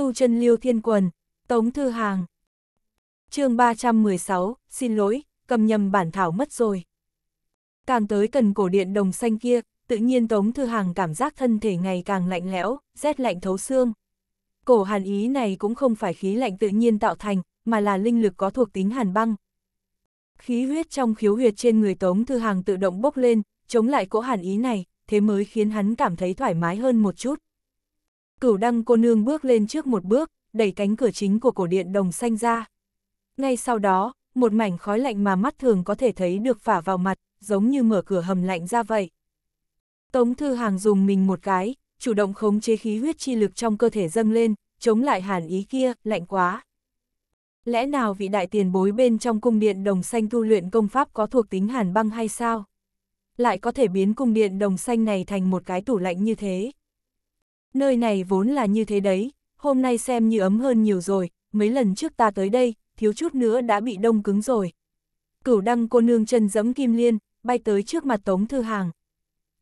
tu chân liêu thiên quần, tống thư hàng. chương 316, xin lỗi, cầm nhầm bản thảo mất rồi. Càng tới cần cổ điện đồng xanh kia, tự nhiên tống thư hàng cảm giác thân thể ngày càng lạnh lẽo, rét lạnh thấu xương. Cổ hàn ý này cũng không phải khí lạnh tự nhiên tạo thành, mà là linh lực có thuộc tính hàn băng. Khí huyết trong khiếu huyệt trên người tống thư hàng tự động bốc lên, chống lại cỗ hàn ý này, thế mới khiến hắn cảm thấy thoải mái hơn một chút. Cửu đăng cô nương bước lên trước một bước, đẩy cánh cửa chính của cổ điện đồng xanh ra. Ngay sau đó, một mảnh khói lạnh mà mắt thường có thể thấy được phả vào mặt, giống như mở cửa hầm lạnh ra vậy. Tống Thư Hàng dùng mình một cái, chủ động khống chế khí huyết chi lực trong cơ thể dâng lên, chống lại hàn ý kia, lạnh quá. Lẽ nào vị đại tiền bối bên trong cung điện đồng xanh tu luyện công pháp có thuộc tính hàn băng hay sao? Lại có thể biến cung điện đồng xanh này thành một cái tủ lạnh như thế. Nơi này vốn là như thế đấy, hôm nay xem như ấm hơn nhiều rồi, mấy lần trước ta tới đây, thiếu chút nữa đã bị đông cứng rồi. Cửu đăng cô nương chân giẫm kim liên, bay tới trước mặt Tống Thư Hàng.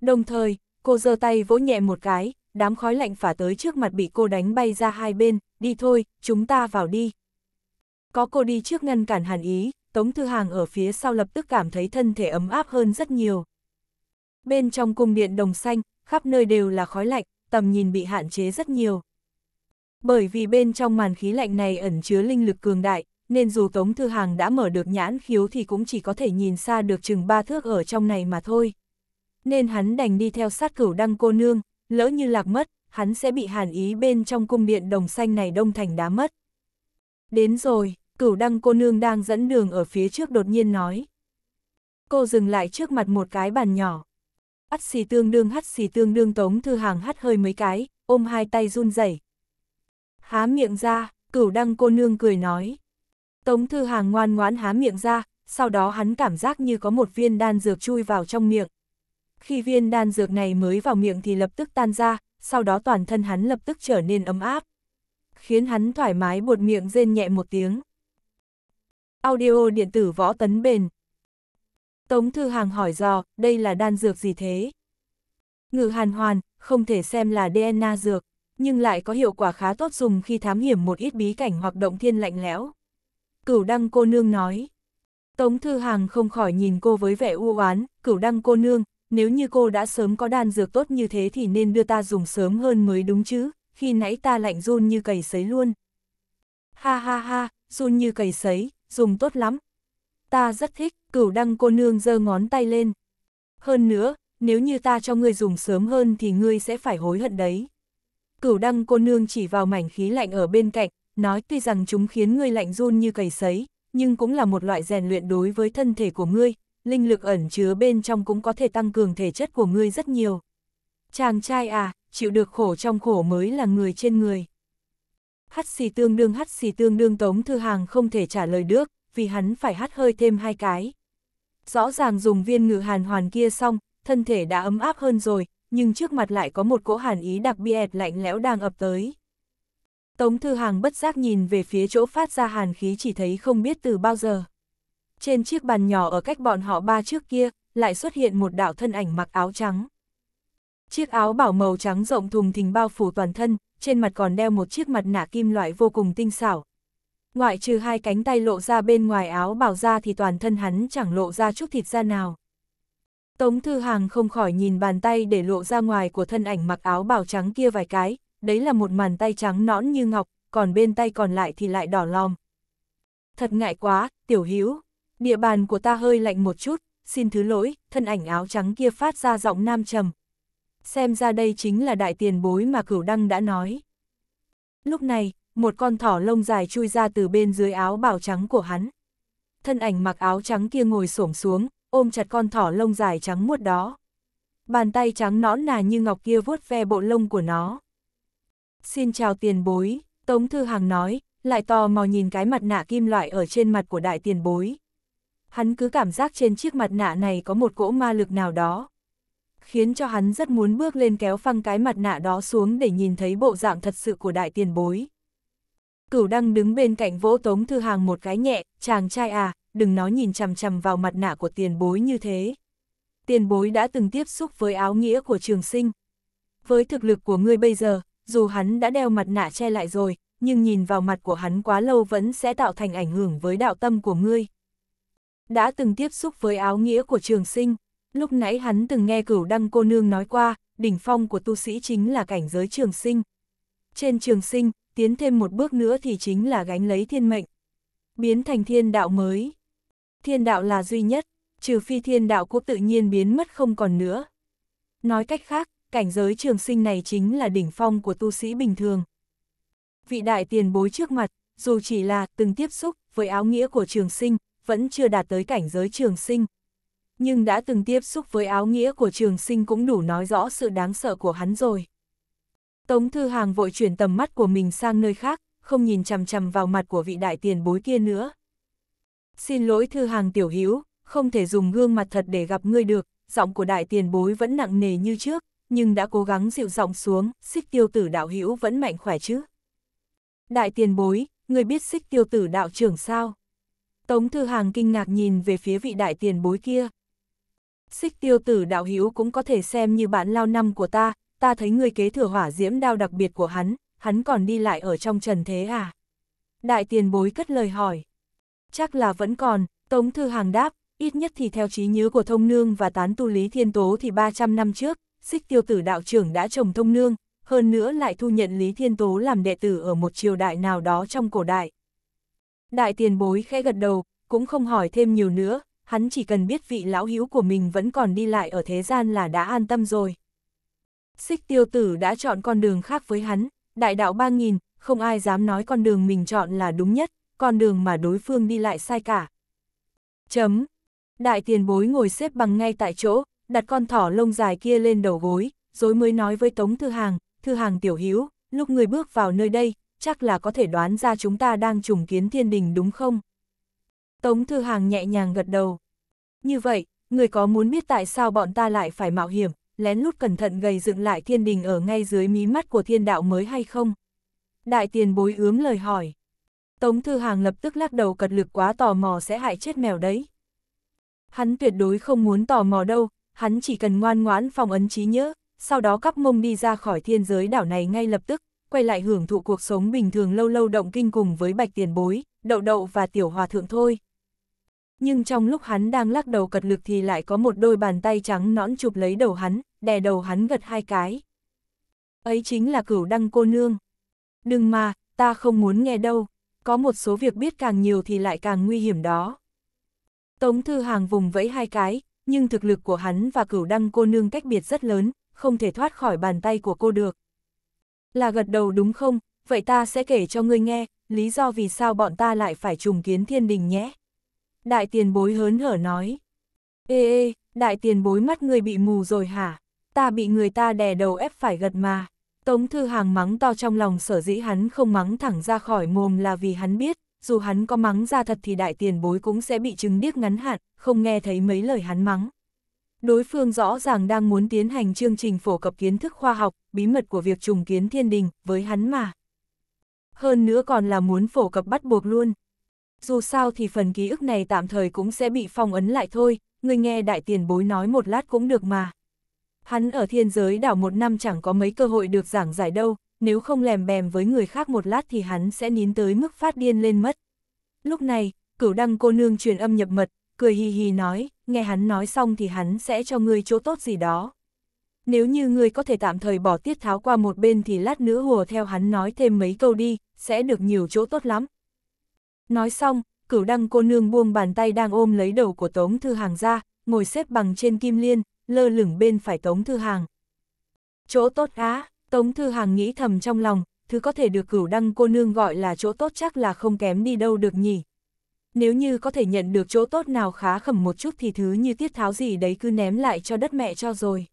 Đồng thời, cô giơ tay vỗ nhẹ một cái, đám khói lạnh phả tới trước mặt bị cô đánh bay ra hai bên, đi thôi, chúng ta vào đi. Có cô đi trước ngăn cản hàn ý, Tống Thư Hàng ở phía sau lập tức cảm thấy thân thể ấm áp hơn rất nhiều. Bên trong cung điện đồng xanh, khắp nơi đều là khói lạnh, tầm nhìn bị hạn chế rất nhiều. Bởi vì bên trong màn khí lạnh này ẩn chứa linh lực cường đại, nên dù Tống Thư Hàng đã mở được nhãn khiếu thì cũng chỉ có thể nhìn xa được chừng ba thước ở trong này mà thôi. Nên hắn đành đi theo sát cửu đăng cô nương, lỡ như lạc mất, hắn sẽ bị hàn ý bên trong cung điện đồng xanh này đông thành đá mất. Đến rồi, cửu đăng cô nương đang dẫn đường ở phía trước đột nhiên nói. Cô dừng lại trước mặt một cái bàn nhỏ ắt xì tương đương hắt xì tương đương Tống Thư Hàng hắt hơi mấy cái, ôm hai tay run rẩy. Há miệng ra, cửu đăng cô nương cười nói. Tống Thư Hàng ngoan ngoãn há miệng ra, sau đó hắn cảm giác như có một viên đan dược chui vào trong miệng. Khi viên đan dược này mới vào miệng thì lập tức tan ra, sau đó toàn thân hắn lập tức trở nên ấm áp. Khiến hắn thoải mái buột miệng rên nhẹ một tiếng. Audio điện tử võ tấn bền, Tống Thư Hàng hỏi dò, đây là đan dược gì thế? Ngự hàn hoàn, không thể xem là DNA dược, nhưng lại có hiệu quả khá tốt dùng khi thám hiểm một ít bí cảnh hoặc động thiên lạnh lẽo. Cửu đăng cô nương nói. Tống Thư Hàng không khỏi nhìn cô với vẻ u oán, cửu đăng cô nương, nếu như cô đã sớm có đan dược tốt như thế thì nên đưa ta dùng sớm hơn mới đúng chứ, khi nãy ta lạnh run như cầy sấy luôn. Ha ha ha, run như cầy sấy, dùng tốt lắm, ta rất thích, cửu đăng cô nương giơ ngón tay lên. Hơn nữa, nếu như ta cho ngươi dùng sớm hơn thì ngươi sẽ phải hối hận đấy. Cửu đăng cô nương chỉ vào mảnh khí lạnh ở bên cạnh, nói tuy rằng chúng khiến ngươi lạnh run như cầy sấy, nhưng cũng là một loại rèn luyện đối với thân thể của ngươi, linh lực ẩn chứa bên trong cũng có thể tăng cường thể chất của ngươi rất nhiều. Chàng trai à, chịu được khổ trong khổ mới là người trên người. Hắt xì tương đương hắt xì tương đương Tống Thư Hàng không thể trả lời được, vì hắn phải hắt hơi thêm hai cái. Rõ ràng dùng viên ngự hàn hoàn kia xong, thân thể đã ấm áp hơn rồi, nhưng trước mặt lại có một cỗ hàn ý đặc biệt lạnh lẽo đang ập tới. Tống Thư Hàng bất giác nhìn về phía chỗ phát ra hàn khí chỉ thấy không biết từ bao giờ. Trên chiếc bàn nhỏ ở cách bọn họ ba trước kia, lại xuất hiện một đạo thân ảnh mặc áo trắng. Chiếc áo bảo màu trắng rộng thùng thình bao phủ toàn thân, trên mặt còn đeo một chiếc mặt nạ kim loại vô cùng tinh xảo, ngoại trừ hai cánh tay lộ ra bên ngoài áo bảo ra thì toàn thân hắn chẳng lộ ra chút thịt ra nào. Tống Thư Hàng không khỏi nhìn bàn tay để lộ ra ngoài của thân ảnh mặc áo bảo trắng kia vài cái, đấy là một màn tay trắng nõn như ngọc, còn bên tay còn lại thì lại đỏ lòm. Thật ngại quá, tiểu hữu địa bàn của ta hơi lạnh một chút, xin thứ lỗi, thân ảnh áo trắng kia phát ra giọng nam trầm. Xem ra đây chính là đại tiền bối mà cửu đăng đã nói. Lúc này, một con thỏ lông dài chui ra từ bên dưới áo bào trắng của hắn. Thân ảnh mặc áo trắng kia ngồi xổm xuống, ôm chặt con thỏ lông dài trắng muốt đó. Bàn tay trắng nõn nà như ngọc kia vuốt ve bộ lông của nó. Xin chào tiền bối, Tống Thư Hằng nói, lại tò mò nhìn cái mặt nạ kim loại ở trên mặt của đại tiền bối. Hắn cứ cảm giác trên chiếc mặt nạ này có một cỗ ma lực nào đó. Khiến cho hắn rất muốn bước lên kéo phăng cái mặt nạ đó xuống để nhìn thấy bộ dạng thật sự của đại tiền bối. Cửu Đăng đứng bên cạnh vỗ Tống Thư Hàng một cái nhẹ, chàng trai à, đừng nói nhìn chằm chằm vào mặt nạ của tiền bối như thế. Tiền bối đã từng tiếp xúc với áo nghĩa của trường sinh. Với thực lực của ngươi bây giờ, dù hắn đã đeo mặt nạ che lại rồi, nhưng nhìn vào mặt của hắn quá lâu vẫn sẽ tạo thành ảnh hưởng với đạo tâm của ngươi. Đã từng tiếp xúc với áo nghĩa của trường sinh, lúc nãy hắn từng nghe cửu đăng cô nương nói qua, đỉnh phong của tu sĩ chính là cảnh giới trường sinh. Trên trường sinh, tiến thêm một bước nữa thì chính là gánh lấy thiên mệnh. Biến thành thiên đạo mới. Thiên đạo là duy nhất, trừ phi thiên đạo cũng tự nhiên biến mất không còn nữa. Nói cách khác, cảnh giới trường sinh này chính là đỉnh phong của tu sĩ bình thường. Vị đại tiền bối trước mặt, dù chỉ là từng tiếp xúc với áo nghĩa của trường sinh, vẫn chưa đạt tới cảnh giới trường sinh. Nhưng đã từng tiếp xúc với áo nghĩa của trường sinh cũng đủ nói rõ sự đáng sợ của hắn rồi. Tống Thư Hàng vội chuyển tầm mắt của mình sang nơi khác, không nhìn chằm chằm vào mặt của vị đại tiền bối kia nữa. Xin lỗi Thư Hàng tiểu hữu không thể dùng gương mặt thật để gặp ngươi được, giọng của đại tiền bối vẫn nặng nề như trước, nhưng đã cố gắng dịu giọng xuống, xích tiêu tử đạo hữu vẫn mạnh khỏe chứ. Đại tiền bối, người biết xích tiêu tử đạo trưởng sao? Tống Thư Hàng kinh ngạc nhìn về phía vị đại tiền bối kia. Xích tiêu tử đạo hữu cũng có thể xem như bản lao năm của ta, ta thấy người kế thừa hỏa diễm đao đặc biệt của hắn, hắn còn đi lại ở trong trần thế à? Đại tiền bối cất lời hỏi. Chắc là vẫn còn, Tống Thư Hàng đáp, ít nhất thì theo trí nhớ của thông nương và tán tu lý thiên tố thì 300 năm trước, xích tiêu tử đạo trưởng đã trồng thông nương, hơn nữa lại thu nhận lý thiên tố làm đệ tử ở một triều đại nào đó trong cổ đại. Đại tiền bối khẽ gật đầu, cũng không hỏi thêm nhiều nữa, hắn chỉ cần biết vị lão hữu của mình vẫn còn đi lại ở thế gian là đã an tâm rồi. Xích tiêu tử đã chọn con đường khác với hắn, đại đạo 3.000, không ai dám nói con đường mình chọn là đúng nhất, con đường mà đối phương đi lại sai cả. Chấm. Đại tiền bối ngồi xếp bằng ngay tại chỗ, đặt con thỏ lông dài kia lên đầu gối, rồi mới nói với Tống Thư Hàng, Thư Hàng tiểu hữu lúc người bước vào nơi đây, chắc là có thể đoán ra chúng ta đang trùng kiến thiên đình đúng không? Tống Thư Hàng nhẹ nhàng gật đầu. Như vậy, người có muốn biết tại sao bọn ta lại phải mạo hiểm, lén lút cẩn thận gầy dựng lại thiên đình ở ngay dưới mí mắt của thiên đạo mới hay không? Đại tiền bối ướm lời hỏi. Tống Thư Hàng lập tức lắc đầu cật lực quá tò mò sẽ hại chết mèo đấy. Hắn tuyệt đối không muốn tò mò đâu, hắn chỉ cần ngoan ngoãn phòng ấn trí nhớ, sau đó cắp mông đi ra khỏi thiên giới đảo này ngay lập tức, quay lại hưởng thụ cuộc sống bình thường lâu lâu động kinh cùng với bạch tiền bối, đậu đậu và tiểu hòa thượng thôi. Nhưng trong lúc hắn đang lắc đầu cật lực thì lại có một đôi bàn tay trắng nõn chụp lấy đầu hắn, đè đầu hắn gật hai cái. Ấy chính là cửu đăng cô nương. Đừng mà, ta không muốn nghe đâu, có một số việc biết càng nhiều thì lại càng nguy hiểm đó. Tống Thư Hàng vùng vẫy hai cái, nhưng thực lực của hắn và cửu đăng cô nương cách biệt rất lớn, không thể thoát khỏi bàn tay của cô được. Là gật đầu đúng không, vậy ta sẽ kể cho ngươi nghe, lý do vì sao bọn ta lại phải trùng kiến thiên đình nhé. Đại tiền bối hớn hở nói. Ê ê, đại tiền bối mắt người bị mù rồi hả? ta bị người ta đè đầu ép phải gật mà. Tống Thư Hàng mắng to trong lòng sở dĩ hắn không mắng thẳng ra khỏi mồm là vì hắn biết, dù hắn có mắng ra thật thì đại tiền bối cũng sẽ bị chứng điếc ngắn hạn, không nghe thấy mấy lời hắn mắng. Đối phương rõ ràng đang muốn tiến hành chương trình phổ cập kiến thức khoa học, bí mật của việc trùng kiến thiên đình, với hắn mà. Hơn nữa còn là muốn phổ cập bắt buộc luôn. Dù sao thì phần ký ức này tạm thời cũng sẽ bị phong ấn lại thôi, người nghe đại tiền bối nói một lát cũng được mà. Hắn ở thiên giới đảo một năm chẳng có mấy cơ hội được giảng giải đâu, nếu không lèm bèm với người khác một lát thì hắn sẽ nín tới mức phát điên lên mất. Lúc này, cửu đăng cô nương truyền âm nhập mật, cười hì hì nói, nghe hắn nói xong thì hắn sẽ cho ngươi chỗ tốt gì đó. Nếu như ngươi có thể tạm thời bỏ tiết tháo qua một bên thì lát nữa hùa theo hắn nói thêm mấy câu đi, sẽ được nhiều chỗ tốt lắm. Nói xong, cửu đăng cô nương buông bàn tay đang ôm lấy đầu của Tống Thư Hàng ra, ngồi xếp bằng trên kim liên, lơ lửng bên phải Tống Thư Hàng. Chỗ tốt á, Tống Thư Hàng nghĩ thầm trong lòng, thứ có thể được cửu đăng cô nương gọi là chỗ tốt chắc là không kém đi đâu được nhỉ. Nếu như có thể nhận được chỗ tốt nào khá khẩm một chút thì thứ như tiết tháo gì đấy cứ ném lại cho đất mẹ cho rồi.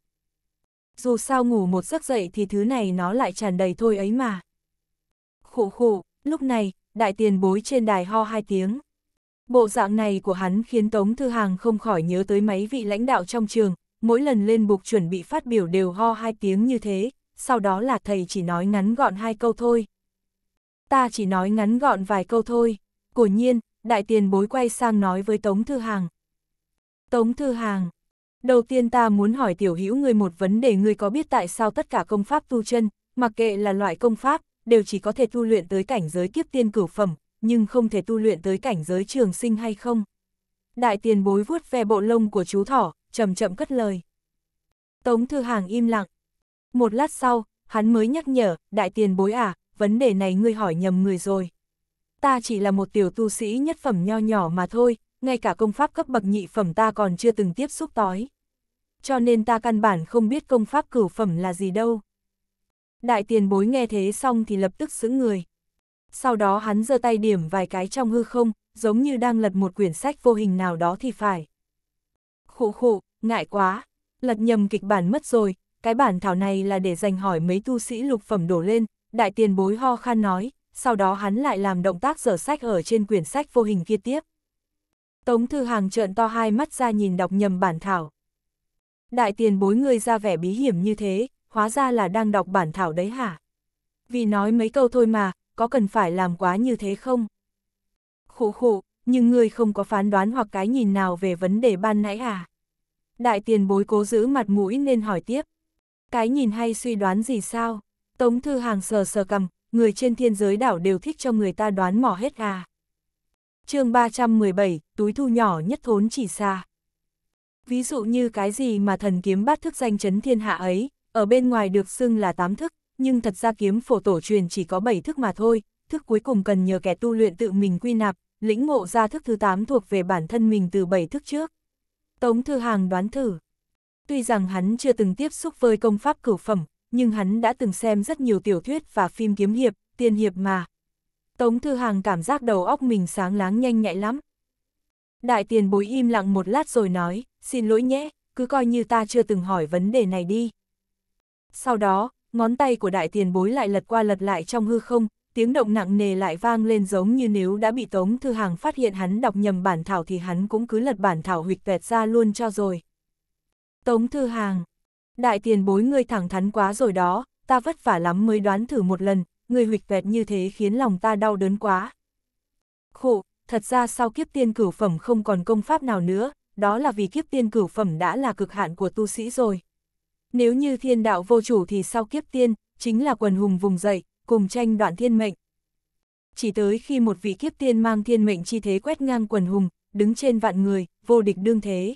Dù sao ngủ một giấc dậy thì thứ này nó lại tràn đầy thôi ấy mà. Khụ khụ, lúc này, đại tiền bối trên đài ho hai tiếng. Bộ dạng này của hắn khiến Tống Thư Hàng không khỏi nhớ tới mấy vị lãnh đạo trong trường, mỗi lần lên bục chuẩn bị phát biểu đều ho hai tiếng như thế, sau đó là thầy chỉ nói ngắn gọn hai câu thôi. Ta chỉ nói ngắn gọn vài câu thôi, Cổ nhiên, đại tiền bối quay sang nói với Tống Thư Hàng. Tống Thư Hàng, đầu tiên ta muốn hỏi tiểu hữu người một vấn đề người có biết tại sao tất cả công pháp tu chân, mặc kệ là loại công pháp, đều chỉ có thể tu luyện tới cảnh giới kiếp tiên cửu phẩm, nhưng không thể tu luyện tới cảnh giới trường sinh hay không. Đại tiền bối vuốt ve bộ lông của chú thỏ, chậm chậm cất lời. Tống Thư Hàng im lặng. Một lát sau, hắn mới nhắc nhở, đại tiền bối à, vấn đề này ngươi hỏi nhầm người rồi. Ta chỉ là một tiểu tu sĩ nhất phẩm nho nhỏ mà thôi, ngay cả công pháp cấp bậc nhị phẩm ta còn chưa từng tiếp xúc tói. Cho nên ta căn bản không biết công pháp cửu phẩm là gì đâu. Đại tiền bối nghe thế xong thì lập tức xứng người. Sau đó hắn giơ tay điểm vài cái trong hư không, giống như đang lật một quyển sách vô hình nào đó thì phải khụ khụ, ngại quá, lật nhầm kịch bản mất rồi, cái bản thảo này là để dành hỏi mấy tu sĩ lục phẩm đổ lên, đại tiền bối ho khan nói, sau đó hắn lại làm động tác dở sách ở trên quyển sách vô hình kia tiếp. Tống Thư Hàng trợn to hai mắt ra nhìn đọc nhầm bản thảo. Đại tiền bối người ra vẻ bí hiểm như thế, hóa ra là đang đọc bản thảo đấy hả? Vì nói mấy câu thôi mà, có cần phải làm quá như thế không? Khụ khụ, nhưng ngươi không có phán đoán hoặc cái nhìn nào về vấn đề ban nãy à? Đại tiền bối cố giữ mặt mũi nên hỏi tiếp. Cái nhìn hay suy đoán gì sao? Tống thư hàng sờ sờ cầm, người trên thiên giới đảo đều thích cho người ta đoán mỏ hết à. chương 317, túi thu nhỏ nhất thốn chỉ xa. Ví dụ như cái gì mà thần kiếm bát thức danh chấn thiên hạ ấy, ở bên ngoài được xưng là tám thức, nhưng thật ra kiếm phổ tổ truyền chỉ có bảy thức mà thôi, thức cuối cùng cần nhờ kẻ tu luyện tự mình quy nạp, lĩnh ngộ ra thức thứ 8 thuộc về bản thân mình từ 7 thức trước. Tống Thư Hàng đoán thử. Tuy rằng hắn chưa từng tiếp xúc với công pháp cửu phẩm, nhưng hắn đã từng xem rất nhiều tiểu thuyết và phim kiếm hiệp, tiên hiệp mà. Tống Thư Hàng cảm giác đầu óc mình sáng láng nhanh nhạy lắm. Đại tiền bối im lặng một lát rồi nói, xin lỗi nhé, cứ coi như ta chưa từng hỏi vấn đề này đi. Sau đó, ngón tay của đại tiền bối lại lật qua lật lại trong hư không, tiếng động nặng nề lại vang lên giống như nếu đã bị Tống Thư Hàng phát hiện hắn đọc nhầm bản thảo thì hắn cũng cứ lật bản thảo huyệt tuẹt ra luôn cho rồi. Tống Thư Hàng, đại tiền bối ngươi thẳng thắn quá rồi đó, ta vất vả lắm mới đoán thử một lần, ngươi huyệt tuẹt như thế khiến lòng ta đau đớn quá. Khổ, thật ra sau kiếp tiên cửu phẩm không còn công pháp nào nữa, đó là vì kiếp tiên cửu phẩm đã là cực hạn của tu sĩ rồi. Nếu như thiên đạo vô chủ thì sau kiếp tiên, chính là quần hùng vùng dậy, cùng tranh đoạn thiên mệnh. Chỉ tới khi một vị kiếp tiên mang thiên mệnh chi thế quét ngang quần hùng, đứng trên vạn người, vô địch đương thế.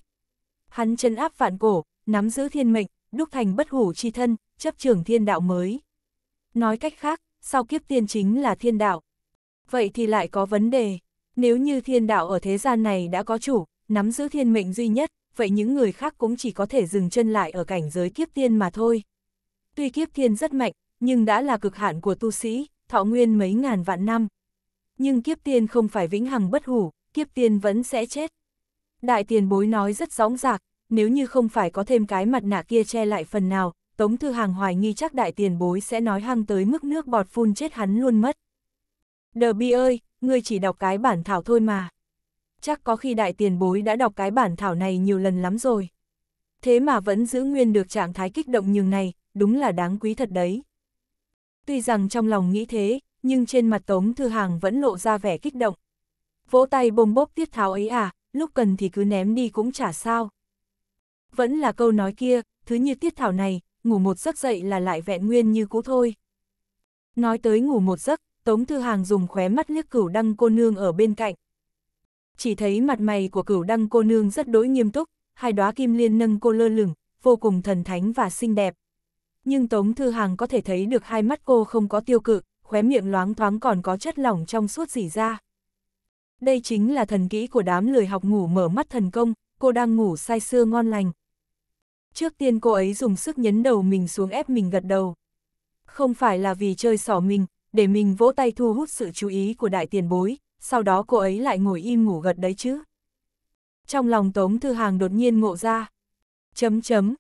Hắn chân áp vạn cổ, nắm giữ thiên mệnh, đúc thành bất hủ chi thân, chấp trưởng thiên đạo mới. Nói cách khác, sau kiếp tiên chính là thiên đạo. Vậy thì lại có vấn đề, nếu như thiên đạo ở thế gian này đã có chủ, nắm giữ thiên mệnh duy nhất, vậy những người khác cũng chỉ có thể dừng chân lại ở cảnh giới kiếp tiên mà thôi. Tuy kiếp tiên rất mạnh, nhưng đã là cực hạn của tu sĩ, thọ nguyên mấy ngàn vạn năm. Nhưng kiếp tiên không phải vĩnh hằng bất hủ, kiếp tiên vẫn sẽ chết. Đại tiền bối nói rất rõ rạc, nếu như không phải có thêm cái mặt nạ kia che lại phần nào, Tống Thư Hàng hoài nghi chắc đại tiền bối sẽ nói hăng tới mức nước bọt phun chết hắn luôn mất. Đờ bi ơi, ngươi chỉ đọc cái bản thảo thôi mà. Chắc có khi đại tiền bối đã đọc cái bản thảo này nhiều lần lắm rồi. Thế mà vẫn giữ nguyên được trạng thái kích động như này, đúng là đáng quý thật đấy. Tuy rằng trong lòng nghĩ thế, nhưng trên mặt Tống Thư Hàng vẫn lộ ra vẻ kích động. Vỗ tay bông bốp tiết tháo ấy à, lúc cần thì cứ ném đi cũng chả sao. Vẫn là câu nói kia, thứ như tiết thảo này, ngủ một giấc dậy là lại vẹn nguyên như cũ thôi. Nói tới ngủ một giấc, Tống Thư Hàng dùng khóe mắt liếc cửu đăng cô nương ở bên cạnh. Chỉ thấy mặt mày của cửu đăng cô nương rất đối nghiêm túc, hai đóa kim liên nâng cô lơ lửng, vô cùng thần thánh và xinh đẹp nhưng Tống Thư Hàng có thể thấy được hai mắt cô không có tiêu cự, khóe miệng loáng thoáng còn có chất lỏng trong suốt dỉ ra. Đây chính là thần kỹ của đám lười học ngủ mở mắt thần công, cô đang ngủ say sưa ngon lành. Trước tiên cô ấy dùng sức nhấn đầu mình xuống ép mình gật đầu. Không phải là vì chơi xỏ mình, để mình vỗ tay thu hút sự chú ý của đại tiền bối, sau đó cô ấy lại ngồi im ngủ gật đấy chứ. Trong lòng Tống Thư Hàng đột nhiên ngộ ra. Chấm chấm,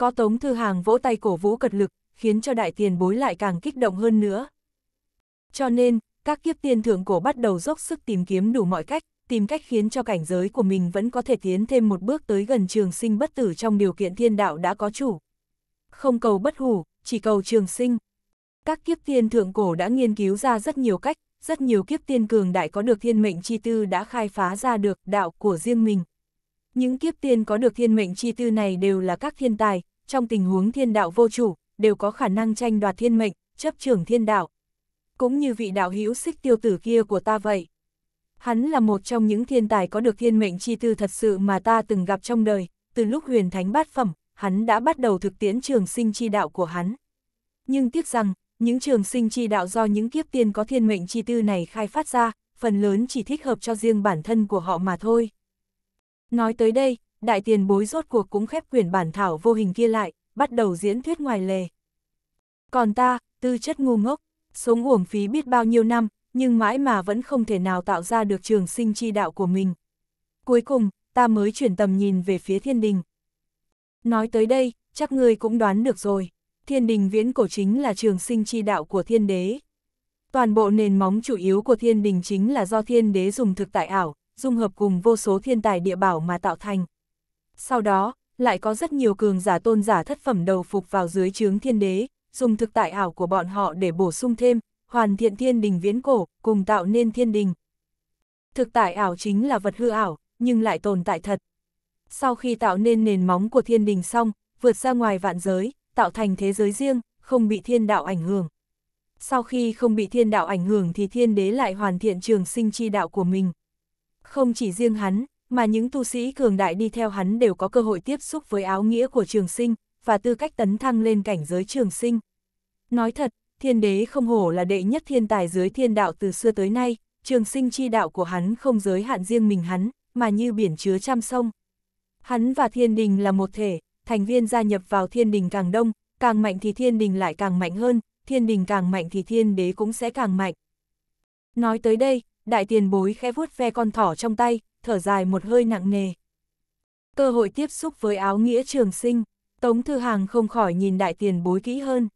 có Tống Thư Hàng vỗ tay cổ vũ cật lực, khiến cho đại tiền bối lại càng kích động hơn nữa. Cho nên, các kiếp tiên thượng cổ bắt đầu dốc sức tìm kiếm đủ mọi cách, tìm cách khiến cho cảnh giới của mình vẫn có thể tiến thêm một bước tới gần trường sinh bất tử trong điều kiện thiên đạo đã có chủ. Không cầu bất hủ, chỉ cầu trường sinh. Các kiếp tiên thượng cổ đã nghiên cứu ra rất nhiều cách, rất nhiều kiếp tiên cường đại có được thiên mệnh chi tư đã khai phá ra được đạo của riêng mình, những kiếp tiên có được thiên mệnh chi tư này đều là các thiên tài, trong tình huống thiên đạo vô chủ, đều có khả năng tranh đoạt thiên mệnh, chấp trưởng thiên đạo. Cũng như vị đạo hữu xích tiêu tử kia của ta vậy. Hắn là một trong những thiên tài có được thiên mệnh chi tư thật sự mà ta từng gặp trong đời, từ lúc huyền thánh bát phẩm, hắn đã bắt đầu thực tiễn trường sinh chi đạo của hắn. Nhưng tiếc rằng, những trường sinh chi đạo do những kiếp tiên có thiên mệnh chi tư này khai phát ra, phần lớn chỉ thích hợp cho riêng bản thân của họ mà thôi. Nói tới đây, đại tiền bối rốt cuộc cũng khép quyển bản thảo vô hình kia lại, bắt đầu diễn thuyết ngoài lề. Còn ta, tư chất ngu ngốc, sống uổng phí biết bao nhiêu năm, nhưng mãi mà vẫn không thể nào tạo ra được trường sinh chi đạo của mình. Cuối cùng, ta mới chuyển tầm nhìn về phía thiên đình. Nói tới đây, chắc ngươi cũng đoán được rồi, thiên đình viễn cổ chính là trường sinh chi đạo của thiên đế. Toàn bộ nền móng chủ yếu của thiên đình chính là do thiên đế dùng thực tại ảo, dung hợp cùng vô số thiên tài địa bảo mà tạo thành. Sau đó, lại có rất nhiều cường giả tôn giả thất phẩm đầu phục vào dưới chướng thiên đế, dùng thực tại ảo của bọn họ để bổ sung thêm, hoàn thiện thiên đình viễn cổ, cùng tạo nên thiên đình. Thực tại ảo chính là vật hư ảo, nhưng lại tồn tại thật. Sau khi tạo nên nền móng của thiên đình xong, vượt ra ngoài vạn giới, tạo thành thế giới riêng, không bị thiên đạo ảnh hưởng. Sau khi không bị thiên đạo ảnh hưởng thì thiên đế lại hoàn thiện trường sinh chi đạo của mình. Không chỉ riêng hắn, mà những tu sĩ cường đại đi theo hắn đều có cơ hội tiếp xúc với áo nghĩa của trường sinh, và tư cách tấn thăng lên cảnh giới trường sinh. Nói thật, thiên đế không hổ là đệ nhất thiên tài dưới thiên đạo từ xưa tới nay, trường sinh chi đạo của hắn không giới hạn riêng mình hắn, mà như biển chứa trăm sông. Hắn và thiên đình là một thể, thành viên gia nhập vào thiên đình càng đông, càng mạnh thì thiên đình lại càng mạnh hơn, thiên đình càng mạnh thì thiên đế cũng sẽ càng mạnh. Nói tới đây, đại tiền bối khẽ vuốt ve con thỏ trong tay, thở dài một hơi nặng nề. Cơ hội tiếp xúc với áo nghĩa trường sinh, Tống Thư Hàng không khỏi nhìn đại tiền bối kỹ hơn.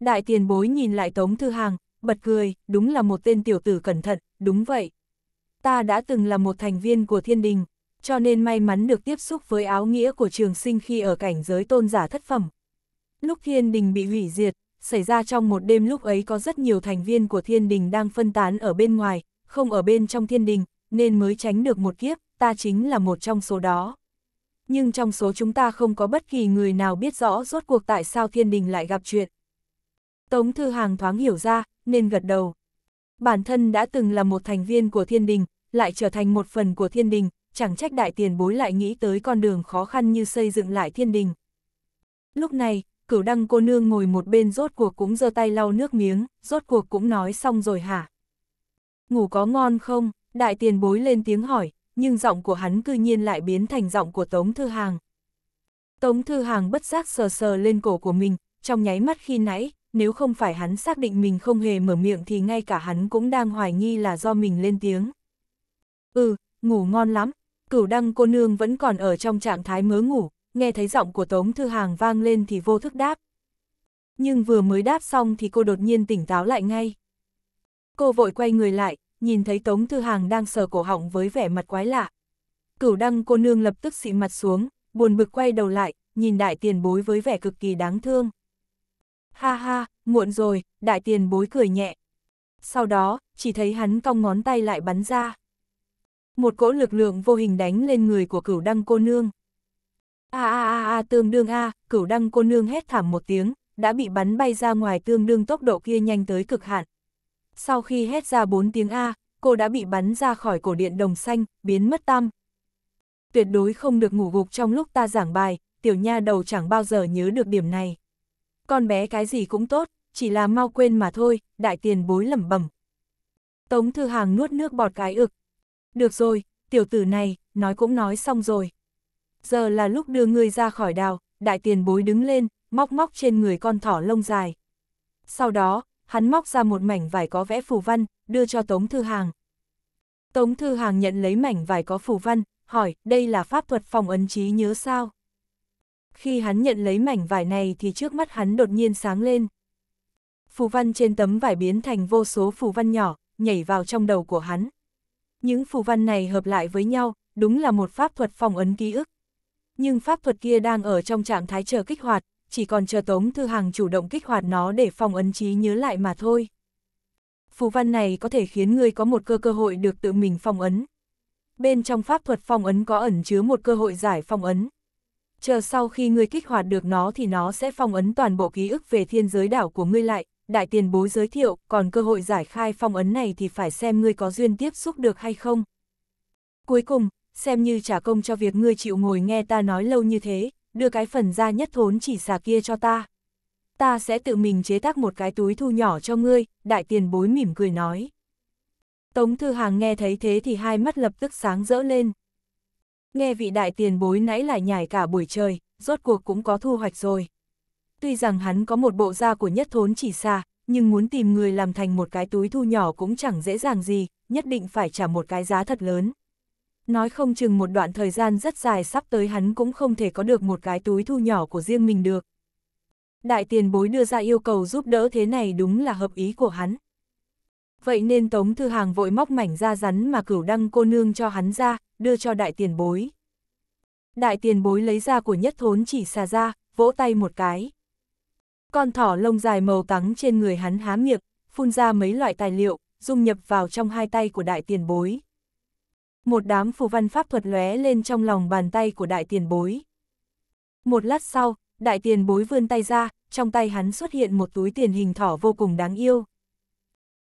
Đại tiền bối nhìn lại Tống Thư Hàng, bật cười, đúng là một tên tiểu tử cẩn thận, đúng vậy. Ta đã từng là một thành viên của thiên đình, cho nên may mắn được tiếp xúc với áo nghĩa của trường sinh khi ở cảnh giới tôn giả thất phẩm. Lúc thiên đình bị hủy diệt, xảy ra trong một đêm lúc ấy có rất nhiều thành viên của thiên đình đang phân tán ở bên ngoài, không ở bên trong thiên đình, nên mới tránh được một kiếp, ta chính là một trong số đó. Nhưng trong số chúng ta không có bất kỳ người nào biết rõ rốt cuộc tại sao thiên đình lại gặp chuyện. Tống Thư Hàng thoáng hiểu ra, nên gật đầu. Bản thân đã từng là một thành viên của thiên đình, lại trở thành một phần của thiên đình, chẳng trách đại tiền bối lại nghĩ tới con đường khó khăn như xây dựng lại thiên đình. Lúc này, cửu đăng cô nương ngồi một bên rốt cuộc cũng giơ tay lau nước miếng, rốt cuộc cũng nói xong rồi hả? Ngủ có ngon không? Đại tiền bối lên tiếng hỏi, nhưng giọng của hắn cư nhiên lại biến thành giọng của Tống Thư Hàng. Tống Thư Hàng bất giác sờ sờ lên cổ của mình, trong nháy mắt khi nãy, nếu không phải hắn xác định mình không hề mở miệng thì ngay cả hắn cũng đang hoài nghi là do mình lên tiếng. Ừ, ngủ ngon lắm, cửu đăng cô nương vẫn còn ở trong trạng thái mớ ngủ, nghe thấy giọng của Tống Thư Hàng vang lên thì vô thức đáp. Nhưng vừa mới đáp xong thì cô đột nhiên tỉnh táo lại ngay. Cô vội quay người lại, nhìn thấy Tống Thư Hàng đang sờ cổ họng với vẻ mặt quái lạ. Cửu đăng cô nương lập tức xị mặt xuống, buồn bực quay đầu lại, nhìn đại tiền bối với vẻ cực kỳ đáng thương. Ha ha, muộn rồi, đại tiền bối cười nhẹ. Sau đó, chỉ thấy hắn cong ngón tay lại bắn ra. Một cỗ lực lượng vô hình đánh lên người của cửu đăng cô nương. A a a a tương đương a, cửu đăng cô nương hét thảm một tiếng, đã bị bắn bay ra ngoài tương đương tốc độ kia nhanh tới cực hạn. Sau khi hét ra bốn tiếng A, cô đã bị bắn ra khỏi cổ điện đồng xanh, biến mất tăm. Tuyệt đối không được ngủ gục trong lúc ta giảng bài, tiểu nha đầu chẳng bao giờ nhớ được điểm này. Con bé cái gì cũng tốt, chỉ là mau quên mà thôi, đại tiền bối lẩm bẩm. Tống Thư Hàng nuốt nước bọt cái ực. Được rồi, tiểu tử này, nói cũng nói xong rồi. Giờ là lúc đưa ngươi ra khỏi đào, đại tiền bối đứng lên, móc móc trên người con thỏ lông dài. Sau đó, hắn móc ra một mảnh vải có vẽ phù văn, đưa cho Tống Thư Hàng. Tống Thư Hàng nhận lấy mảnh vải có phù văn, hỏi, đây là pháp thuật phòng ấn trí nhớ sao? Khi hắn nhận lấy mảnh vải này thì trước mắt hắn đột nhiên sáng lên. Phù văn trên tấm vải biến thành vô số phù văn nhỏ, nhảy vào trong đầu của hắn. Những phù văn này hợp lại với nhau, đúng là một pháp thuật phòng ấn ký ức. Nhưng pháp thuật kia đang ở trong trạng thái chờ kích hoạt, chỉ còn chờ Tống Thư Hàng chủ động kích hoạt nó để phòng ấn trí nhớ lại mà thôi. Phù văn này có thể khiến ngươi có một cơ cơ hội được tự mình phong ấn. Bên trong pháp thuật phong ấn có ẩn chứa một cơ hội giải phong ấn. Chờ sau khi ngươi kích hoạt được nó thì nó sẽ phong ấn toàn bộ ký ức về thiên giới đảo của ngươi lại. Đại tiền bối giới thiệu, còn cơ hội giải khai phong ấn này thì phải xem ngươi có duyên tiếp xúc được hay không. Cuối cùng, xem như trả công cho việc ngươi chịu ngồi nghe ta nói lâu như thế, đưa cái phần da nhất thốn chỉ xà kia cho ta. Ta sẽ tự mình chế tác một cái túi thu nhỏ cho ngươi, đại tiền bối mỉm cười nói. Tống Thư Hàng nghe thấy thế thì hai mắt lập tức sáng rỡ lên. Nghe vị đại tiền bối nãy lại nhảy cả buổi trời, rốt cuộc cũng có thu hoạch rồi. Tuy rằng hắn có một bộ da của nhất thốn chỉ xa, nhưng muốn tìm người làm thành một cái túi thu nhỏ cũng chẳng dễ dàng gì, nhất định phải trả một cái giá thật lớn nói không chừng một đoạn thời gian rất dài sắp tới hắn cũng không thể có được một cái túi thu nhỏ của riêng mình được. Đại tiền bối đưa ra yêu cầu giúp đỡ thế này đúng là hợp ý của hắn. Vậy nên Tống Thư Hàng vội móc mảnh ra rắn mà cửu đăng cô nương cho hắn ra, đưa cho đại tiền bối. Đại tiền bối lấy ra của nhất thốn chỉ xà ra, vỗ tay một cái. Con thỏ lông dài màu trắng trên người hắn há miệng, phun ra mấy loại tài liệu, dung nhập vào trong hai tay của đại tiền bối. Một đám phù văn pháp thuật lóe lên trong lòng bàn tay của đại tiền bối. Một lát sau, đại tiền bối vươn tay ra, trong tay hắn xuất hiện một túi tiền hình thỏ vô cùng đáng yêu.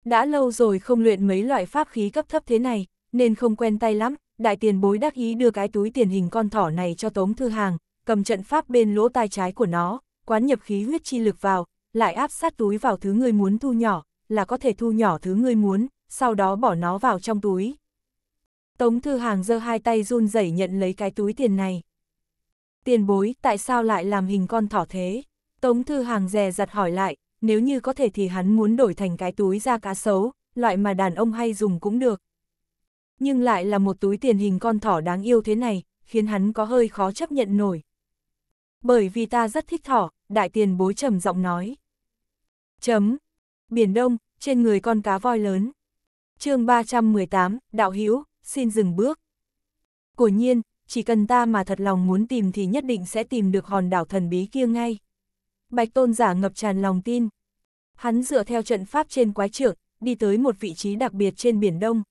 Đã lâu rồi không luyện mấy loại pháp khí cấp thấp thế này, nên không quen tay lắm, đại tiền bối đắc ý đưa cái túi tiền hình con thỏ này cho Tống Thư Hàng, cầm trận pháp bên lỗ tai trái của nó, quán nhập khí huyết chi lực vào, lại áp sát túi vào thứ người muốn thu nhỏ, là có thể thu nhỏ thứ người muốn, sau đó bỏ nó vào trong túi, Tống Thư Hàng giơ hai tay run rẩy nhận lấy cái túi tiền này. Tiền bối, tại sao lại làm hình con thỏ thế? Tống Thư Hàng dè dặt hỏi lại, nếu như có thể thì hắn muốn đổi thành cái túi da cá sấu, loại mà đàn ông hay dùng cũng được. Nhưng lại là một túi tiền hình con thỏ đáng yêu thế này, khiến hắn có hơi khó chấp nhận nổi. Bởi vì ta rất thích thỏ, đại tiền bối trầm giọng nói. Chấm. Biển Đông, trên người con cá voi lớn. chương 318, Đạo hiếu xin dừng bước. Của nhiên, chỉ cần ta mà thật lòng muốn tìm thì nhất định sẽ tìm được hòn đảo thần bí kia ngay. Bạch tôn giả ngập tràn lòng tin. Hắn dựa theo trận pháp trên quái trưởng, đi tới một vị trí đặc biệt trên biển đông.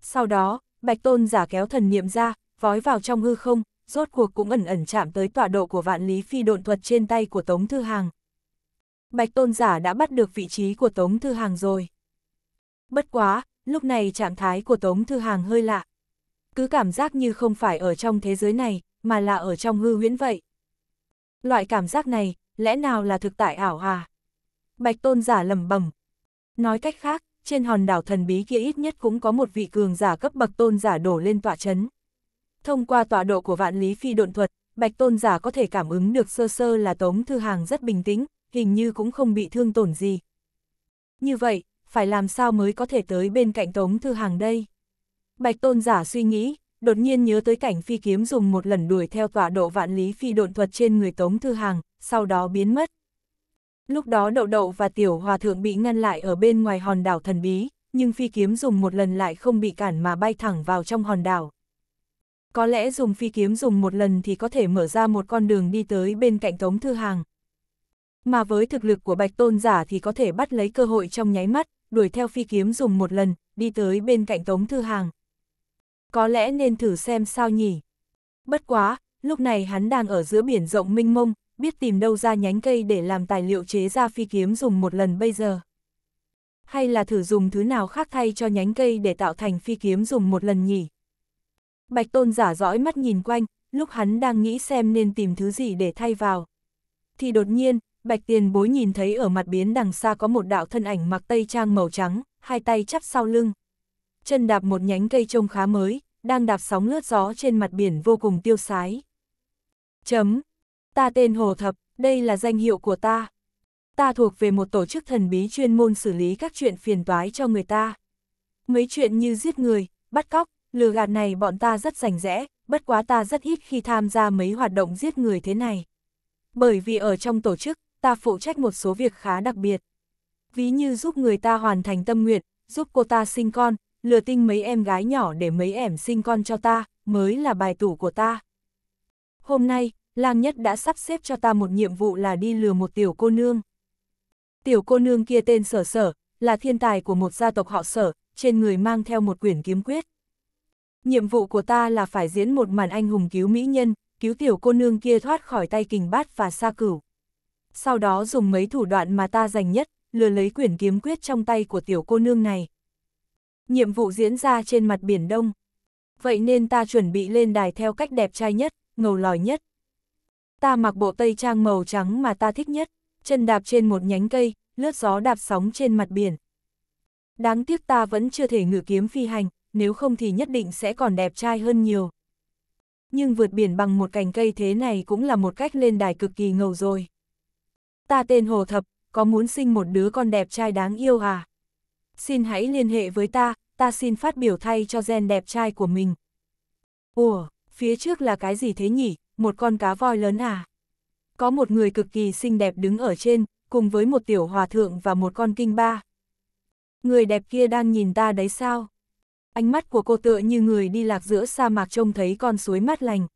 Sau đó, bạch tôn giả kéo thần niệm ra, vói vào trong hư không, rốt cuộc cũng ẩn ẩn chạm tới tọa độ của vạn lý phi độn thuật trên tay của Tống Thư Hàng. Bạch tôn giả đã bắt được vị trí của Tống Thư Hàng rồi. Bất quá, lúc này trạng thái của Tống Thư Hàng hơi lạ. Cứ cảm giác như không phải ở trong thế giới này, mà là ở trong hư huyễn vậy. Loại cảm giác này, lẽ nào là thực tại ảo à? Bạch tôn giả lầm bẩm Nói cách khác, trên hòn đảo thần bí kia ít nhất cũng có một vị cường giả cấp bậc tôn giả đổ lên tọa chấn. Thông qua tọa độ của vạn lý phi độn thuật, bạch tôn giả có thể cảm ứng được sơ sơ là tống thư hàng rất bình tĩnh, hình như cũng không bị thương tổn gì. Như vậy, phải làm sao mới có thể tới bên cạnh Tống Thư Hàng đây? Bạch Tôn giả suy nghĩ, đột nhiên nhớ tới cảnh phi kiếm dùng một lần đuổi theo tọa độ vạn lý phi độn thuật trên người Tống Thư Hàng, sau đó biến mất. Lúc đó đậu đậu và tiểu hòa thượng bị ngăn lại ở bên ngoài hòn đảo thần bí, nhưng phi kiếm dùng một lần lại không bị cản mà bay thẳng vào trong hòn đảo. Có lẽ dùng phi kiếm dùng một lần thì có thể mở ra một con đường đi tới bên cạnh Tống Thư Hàng. Mà với thực lực của Bạch Tôn Giả thì có thể bắt lấy cơ hội trong nháy mắt, đuổi theo phi kiếm dùng một lần, đi tới bên cạnh Tống Thư Hàng. Có lẽ nên thử xem sao nhỉ? Bất quá, lúc này hắn đang ở giữa biển rộng minh mông, biết tìm đâu ra nhánh cây để làm tài liệu chế ra phi kiếm dùng một lần bây giờ. Hay là thử dùng thứ nào khác thay cho nhánh cây để tạo thành phi kiếm dùng một lần nhỉ? Bạch Tôn giả dõi mắt nhìn quanh, lúc hắn đang nghĩ xem nên tìm thứ gì để thay vào. Thì đột nhiên, Bạch tiền bối nhìn thấy ở mặt biến đằng xa có một đạo thân ảnh mặc tây trang màu trắng, hai tay chắp sau lưng. Chân đạp một nhánh cây trông khá mới, đang đạp sóng lướt gió trên mặt biển vô cùng tiêu sái. Chấm. Ta tên Hồ Thập, đây là danh hiệu của ta. Ta thuộc về một tổ chức thần bí chuyên môn xử lý các chuyện phiền toái cho người ta. Mấy chuyện như giết người, bắt cóc, lừa gạt này bọn ta rất rành rẽ, bất quá ta rất ít khi tham gia mấy hoạt động giết người thế này. Bởi vì ở trong tổ chức, ta phụ trách một số việc khá đặc biệt. Ví như giúp người ta hoàn thành tâm nguyện, giúp cô ta sinh con, lừa tinh mấy em gái nhỏ để mấy em sinh con cho ta, mới là bài tủ của ta. Hôm nay, Lang Nhất đã sắp xếp cho ta một nhiệm vụ là đi lừa một tiểu cô nương. Tiểu cô nương kia tên Sở Sở, là thiên tài của một gia tộc họ Sở, trên người mang theo một quyển kiếm quyết. Nhiệm vụ của ta là phải diễn một màn anh hùng cứu mỹ nhân, cứu tiểu cô nương kia thoát khỏi tay kình bát và sa cửu sau đó dùng mấy thủ đoạn mà ta dành nhất, lừa lấy quyển kiếm quyết trong tay của tiểu cô nương này. Nhiệm vụ diễn ra trên mặt biển Đông. Vậy nên ta chuẩn bị lên đài theo cách đẹp trai nhất, ngầu lòi nhất. Ta mặc bộ tây trang màu trắng mà ta thích nhất, chân đạp trên một nhánh cây, lướt gió đạp sóng trên mặt biển. Đáng tiếc ta vẫn chưa thể ngự kiếm phi hành, nếu không thì nhất định sẽ còn đẹp trai hơn nhiều. Nhưng vượt biển bằng một cành cây thế này cũng là một cách lên đài cực kỳ ngầu rồi ta tên Hồ Thập, có muốn sinh một đứa con đẹp trai đáng yêu à? Xin hãy liên hệ với ta, ta xin phát biểu thay cho gen đẹp trai của mình. Ủa, phía trước là cái gì thế nhỉ, một con cá voi lớn à? Có một người cực kỳ xinh đẹp đứng ở trên, cùng với một tiểu hòa thượng và một con kinh ba. Người đẹp kia đang nhìn ta đấy sao? Ánh mắt của cô tựa như người đi lạc giữa sa mạc trông thấy con suối mát lành.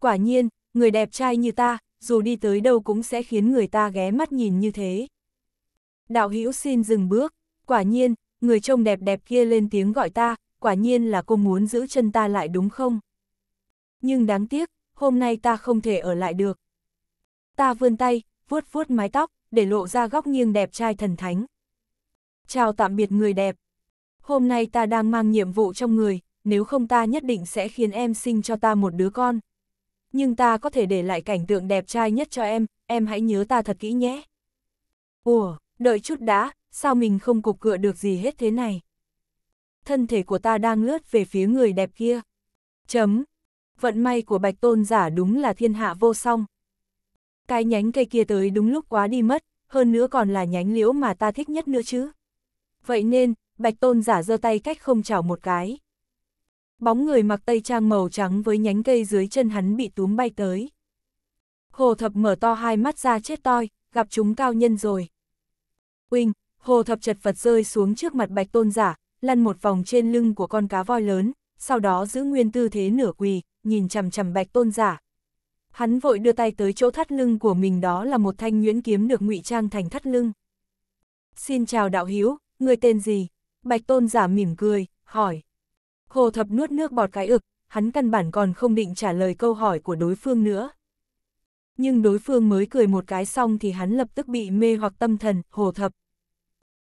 Quả nhiên, người đẹp trai như ta, dù đi tới đâu cũng sẽ khiến người ta ghé mắt nhìn như thế. Đạo hữu xin dừng bước, quả nhiên, người trông đẹp đẹp kia lên tiếng gọi ta, quả nhiên là cô muốn giữ chân ta lại đúng không? Nhưng đáng tiếc, hôm nay ta không thể ở lại được. Ta vươn tay, vuốt vuốt mái tóc, để lộ ra góc nghiêng đẹp trai thần thánh. Chào tạm biệt người đẹp. Hôm nay ta đang mang nhiệm vụ trong người, nếu không ta nhất định sẽ khiến em sinh cho ta một đứa con nhưng ta có thể để lại cảnh tượng đẹp trai nhất cho em, em hãy nhớ ta thật kỹ nhé. Ủa, đợi chút đã, sao mình không cục cựa được gì hết thế này? Thân thể của ta đang lướt về phía người đẹp kia. Chấm. Vận may của bạch tôn giả đúng là thiên hạ vô song. Cái nhánh cây kia tới đúng lúc quá đi mất, hơn nữa còn là nhánh liễu mà ta thích nhất nữa chứ. Vậy nên, bạch tôn giả giơ tay cách không chảo một cái. Bóng người mặc tây trang màu trắng với nhánh cây dưới chân hắn bị túm bay tới. Hồ thập mở to hai mắt ra chết toi, gặp chúng cao nhân rồi. quỳnh hồ thập chật vật rơi xuống trước mặt bạch tôn giả, lăn một vòng trên lưng của con cá voi lớn, sau đó giữ nguyên tư thế nửa quỳ, nhìn chằm chằm bạch tôn giả. Hắn vội đưa tay tới chỗ thắt lưng của mình đó là một thanh nguyễn kiếm được ngụy trang thành thắt lưng. Xin chào đạo hiếu, người tên gì? Bạch tôn giả mỉm cười, hỏi. Hồ Thập nuốt nước bọt cái ực, hắn căn bản còn không định trả lời câu hỏi của đối phương nữa. Nhưng đối phương mới cười một cái xong thì hắn lập tức bị mê hoặc tâm thần, Hồ Thập.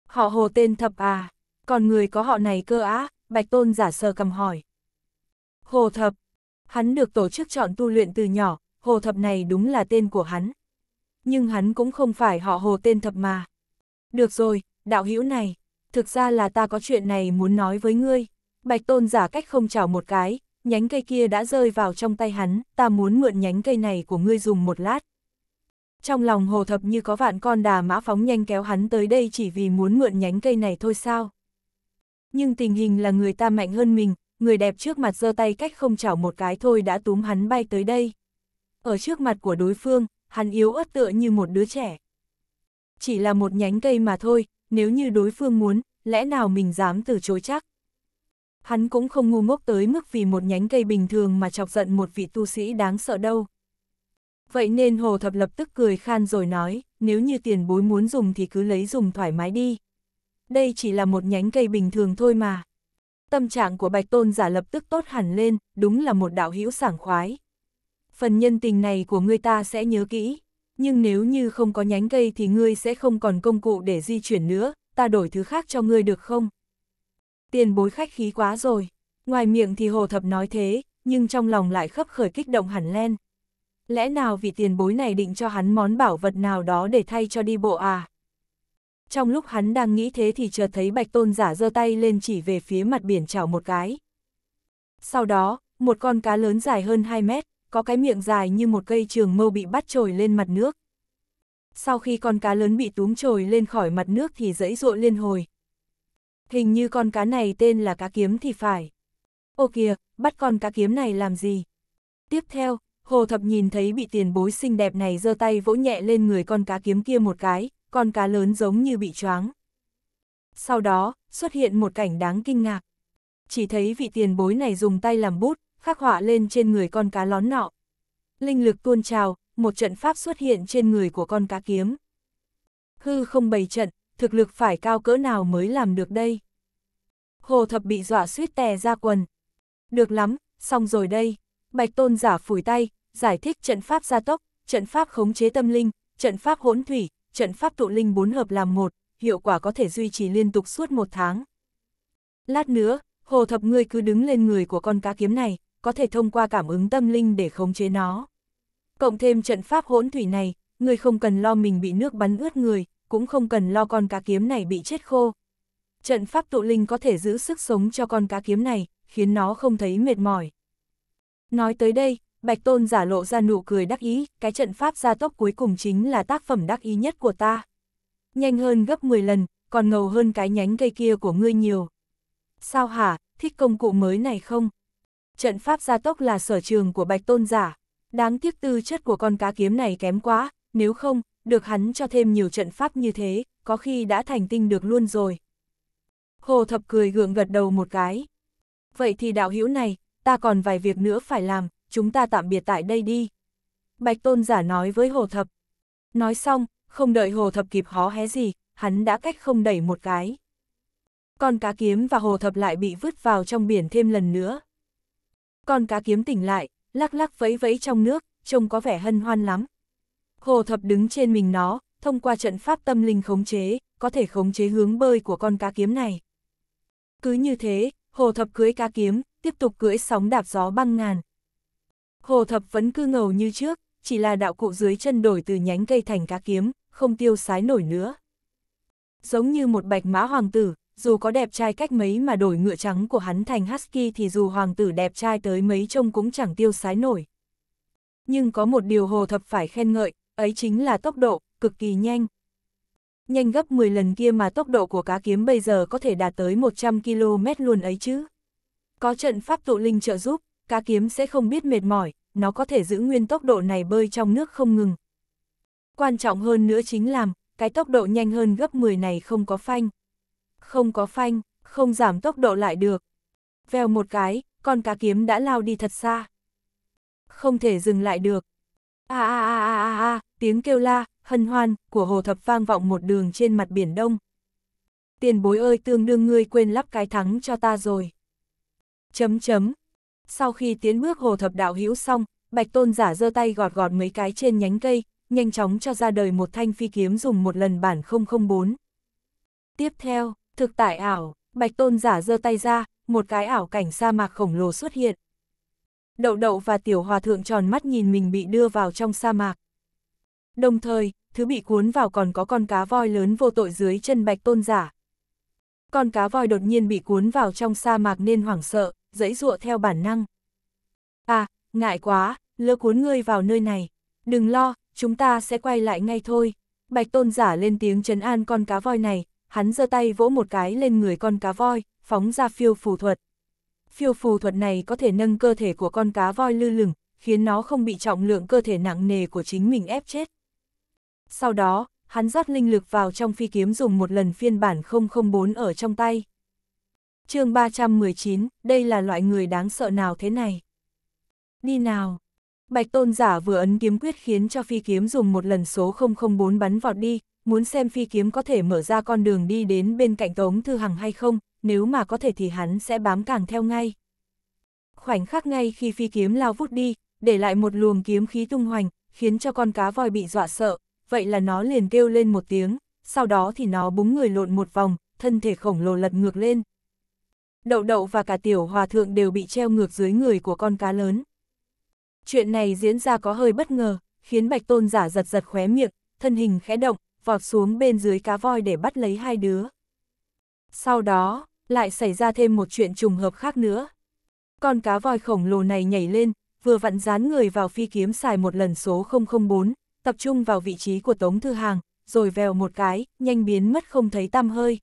Họ Hồ tên Thập à, còn người có họ này cơ á, Bạch Tôn giả sờ cầm hỏi. Hồ Thập, hắn được tổ chức chọn tu luyện từ nhỏ, Hồ Thập này đúng là tên của hắn. Nhưng hắn cũng không phải họ Hồ tên Thập mà. Được rồi, đạo hữu này, thực ra là ta có chuyện này muốn nói với ngươi. Bạch tôn giả cách không chảo một cái, nhánh cây kia đã rơi vào trong tay hắn, ta muốn mượn nhánh cây này của ngươi dùng một lát. Trong lòng hồ thập như có vạn con đà mã phóng nhanh kéo hắn tới đây chỉ vì muốn mượn nhánh cây này thôi sao. Nhưng tình hình là người ta mạnh hơn mình, người đẹp trước mặt giơ tay cách không chảo một cái thôi đã túm hắn bay tới đây. Ở trước mặt của đối phương, hắn yếu ớt tựa như một đứa trẻ. Chỉ là một nhánh cây mà thôi, nếu như đối phương muốn, lẽ nào mình dám từ chối chắc. Hắn cũng không ngu ngốc tới mức vì một nhánh cây bình thường mà chọc giận một vị tu sĩ đáng sợ đâu. Vậy nên Hồ Thập lập tức cười khan rồi nói, nếu như tiền bối muốn dùng thì cứ lấy dùng thoải mái đi. Đây chỉ là một nhánh cây bình thường thôi mà. Tâm trạng của Bạch Tôn giả lập tức tốt hẳn lên, đúng là một đạo hữu sảng khoái. Phần nhân tình này của ngươi ta sẽ nhớ kỹ, nhưng nếu như không có nhánh cây thì ngươi sẽ không còn công cụ để di chuyển nữa, ta đổi thứ khác cho ngươi được không? tiền bối khách khí quá rồi. Ngoài miệng thì hồ thập nói thế, nhưng trong lòng lại khấp khởi kích động hẳn len. Lẽ nào vì tiền bối này định cho hắn món bảo vật nào đó để thay cho đi bộ à? Trong lúc hắn đang nghĩ thế thì chợt thấy bạch tôn giả giơ tay lên chỉ về phía mặt biển chảo một cái. Sau đó, một con cá lớn dài hơn 2 mét, có cái miệng dài như một cây trường mâu bị bắt trồi lên mặt nước. Sau khi con cá lớn bị túm trồi lên khỏi mặt nước thì dãy ruộ liên hồi, hình như con cá này tên là cá kiếm thì phải. Ô kìa, bắt con cá kiếm này làm gì? Tiếp theo, Hồ Thập nhìn thấy bị tiền bối xinh đẹp này giơ tay vỗ nhẹ lên người con cá kiếm kia một cái, con cá lớn giống như bị choáng. Sau đó, xuất hiện một cảnh đáng kinh ngạc. Chỉ thấy vị tiền bối này dùng tay làm bút, khắc họa lên trên người con cá lón nọ. Linh lực tuôn trào, một trận pháp xuất hiện trên người của con cá kiếm. Hư không bày trận, thực lực phải cao cỡ nào mới làm được đây. Hồ thập bị dọa suýt tè ra quần. Được lắm, xong rồi đây. Bạch tôn giả phủi tay, giải thích trận pháp gia tốc, trận pháp khống chế tâm linh, trận pháp hỗn thủy, trận pháp tụ linh bốn hợp làm một, hiệu quả có thể duy trì liên tục suốt một tháng. Lát nữa, hồ thập ngươi cứ đứng lên người của con cá kiếm này, có thể thông qua cảm ứng tâm linh để khống chế nó. Cộng thêm trận pháp hỗn thủy này, ngươi không cần lo mình bị nước bắn ướt người, cũng không cần lo con cá kiếm này bị chết khô. Trận pháp tụ linh có thể giữ sức sống cho con cá kiếm này, khiến nó không thấy mệt mỏi. Nói tới đây, Bạch Tôn giả lộ ra nụ cười đắc ý, cái trận pháp gia tốc cuối cùng chính là tác phẩm đắc ý nhất của ta. Nhanh hơn gấp 10 lần, còn ngầu hơn cái nhánh cây kia của ngươi nhiều. Sao hả, thích công cụ mới này không? Trận pháp gia tốc là sở trường của Bạch Tôn giả. Đáng tiếc tư chất của con cá kiếm này kém quá, nếu không, được hắn cho thêm nhiều trận pháp như thế, có khi đã thành tinh được luôn rồi. Hồ Thập cười gượng gật đầu một cái. Vậy thì đạo hữu này, ta còn vài việc nữa phải làm, chúng ta tạm biệt tại đây đi. Bạch Tôn giả nói với Hồ Thập. Nói xong, không đợi Hồ Thập kịp hó hé gì, hắn đã cách không đẩy một cái. Con cá kiếm và Hồ Thập lại bị vứt vào trong biển thêm lần nữa. Con cá kiếm tỉnh lại, lắc lắc vẫy vẫy trong nước, trông có vẻ hân hoan lắm. Hồ thập đứng trên mình nó, thông qua trận pháp tâm linh khống chế, có thể khống chế hướng bơi của con cá kiếm này. Cứ như thế, hồ thập cưỡi cá kiếm, tiếp tục cưỡi sóng đạp gió băng ngàn. Hồ thập vẫn cứ ngầu như trước, chỉ là đạo cụ dưới chân đổi từ nhánh cây thành cá kiếm, không tiêu sái nổi nữa. Giống như một bạch mã hoàng tử, dù có đẹp trai cách mấy mà đổi ngựa trắng của hắn thành husky thì dù hoàng tử đẹp trai tới mấy trông cũng chẳng tiêu sái nổi. Nhưng có một điều hồ thập phải khen ngợi, ấy chính là tốc độ, cực kỳ nhanh. Nhanh gấp 10 lần kia mà tốc độ của cá kiếm bây giờ có thể đạt tới 100 km luôn ấy chứ. Có trận pháp tụ linh trợ giúp, cá kiếm sẽ không biết mệt mỏi, nó có thể giữ nguyên tốc độ này bơi trong nước không ngừng. Quan trọng hơn nữa chính làm, cái tốc độ nhanh hơn gấp 10 này không có phanh. Không có phanh, không giảm tốc độ lại được. Vèo một cái, con cá kiếm đã lao đi thật xa. Không thể dừng lại được, a a a a a tiếng kêu la, hân hoan, của hồ thập vang vọng một đường trên mặt biển đông. Tiền bối ơi tương đương ngươi quên lắp cái thắng cho ta rồi. Chấm chấm. Sau khi tiến bước hồ thập đạo hữu xong, bạch tôn giả giơ tay gọt gọt mấy cái trên nhánh cây, nhanh chóng cho ra đời một thanh phi kiếm dùng một lần bản 004. Tiếp theo, thực tại ảo, bạch tôn giả giơ tay ra, một cái ảo cảnh sa mạc khổng lồ xuất hiện, Đậu đậu và tiểu hòa thượng tròn mắt nhìn mình bị đưa vào trong sa mạc. Đồng thời, thứ bị cuốn vào còn có con cá voi lớn vô tội dưới chân bạch tôn giả. Con cá voi đột nhiên bị cuốn vào trong sa mạc nên hoảng sợ, dãy dụa theo bản năng. À, ngại quá, lỡ cuốn ngươi vào nơi này. Đừng lo, chúng ta sẽ quay lại ngay thôi. Bạch tôn giả lên tiếng trấn an con cá voi này, hắn giơ tay vỗ một cái lên người con cá voi, phóng ra phiêu phù thuật phiêu phù thuật này có thể nâng cơ thể của con cá voi lư lửng, khiến nó không bị trọng lượng cơ thể nặng nề của chính mình ép chết. Sau đó, hắn rót linh lực vào trong phi kiếm dùng một lần phiên bản 004 ở trong tay. chương 319, đây là loại người đáng sợ nào thế này? Đi nào! Bạch tôn giả vừa ấn kiếm quyết khiến cho phi kiếm dùng một lần số 004 bắn vọt đi, muốn xem phi kiếm có thể mở ra con đường đi đến bên cạnh Tống Thư Hằng hay không, nếu mà có thể thì hắn sẽ bám càng theo ngay. Khoảnh khắc ngay khi phi kiếm lao vút đi, để lại một luồng kiếm khí tung hoành, khiến cho con cá voi bị dọa sợ, vậy là nó liền kêu lên một tiếng, sau đó thì nó búng người lộn một vòng, thân thể khổng lồ lật ngược lên. Đậu đậu và cả tiểu hòa thượng đều bị treo ngược dưới người của con cá lớn. Chuyện này diễn ra có hơi bất ngờ, khiến bạch tôn giả giật giật khóe miệng, thân hình khẽ động, vọt xuống bên dưới cá voi để bắt lấy hai đứa. Sau đó, lại xảy ra thêm một chuyện trùng hợp khác nữa. Con cá voi khổng lồ này nhảy lên, vừa vặn dán người vào phi kiếm xài một lần số 004, tập trung vào vị trí của Tống Thư Hàng, rồi vèo một cái, nhanh biến mất không thấy tăm hơi.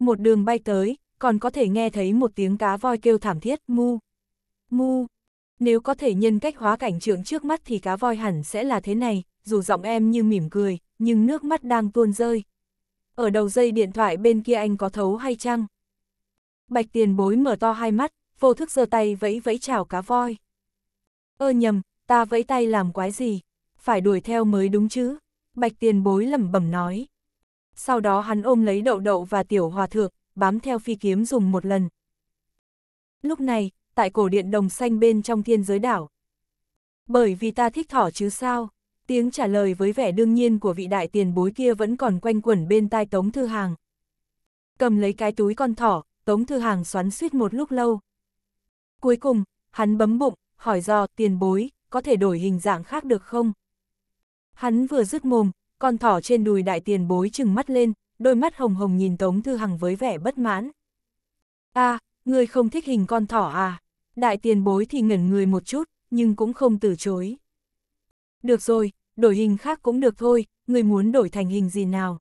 Một đường bay tới, còn có thể nghe thấy một tiếng cá voi kêu thảm thiết mu. Mu. Nếu có thể nhân cách hóa cảnh trượng trước mắt thì cá voi hẳn sẽ là thế này, dù giọng em như mỉm cười, nhưng nước mắt đang tuôn rơi. Ở đầu dây điện thoại bên kia anh có thấu hay chăng? bạch tiền bối mở to hai mắt, vô thức giơ tay vẫy vẫy chào cá voi. Ơ nhầm, ta vẫy tay làm quái gì, phải đuổi theo mới đúng chứ, bạch tiền bối lẩm bẩm nói. Sau đó hắn ôm lấy đậu đậu và tiểu hòa thượng, bám theo phi kiếm dùng một lần. Lúc này, tại cổ điện đồng xanh bên trong thiên giới đảo. Bởi vì ta thích thỏ chứ sao, tiếng trả lời với vẻ đương nhiên của vị đại tiền bối kia vẫn còn quanh quẩn bên tai tống thư hàng. Cầm lấy cái túi con thỏ, Tống Thư Hàng xoắn suýt một lúc lâu. Cuối cùng, hắn bấm bụng, hỏi do tiền bối, có thể đổi hình dạng khác được không? Hắn vừa dứt mồm, con thỏ trên đùi đại tiền bối chừng mắt lên, đôi mắt hồng hồng nhìn Tống Thư Hằng với vẻ bất mãn. a à, ngươi không thích hình con thỏ à? Đại tiền bối thì ngẩn người một chút, nhưng cũng không từ chối. Được rồi, đổi hình khác cũng được thôi, người muốn đổi thành hình gì nào.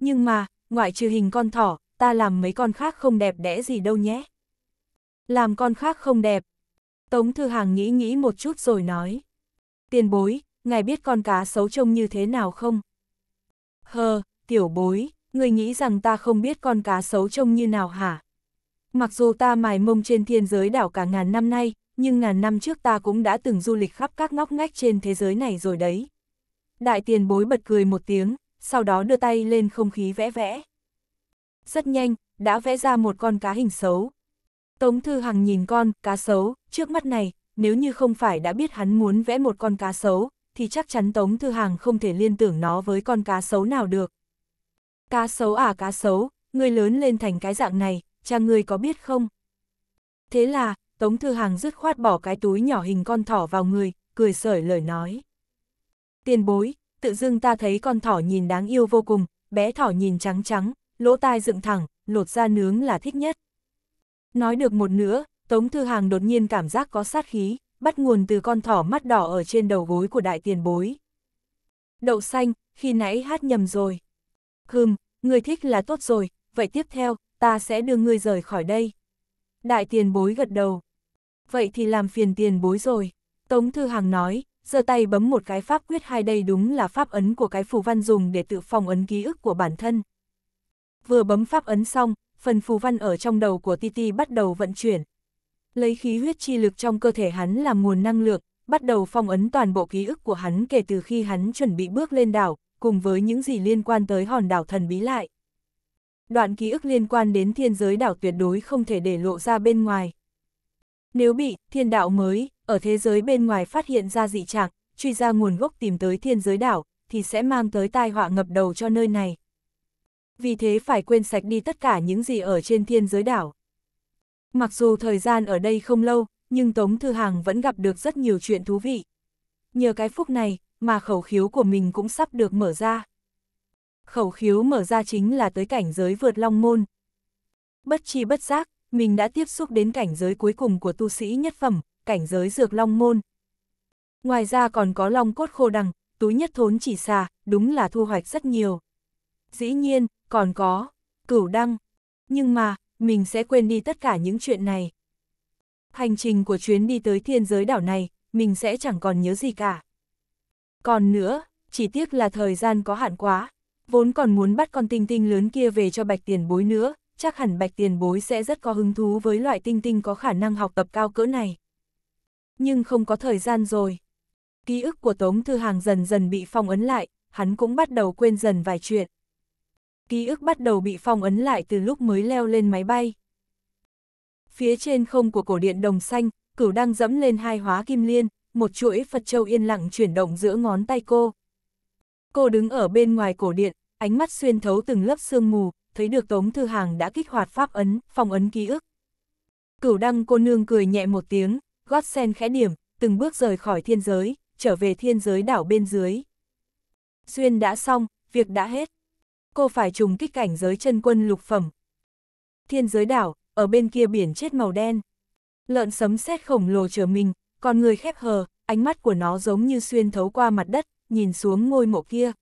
Nhưng mà, ngoại trừ hình con thỏ, ta làm mấy con khác không đẹp đẽ gì đâu nhé. Làm con khác không đẹp. Tống Thư Hàng nghĩ nghĩ một chút rồi nói. Tiền bối, ngài biết con cá xấu trông như thế nào không? Hờ, tiểu bối, người nghĩ rằng ta không biết con cá xấu trông như nào hả? Mặc dù ta mài mông trên thiên giới đảo cả ngàn năm nay, nhưng ngàn năm trước ta cũng đã từng du lịch khắp các ngóc ngách trên thế giới này rồi đấy. Đại tiền bối bật cười một tiếng, sau đó đưa tay lên không khí vẽ vẽ. Rất nhanh, đã vẽ ra một con cá hình xấu. Tống Thư Hằng nhìn con cá xấu, trước mắt này, nếu như không phải đã biết hắn muốn vẽ một con cá xấu, thì chắc chắn Tống Thư Hằng không thể liên tưởng nó với con cá xấu nào được. Cá xấu à cá xấu, người lớn lên thành cái dạng này, cha người có biết không? Thế là, Tống Thư Hằng dứt khoát bỏ cái túi nhỏ hình con thỏ vào người, cười sởi lời nói. Tiền bối, tự dưng ta thấy con thỏ nhìn đáng yêu vô cùng, bé thỏ nhìn trắng trắng, lỗ tai dựng thẳng, lột da nướng là thích nhất. Nói được một nữa, Tống Thư Hàng đột nhiên cảm giác có sát khí, bắt nguồn từ con thỏ mắt đỏ ở trên đầu gối của đại tiền bối. Đậu xanh, khi nãy hát nhầm rồi. Hừm, người thích là tốt rồi, vậy tiếp theo, ta sẽ đưa ngươi rời khỏi đây. Đại tiền bối gật đầu. Vậy thì làm phiền tiền bối rồi. Tống Thư Hàng nói, giơ tay bấm một cái pháp quyết hai đây đúng là pháp ấn của cái phù văn dùng để tự phòng ấn ký ức của bản thân vừa bấm pháp ấn xong, phần phù văn ở trong đầu của Titi bắt đầu vận chuyển. Lấy khí huyết chi lực trong cơ thể hắn làm nguồn năng lượng, bắt đầu phong ấn toàn bộ ký ức của hắn kể từ khi hắn chuẩn bị bước lên đảo, cùng với những gì liên quan tới hòn đảo thần bí lại. Đoạn ký ức liên quan đến thiên giới đảo tuyệt đối không thể để lộ ra bên ngoài. Nếu bị thiên đạo mới ở thế giới bên ngoài phát hiện ra dị trạng, truy ra nguồn gốc tìm tới thiên giới đảo, thì sẽ mang tới tai họa ngập đầu cho nơi này vì thế phải quên sạch đi tất cả những gì ở trên thiên giới đảo. Mặc dù thời gian ở đây không lâu, nhưng Tống Thư Hàng vẫn gặp được rất nhiều chuyện thú vị. Nhờ cái phúc này, mà khẩu khiếu của mình cũng sắp được mở ra. Khẩu khiếu mở ra chính là tới cảnh giới vượt long môn. Bất chi bất giác, mình đã tiếp xúc đến cảnh giới cuối cùng của tu sĩ nhất phẩm, cảnh giới dược long môn. Ngoài ra còn có long cốt khô đằng, túi nhất thốn chỉ xà, đúng là thu hoạch rất nhiều dĩ nhiên, còn có, cửu đăng. Nhưng mà, mình sẽ quên đi tất cả những chuyện này. Hành trình của chuyến đi tới thiên giới đảo này, mình sẽ chẳng còn nhớ gì cả. Còn nữa, chỉ tiếc là thời gian có hạn quá, vốn còn muốn bắt con tinh tinh lớn kia về cho bạch tiền bối nữa, chắc hẳn bạch tiền bối sẽ rất có hứng thú với loại tinh tinh có khả năng học tập cao cỡ này. Nhưng không có thời gian rồi. Ký ức của Tống Thư Hàng dần dần bị phong ấn lại, hắn cũng bắt đầu quên dần vài chuyện ký ức bắt đầu bị phong ấn lại từ lúc mới leo lên máy bay. Phía trên không của cổ điện đồng xanh, cửu đang dẫm lên hai hóa kim liên, một chuỗi Phật Châu yên lặng chuyển động giữa ngón tay cô. Cô đứng ở bên ngoài cổ điện, ánh mắt xuyên thấu từng lớp sương mù, thấy được Tống Thư Hàng đã kích hoạt pháp ấn, phong ấn ký ức. Cửu đăng cô nương cười nhẹ một tiếng, gót sen khẽ điểm, từng bước rời khỏi thiên giới, trở về thiên giới đảo bên dưới. Xuyên đã xong, việc đã hết cô phải trùng kích cảnh giới chân quân lục phẩm. Thiên giới đảo, ở bên kia biển chết màu đen. Lợn sấm sét khổng lồ chờ mình, con người khép hờ, ánh mắt của nó giống như xuyên thấu qua mặt đất, nhìn xuống ngôi mộ kia.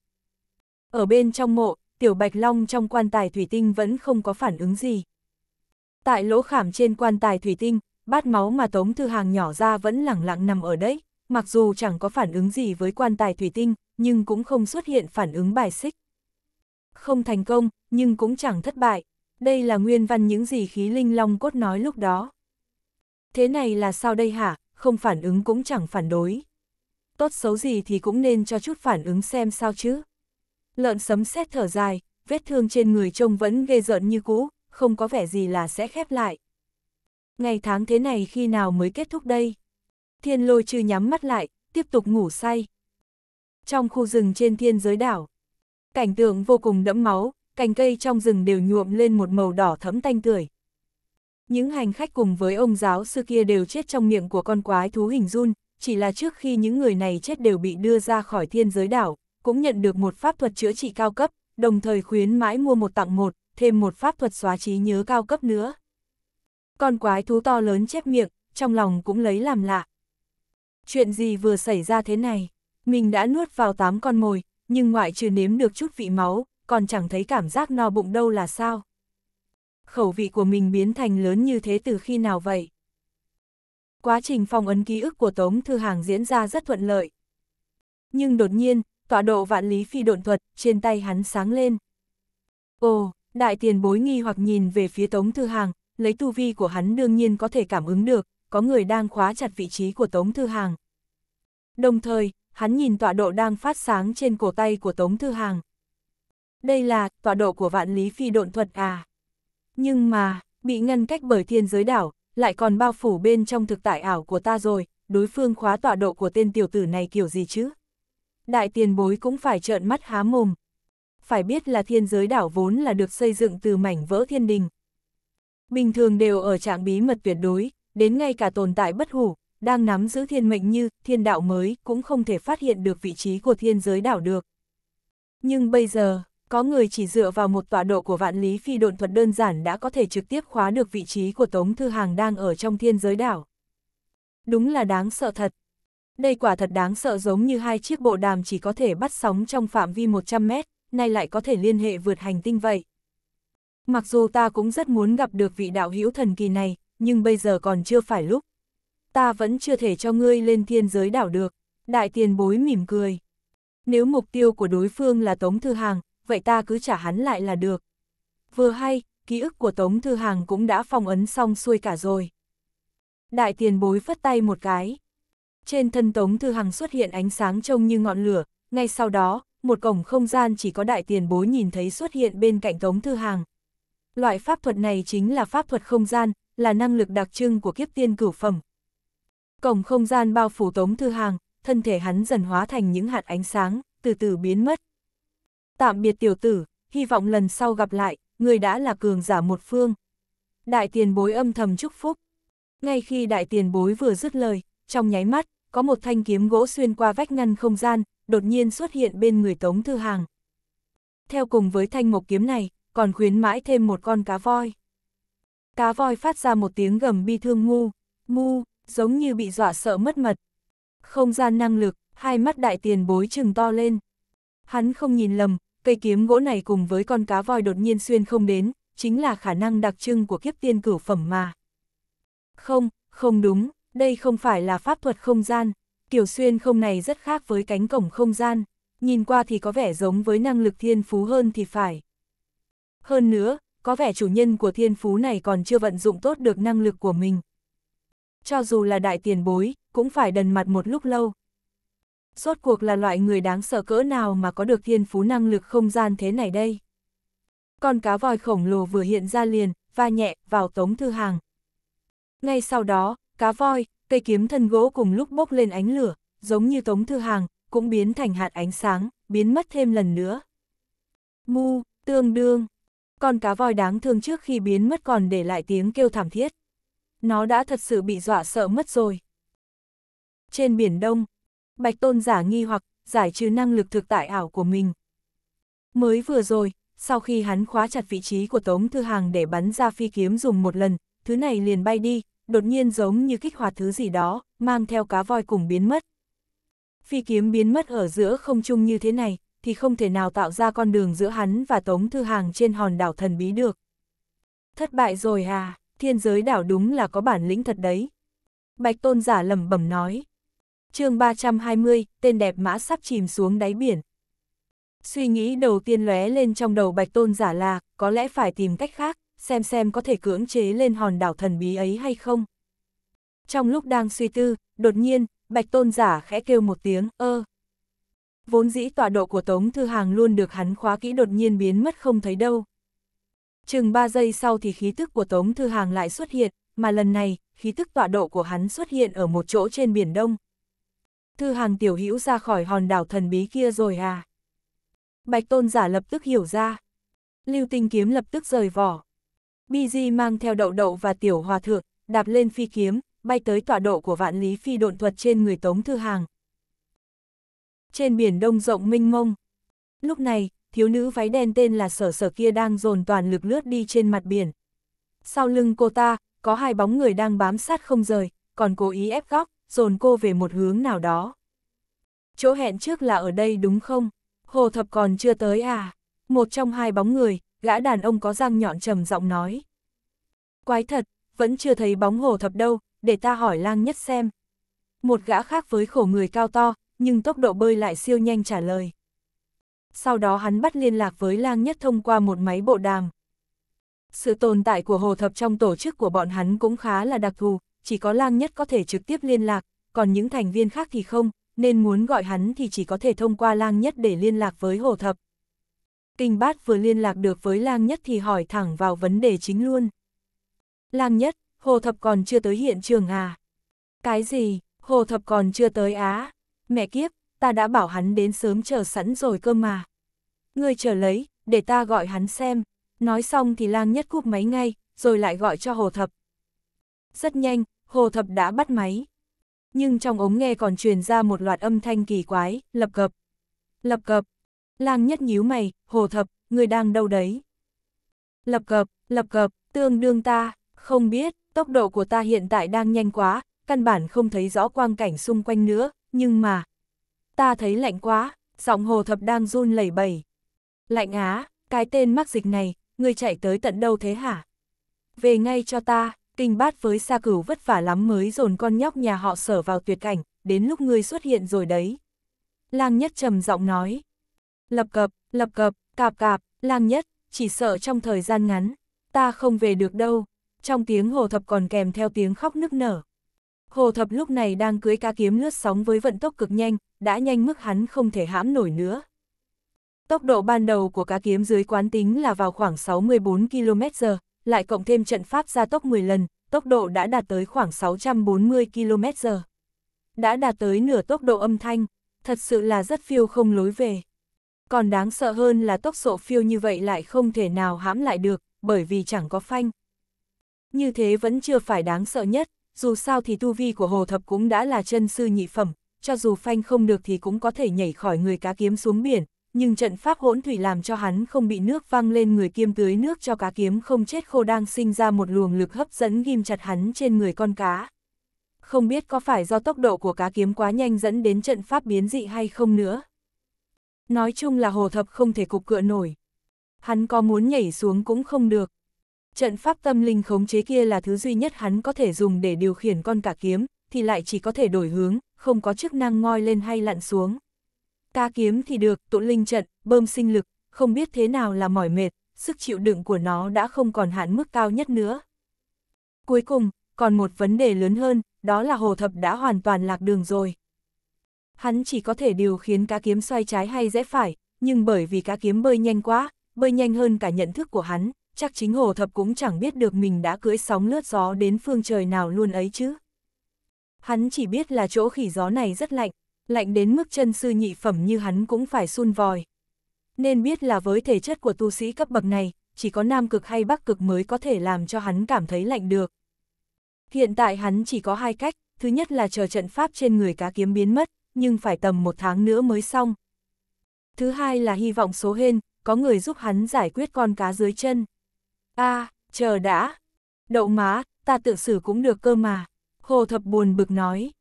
Ở bên trong mộ, tiểu bạch long trong quan tài thủy tinh vẫn không có phản ứng gì. Tại lỗ khảm trên quan tài thủy tinh, bát máu mà Tống Thư Hàng nhỏ ra vẫn lẳng lặng nằm ở đấy, mặc dù chẳng có phản ứng gì với quan tài thủy tinh, nhưng cũng không xuất hiện phản ứng bài xích. Không thành công, nhưng cũng chẳng thất bại. Đây là nguyên văn những gì khí linh long cốt nói lúc đó. Thế này là sao đây hả, không phản ứng cũng chẳng phản đối. Tốt xấu gì thì cũng nên cho chút phản ứng xem sao chứ. Lợn sấm sét thở dài, vết thương trên người trông vẫn ghê rợn như cũ, không có vẻ gì là sẽ khép lại. Ngày tháng thế này khi nào mới kết thúc đây? Thiên lôi chư nhắm mắt lại, tiếp tục ngủ say. Trong khu rừng trên thiên giới đảo, Cảnh tượng vô cùng đẫm máu, cành cây trong rừng đều nhuộm lên một màu đỏ thẫm tanh tưởi. Những hành khách cùng với ông giáo sư kia đều chết trong miệng của con quái thú hình run, chỉ là trước khi những người này chết đều bị đưa ra khỏi thiên giới đảo, cũng nhận được một pháp thuật chữa trị cao cấp, đồng thời khuyến mãi mua một tặng một, thêm một pháp thuật xóa trí nhớ cao cấp nữa. Con quái thú to lớn chép miệng, trong lòng cũng lấy làm lạ. Chuyện gì vừa xảy ra thế này? Mình đã nuốt vào tám con mồi, nhưng ngoại trừ nếm được chút vị máu, còn chẳng thấy cảm giác no bụng đâu là sao. Khẩu vị của mình biến thành lớn như thế từ khi nào vậy? Quá trình phong ấn ký ức của Tống Thư Hàng diễn ra rất thuận lợi. Nhưng đột nhiên, tọa độ vạn lý phi độn thuật trên tay hắn sáng lên. Ồ, đại tiền bối nghi hoặc nhìn về phía Tống Thư Hàng, lấy tu vi của hắn đương nhiên có thể cảm ứng được, có người đang khóa chặt vị trí của Tống Thư Hàng. Đồng thời, hắn nhìn tọa độ đang phát sáng trên cổ tay của Tống Thư Hàng. Đây là tọa độ của vạn lý phi độn thuật à. Nhưng mà, bị ngăn cách bởi thiên giới đảo, lại còn bao phủ bên trong thực tại ảo của ta rồi, đối phương khóa tọa độ của tên tiểu tử này kiểu gì chứ? Đại tiền bối cũng phải trợn mắt há mồm. Phải biết là thiên giới đảo vốn là được xây dựng từ mảnh vỡ thiên đình. Bình thường đều ở trạng bí mật tuyệt đối, đến ngay cả tồn tại bất hủ, đang nắm giữ thiên mệnh như thiên đạo mới cũng không thể phát hiện được vị trí của thiên giới đảo được. Nhưng bây giờ, có người chỉ dựa vào một tọa độ của vạn lý phi độn thuật đơn giản đã có thể trực tiếp khóa được vị trí của Tống Thư Hàng đang ở trong thiên giới đảo. Đúng là đáng sợ thật. Đây quả thật đáng sợ giống như hai chiếc bộ đàm chỉ có thể bắt sóng trong phạm vi 100 mét, nay lại có thể liên hệ vượt hành tinh vậy. Mặc dù ta cũng rất muốn gặp được vị đạo hữu thần kỳ này, nhưng bây giờ còn chưa phải lúc ta vẫn chưa thể cho ngươi lên thiên giới đảo được, đại tiền bối mỉm cười. Nếu mục tiêu của đối phương là Tống Thư Hàng, vậy ta cứ trả hắn lại là được. Vừa hay, ký ức của Tống Thư Hàng cũng đã phong ấn xong xuôi cả rồi. Đại tiền bối phất tay một cái. Trên thân Tống Thư Hằng xuất hiện ánh sáng trông như ngọn lửa, ngay sau đó, một cổng không gian chỉ có đại tiền bối nhìn thấy xuất hiện bên cạnh Tống Thư Hằng. Loại pháp thuật này chính là pháp thuật không gian, là năng lực đặc trưng của kiếp tiên cửu phẩm, Cổng không gian bao phủ Tống Thư Hàng, thân thể hắn dần hóa thành những hạt ánh sáng, từ từ biến mất. Tạm biệt tiểu tử, hy vọng lần sau gặp lại, người đã là cường giả một phương. Đại tiền bối âm thầm chúc phúc. Ngay khi đại tiền bối vừa dứt lời, trong nháy mắt, có một thanh kiếm gỗ xuyên qua vách ngăn không gian, đột nhiên xuất hiện bên người Tống Thư Hàng. Theo cùng với thanh mộc kiếm này, còn khuyến mãi thêm một con cá voi. Cá voi phát ra một tiếng gầm bi thương ngu, mu, giống như bị dọa sợ mất mật. Không gian năng lực, hai mắt đại tiền bối trừng to lên. Hắn không nhìn lầm, cây kiếm gỗ này cùng với con cá voi đột nhiên xuyên không đến, chính là khả năng đặc trưng của kiếp tiên cửu phẩm mà. Không, không đúng, đây không phải là pháp thuật không gian, kiểu xuyên không này rất khác với cánh cổng không gian, nhìn qua thì có vẻ giống với năng lực thiên phú hơn thì phải. Hơn nữa, có vẻ chủ nhân của thiên phú này còn chưa vận dụng tốt được năng lực của mình cho dù là đại tiền bối, cũng phải đần mặt một lúc lâu. Rốt cuộc là loại người đáng sợ cỡ nào mà có được thiên phú năng lực không gian thế này đây? Con cá vòi khổng lồ vừa hiện ra liền, va nhẹ vào tống thư hàng. Ngay sau đó, cá voi, cây kiếm thân gỗ cùng lúc bốc lên ánh lửa, giống như tống thư hàng, cũng biến thành hạt ánh sáng, biến mất thêm lần nữa. Mu, tương đương. Con cá voi đáng thương trước khi biến mất còn để lại tiếng kêu thảm thiết nó đã thật sự bị dọa sợ mất rồi. Trên biển Đông, Bạch Tôn giả nghi hoặc giải trừ năng lực thực tại ảo của mình. Mới vừa rồi, sau khi hắn khóa chặt vị trí của Tống Thư Hàng để bắn ra phi kiếm dùng một lần, thứ này liền bay đi, đột nhiên giống như kích hoạt thứ gì đó, mang theo cá voi cùng biến mất. Phi kiếm biến mất ở giữa không trung như thế này, thì không thể nào tạo ra con đường giữa hắn và Tống Thư Hàng trên hòn đảo thần bí được. Thất bại rồi à? thiên giới đảo đúng là có bản lĩnh thật đấy. Bạch tôn giả lầm bẩm nói. chương 320, tên đẹp mã sắp chìm xuống đáy biển. Suy nghĩ đầu tiên lóe lên trong đầu bạch tôn giả là, có lẽ phải tìm cách khác, xem xem có thể cưỡng chế lên hòn đảo thần bí ấy hay không. Trong lúc đang suy tư, đột nhiên, bạch tôn giả khẽ kêu một tiếng, ơ. Vốn dĩ tọa độ của Tống Thư Hàng luôn được hắn khóa kỹ đột nhiên biến mất không thấy đâu. Chừng 3 giây sau thì khí tức của Tống Thư Hàng lại xuất hiện, mà lần này, khí tức tọa độ của hắn xuất hiện ở một chỗ trên biển Đông. Thư Hàng tiểu hữu ra khỏi hòn đảo thần bí kia rồi à? Bạch Tôn giả lập tức hiểu ra. Lưu Tinh kiếm lập tức rời vỏ. Biji mang theo đậu đậu và tiểu hòa thượng, đạp lên phi kiếm, bay tới tọa độ của vạn lý phi độn thuật trên người Tống Thư Hàng. Trên biển Đông rộng minh mông. Lúc này, thiếu nữ váy đen tên là sở sở kia đang dồn toàn lực lướt đi trên mặt biển. Sau lưng cô ta, có hai bóng người đang bám sát không rời, còn cố ý ép góc, dồn cô về một hướng nào đó. Chỗ hẹn trước là ở đây đúng không? Hồ Thập còn chưa tới à? Một trong hai bóng người, gã đàn ông có răng nhọn trầm giọng nói. Quái thật, vẫn chưa thấy bóng Hồ Thập đâu, để ta hỏi lang nhất xem. Một gã khác với khổ người cao to, nhưng tốc độ bơi lại siêu nhanh trả lời sau đó hắn bắt liên lạc với lang nhất thông qua một máy bộ đàm. Sự tồn tại của hồ thập trong tổ chức của bọn hắn cũng khá là đặc thù, chỉ có lang nhất có thể trực tiếp liên lạc, còn những thành viên khác thì không, nên muốn gọi hắn thì chỉ có thể thông qua lang nhất để liên lạc với hồ thập. Kinh bát vừa liên lạc được với lang nhất thì hỏi thẳng vào vấn đề chính luôn. Lang nhất, hồ thập còn chưa tới hiện trường à? Cái gì, hồ thập còn chưa tới á? Mẹ kiếp, ta đã bảo hắn đến sớm chờ sẵn rồi cơ mà. Ngươi chờ lấy, để ta gọi hắn xem. Nói xong thì lang nhất cúp máy ngay, rồi lại gọi cho Hồ Thập. Rất nhanh, Hồ Thập đã bắt máy. Nhưng trong ống nghe còn truyền ra một loạt âm thanh kỳ quái, lập cập. Lập cập. Lang nhất nhíu mày, Hồ Thập, người đang đâu đấy? Lập cập, lập cập, tương đương ta, không biết, tốc độ của ta hiện tại đang nhanh quá, căn bản không thấy rõ quang cảnh xung quanh nữa, nhưng mà, ta thấy lạnh quá, giọng hồ thập đang run lẩy bẩy. Lạnh á, cái tên mắc dịch này, người chạy tới tận đâu thế hả? Về ngay cho ta, kinh bát với xa cửu vất vả lắm mới dồn con nhóc nhà họ sở vào tuyệt cảnh, đến lúc ngươi xuất hiện rồi đấy. Lang nhất trầm giọng nói. Lập cập, lập cập, cạp cạp, lang nhất, chỉ sợ trong thời gian ngắn, ta không về được đâu. Trong tiếng hồ thập còn kèm theo tiếng khóc nức nở. Hồ Thập lúc này đang cưới cá kiếm lướt sóng với vận tốc cực nhanh, đã nhanh mức hắn không thể hãm nổi nữa. Tốc độ ban đầu của cá kiếm dưới quán tính là vào khoảng 64 km h lại cộng thêm trận pháp gia tốc 10 lần, tốc độ đã đạt tới khoảng 640 km h Đã đạt tới nửa tốc độ âm thanh, thật sự là rất phiêu không lối về. Còn đáng sợ hơn là tốc độ phiêu như vậy lại không thể nào hãm lại được, bởi vì chẳng có phanh. Như thế vẫn chưa phải đáng sợ nhất, dù sao thì tu vi của Hồ Thập cũng đã là chân sư nhị phẩm, cho dù phanh không được thì cũng có thể nhảy khỏi người cá kiếm xuống biển, nhưng trận pháp hỗn thủy làm cho hắn không bị nước văng lên người kiêm tưới nước cho cá kiếm không chết khô đang sinh ra một luồng lực hấp dẫn ghim chặt hắn trên người con cá. Không biết có phải do tốc độ của cá kiếm quá nhanh dẫn đến trận pháp biến dị hay không nữa. Nói chung là hồ thập không thể cục cựa nổi. Hắn có muốn nhảy xuống cũng không được. Trận pháp tâm linh khống chế kia là thứ duy nhất hắn có thể dùng để điều khiển con cả kiếm, thì lại chỉ có thể đổi hướng, không có chức năng ngoi lên hay lặn xuống. Ca kiếm thì được, tụ linh trận, bơm sinh lực, không biết thế nào là mỏi mệt, sức chịu đựng của nó đã không còn hạn mức cao nhất nữa. Cuối cùng, còn một vấn đề lớn hơn, đó là hồ thập đã hoàn toàn lạc đường rồi. Hắn chỉ có thể điều khiến cá kiếm xoay trái hay rẽ phải, nhưng bởi vì cá kiếm bơi nhanh quá, bơi nhanh hơn cả nhận thức của hắn, chắc chính hồ thập cũng chẳng biết được mình đã cưỡi sóng lướt gió đến phương trời nào luôn ấy chứ. Hắn chỉ biết là chỗ khỉ gió này rất lạnh, lạnh đến mức chân sư nhị phẩm như hắn cũng phải sun vòi. Nên biết là với thể chất của tu sĩ cấp bậc này, chỉ có nam cực hay bắc cực mới có thể làm cho hắn cảm thấy lạnh được. Hiện tại hắn chỉ có hai cách, thứ nhất là chờ trận pháp trên người cá kiếm biến mất, nhưng phải tầm một tháng nữa mới xong. Thứ hai là hy vọng số hên, có người giúp hắn giải quyết con cá dưới chân a à, chờ đã. Đậu má, ta tự xử cũng được cơ mà. Hồ thập buồn bực nói.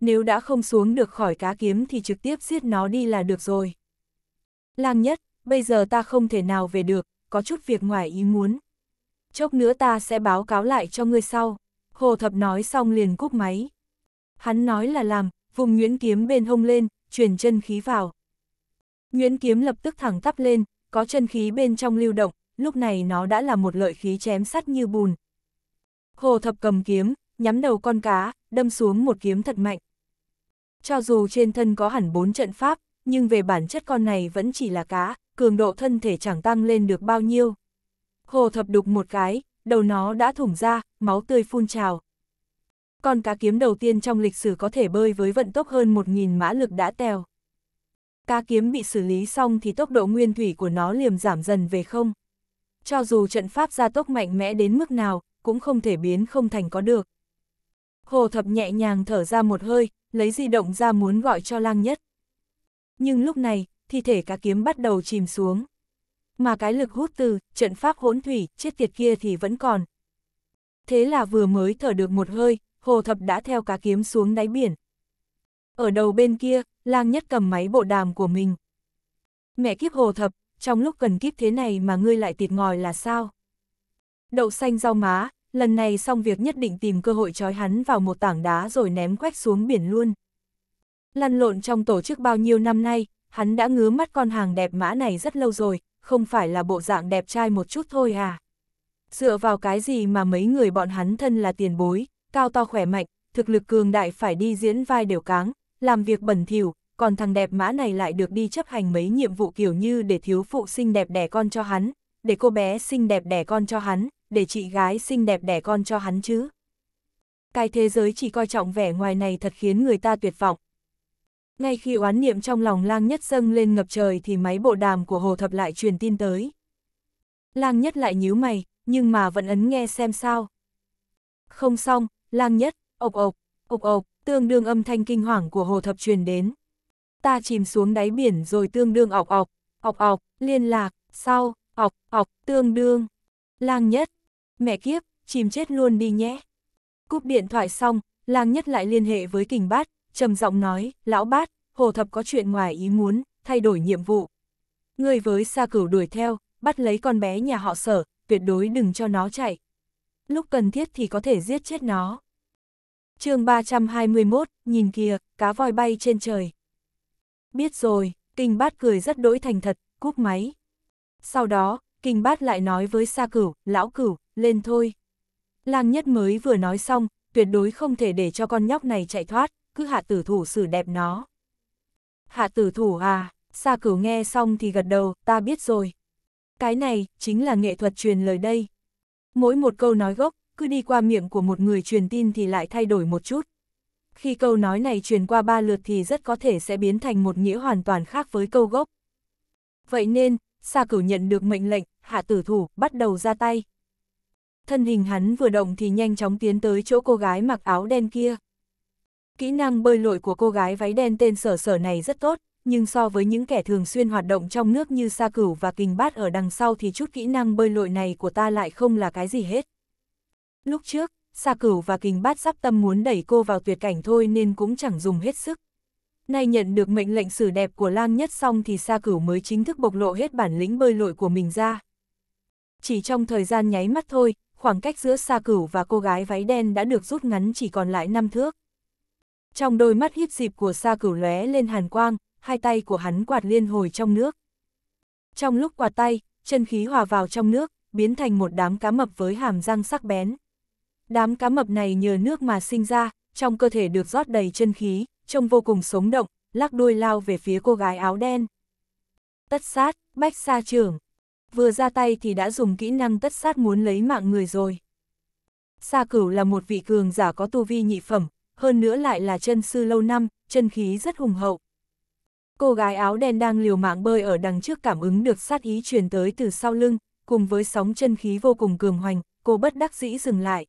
Nếu đã không xuống được khỏi cá kiếm thì trực tiếp giết nó đi là được rồi. Lang nhất, bây giờ ta không thể nào về được, có chút việc ngoài ý muốn. Chốc nữa ta sẽ báo cáo lại cho ngươi sau. Hồ thập nói xong liền cúp máy. Hắn nói là làm, vùng Nguyễn Kiếm bên hông lên, truyền chân khí vào. Nguyễn Kiếm lập tức thẳng tắp lên, có chân khí bên trong lưu động, lúc này nó đã là một lợi khí chém sắt như bùn. Hồ thập cầm kiếm, nhắm đầu con cá, đâm xuống một kiếm thật mạnh. Cho dù trên thân có hẳn bốn trận pháp, nhưng về bản chất con này vẫn chỉ là cá, cường độ thân thể chẳng tăng lên được bao nhiêu. Hồ thập đục một cái, đầu nó đã thủng ra, máu tươi phun trào. Con cá kiếm đầu tiên trong lịch sử có thể bơi với vận tốc hơn 1.000 mã lực đã tèo. Cá kiếm bị xử lý xong thì tốc độ nguyên thủy của nó liềm giảm dần về không cho dù trận pháp gia tốc mạnh mẽ đến mức nào, cũng không thể biến không thành có được. Hồ Thập nhẹ nhàng thở ra một hơi, lấy di động ra muốn gọi cho lang nhất. Nhưng lúc này, thi thể cá kiếm bắt đầu chìm xuống. Mà cái lực hút từ, trận pháp hỗn thủy, chết tiệt kia thì vẫn còn. Thế là vừa mới thở được một hơi, Hồ Thập đã theo cá kiếm xuống đáy biển. Ở đầu bên kia, lang nhất cầm máy bộ đàm của mình. Mẹ kiếp Hồ Thập, trong lúc cần kiếp thế này mà ngươi lại tiệt ngòi là sao? Đậu xanh rau má, lần này xong việc nhất định tìm cơ hội trói hắn vào một tảng đá rồi ném quách xuống biển luôn. Lăn lộn trong tổ chức bao nhiêu năm nay, hắn đã ngứa mắt con hàng đẹp mã này rất lâu rồi, không phải là bộ dạng đẹp trai một chút thôi à. Dựa vào cái gì mà mấy người bọn hắn thân là tiền bối, cao to khỏe mạnh, thực lực cường đại phải đi diễn vai đều cáng, làm việc bẩn thỉu còn thằng đẹp mã này lại được đi chấp hành mấy nhiệm vụ kiểu như để thiếu phụ xinh đẹp đẻ con cho hắn, để cô bé xinh đẹp đẻ con cho hắn, để chị gái xinh đẹp đẻ con cho hắn chứ. Cái thế giới chỉ coi trọng vẻ ngoài này thật khiến người ta tuyệt vọng. Ngay khi oán niệm trong lòng lang nhất dâng lên ngập trời thì máy bộ đàm của Hồ Thập lại truyền tin tới. Lang nhất lại nhíu mày, nhưng mà vẫn ấn nghe xem sao. Không xong, lang nhất, ộc ộc, ộc ộc, tương đương âm thanh kinh hoàng của Hồ Thập truyền đến ta chìm xuống đáy biển rồi tương đương ọc ọc, ọc ọc, liên lạc, sau, ọc, ọc, tương đương. Lang nhất, mẹ kiếp, chìm chết luôn đi nhé. Cúp điện thoại xong, lang nhất lại liên hệ với kình bát, trầm giọng nói, lão bát, hồ thập có chuyện ngoài ý muốn, thay đổi nhiệm vụ. Người với xa cửu đuổi theo, bắt lấy con bé nhà họ sở, tuyệt đối đừng cho nó chạy. Lúc cần thiết thì có thể giết chết nó. chương 321, nhìn kìa, cá voi bay trên trời. Biết rồi, kinh bát cười rất đỗi thành thật, cúp máy. Sau đó, kinh bát lại nói với sa cửu, lão cửu, lên thôi. Lang nhất mới vừa nói xong, tuyệt đối không thể để cho con nhóc này chạy thoát, cứ hạ tử thủ xử đẹp nó. Hạ tử thủ à, sa cửu nghe xong thì gật đầu, ta biết rồi. Cái này, chính là nghệ thuật truyền lời đây. Mỗi một câu nói gốc, cứ đi qua miệng của một người truyền tin thì lại thay đổi một chút khi câu nói này truyền qua ba lượt thì rất có thể sẽ biến thành một nghĩa hoàn toàn khác với câu gốc. Vậy nên, Sa Cửu nhận được mệnh lệnh, hạ tử thủ, bắt đầu ra tay. Thân hình hắn vừa động thì nhanh chóng tiến tới chỗ cô gái mặc áo đen kia. Kỹ năng bơi lội của cô gái váy đen tên sở sở này rất tốt, nhưng so với những kẻ thường xuyên hoạt động trong nước như Sa Cửu và Kình Bát ở đằng sau thì chút kỹ năng bơi lội này của ta lại không là cái gì hết. Lúc trước, Sa cửu và kình bát sắp tâm muốn đẩy cô vào tuyệt cảnh thôi nên cũng chẳng dùng hết sức. Nay nhận được mệnh lệnh xử đẹp của lang nhất xong thì Sa cửu mới chính thức bộc lộ hết bản lĩnh bơi lội của mình ra. Chỉ trong thời gian nháy mắt thôi, khoảng cách giữa Sa cửu và cô gái váy đen đã được rút ngắn chỉ còn lại năm thước. Trong đôi mắt hiếp dịp của Sa cửu lóe lên hàn quang, hai tay của hắn quạt liên hồi trong nước. Trong lúc quạt tay, chân khí hòa vào trong nước, biến thành một đám cá mập với hàm răng sắc bén. Đám cá mập này nhờ nước mà sinh ra, trong cơ thể được rót đầy chân khí, trông vô cùng sống động, lắc đuôi lao về phía cô gái áo đen. Tất sát, bách sa trưởng. Vừa ra tay thì đã dùng kỹ năng tất sát muốn lấy mạng người rồi. Sa cửu là một vị cường giả có tu vi nhị phẩm, hơn nữa lại là chân sư lâu năm, chân khí rất hùng hậu. Cô gái áo đen đang liều mạng bơi ở đằng trước cảm ứng được sát ý truyền tới từ sau lưng, cùng với sóng chân khí vô cùng cường hoành, cô bất đắc dĩ dừng lại.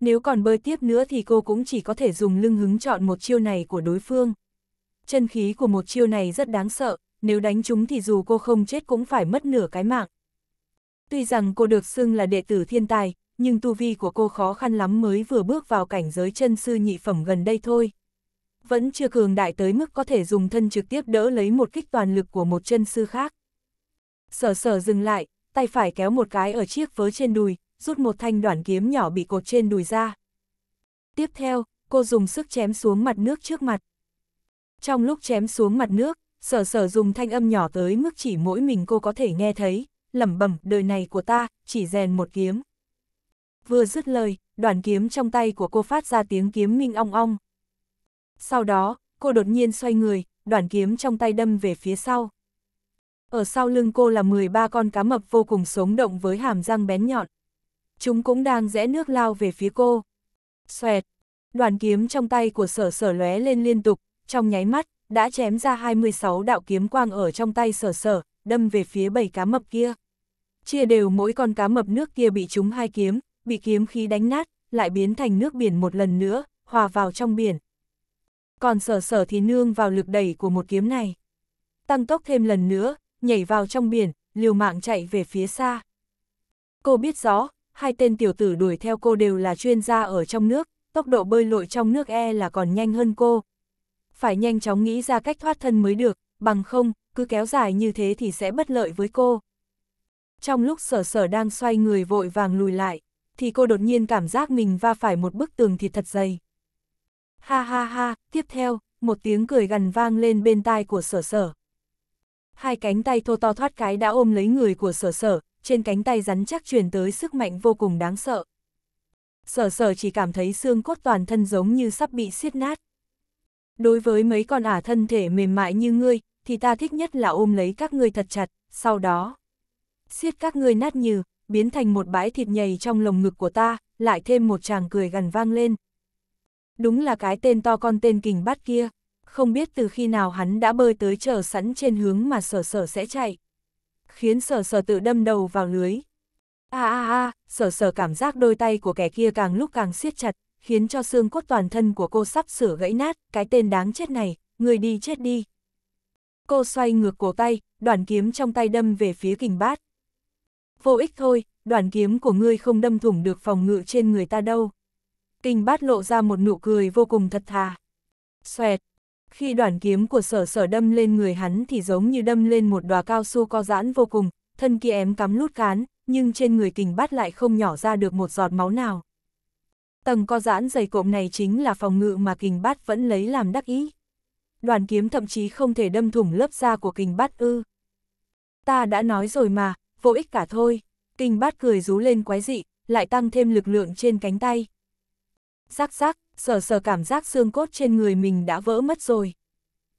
Nếu còn bơi tiếp nữa thì cô cũng chỉ có thể dùng lưng hứng chọn một chiêu này của đối phương. Chân khí của một chiêu này rất đáng sợ, nếu đánh chúng thì dù cô không chết cũng phải mất nửa cái mạng. Tuy rằng cô được xưng là đệ tử thiên tài, nhưng tu vi của cô khó khăn lắm mới vừa bước vào cảnh giới chân sư nhị phẩm gần đây thôi. Vẫn chưa cường đại tới mức có thể dùng thân trực tiếp đỡ lấy một kích toàn lực của một chân sư khác. Sở sở dừng lại, tay phải kéo một cái ở chiếc vớ trên đùi, rút một thanh đoạn kiếm nhỏ bị cột trên đùi ra. Tiếp theo, cô dùng sức chém xuống mặt nước trước mặt. Trong lúc chém xuống mặt nước, sở sở dùng thanh âm nhỏ tới mức chỉ mỗi mình cô có thể nghe thấy, lẩm bẩm đời này của ta, chỉ rèn một kiếm. Vừa dứt lời, đoạn kiếm trong tay của cô phát ra tiếng kiếm minh ong ong. Sau đó, cô đột nhiên xoay người, đoạn kiếm trong tay đâm về phía sau. Ở sau lưng cô là 13 con cá mập vô cùng sống động với hàm răng bén nhọn chúng cũng đang rẽ nước lao về phía cô. Xoẹt, đoàn kiếm trong tay của sở sở lóe lên liên tục, trong nháy mắt, đã chém ra 26 đạo kiếm quang ở trong tay sở sở, đâm về phía bảy cá mập kia. Chia đều mỗi con cá mập nước kia bị chúng hai kiếm, bị kiếm khí đánh nát, lại biến thành nước biển một lần nữa, hòa vào trong biển. Còn sở sở thì nương vào lực đẩy của một kiếm này. Tăng tốc thêm lần nữa, nhảy vào trong biển, liều mạng chạy về phía xa. Cô biết rõ, hai tên tiểu tử đuổi theo cô đều là chuyên gia ở trong nước, tốc độ bơi lội trong nước e là còn nhanh hơn cô. Phải nhanh chóng nghĩ ra cách thoát thân mới được, bằng không, cứ kéo dài như thế thì sẽ bất lợi với cô. Trong lúc sở sở đang xoay người vội vàng lùi lại, thì cô đột nhiên cảm giác mình va phải một bức tường thịt thật dày. Ha ha ha, tiếp theo, một tiếng cười gần vang lên bên tai của sở sở hai cánh tay thô to thoát cái đã ôm lấy người của sở sở, trên cánh tay rắn chắc truyền tới sức mạnh vô cùng đáng sợ. Sở sở chỉ cảm thấy xương cốt toàn thân giống như sắp bị siết nát. Đối với mấy con ả thân thể mềm mại như ngươi, thì ta thích nhất là ôm lấy các ngươi thật chặt, sau đó. Siết các ngươi nát như, biến thành một bãi thịt nhầy trong lồng ngực của ta, lại thêm một chàng cười gần vang lên. Đúng là cái tên to con tên kình bát kia không biết từ khi nào hắn đã bơi tới chờ sẵn trên hướng mà sở sở sẽ chạy. Khiến sở sở tự đâm đầu vào lưới. a a a, sở sở cảm giác đôi tay của kẻ kia càng lúc càng siết chặt, khiến cho xương cốt toàn thân của cô sắp sửa gãy nát, cái tên đáng chết này, người đi chết đi. Cô xoay ngược cổ tay, đoàn kiếm trong tay đâm về phía kình bát. Vô ích thôi, đoàn kiếm của ngươi không đâm thủng được phòng ngự trên người ta đâu. Kình bát lộ ra một nụ cười vô cùng thật thà. Xoẹt, khi đoạn kiếm của sở sở đâm lên người hắn thì giống như đâm lên một đòa cao su co giãn vô cùng, thân kia ém cắm lút cán, nhưng trên người kình bát lại không nhỏ ra được một giọt máu nào. Tầng co giãn dày cộm này chính là phòng ngự mà kình bát vẫn lấy làm đắc ý. Đoàn kiếm thậm chí không thể đâm thủng lớp da của kình bát ư. Ta đã nói rồi mà, vô ích cả thôi. Kình bát cười rú lên quái dị, lại tăng thêm lực lượng trên cánh tay. Sắc sắc sờ sờ cảm giác xương cốt trên người mình đã vỡ mất rồi.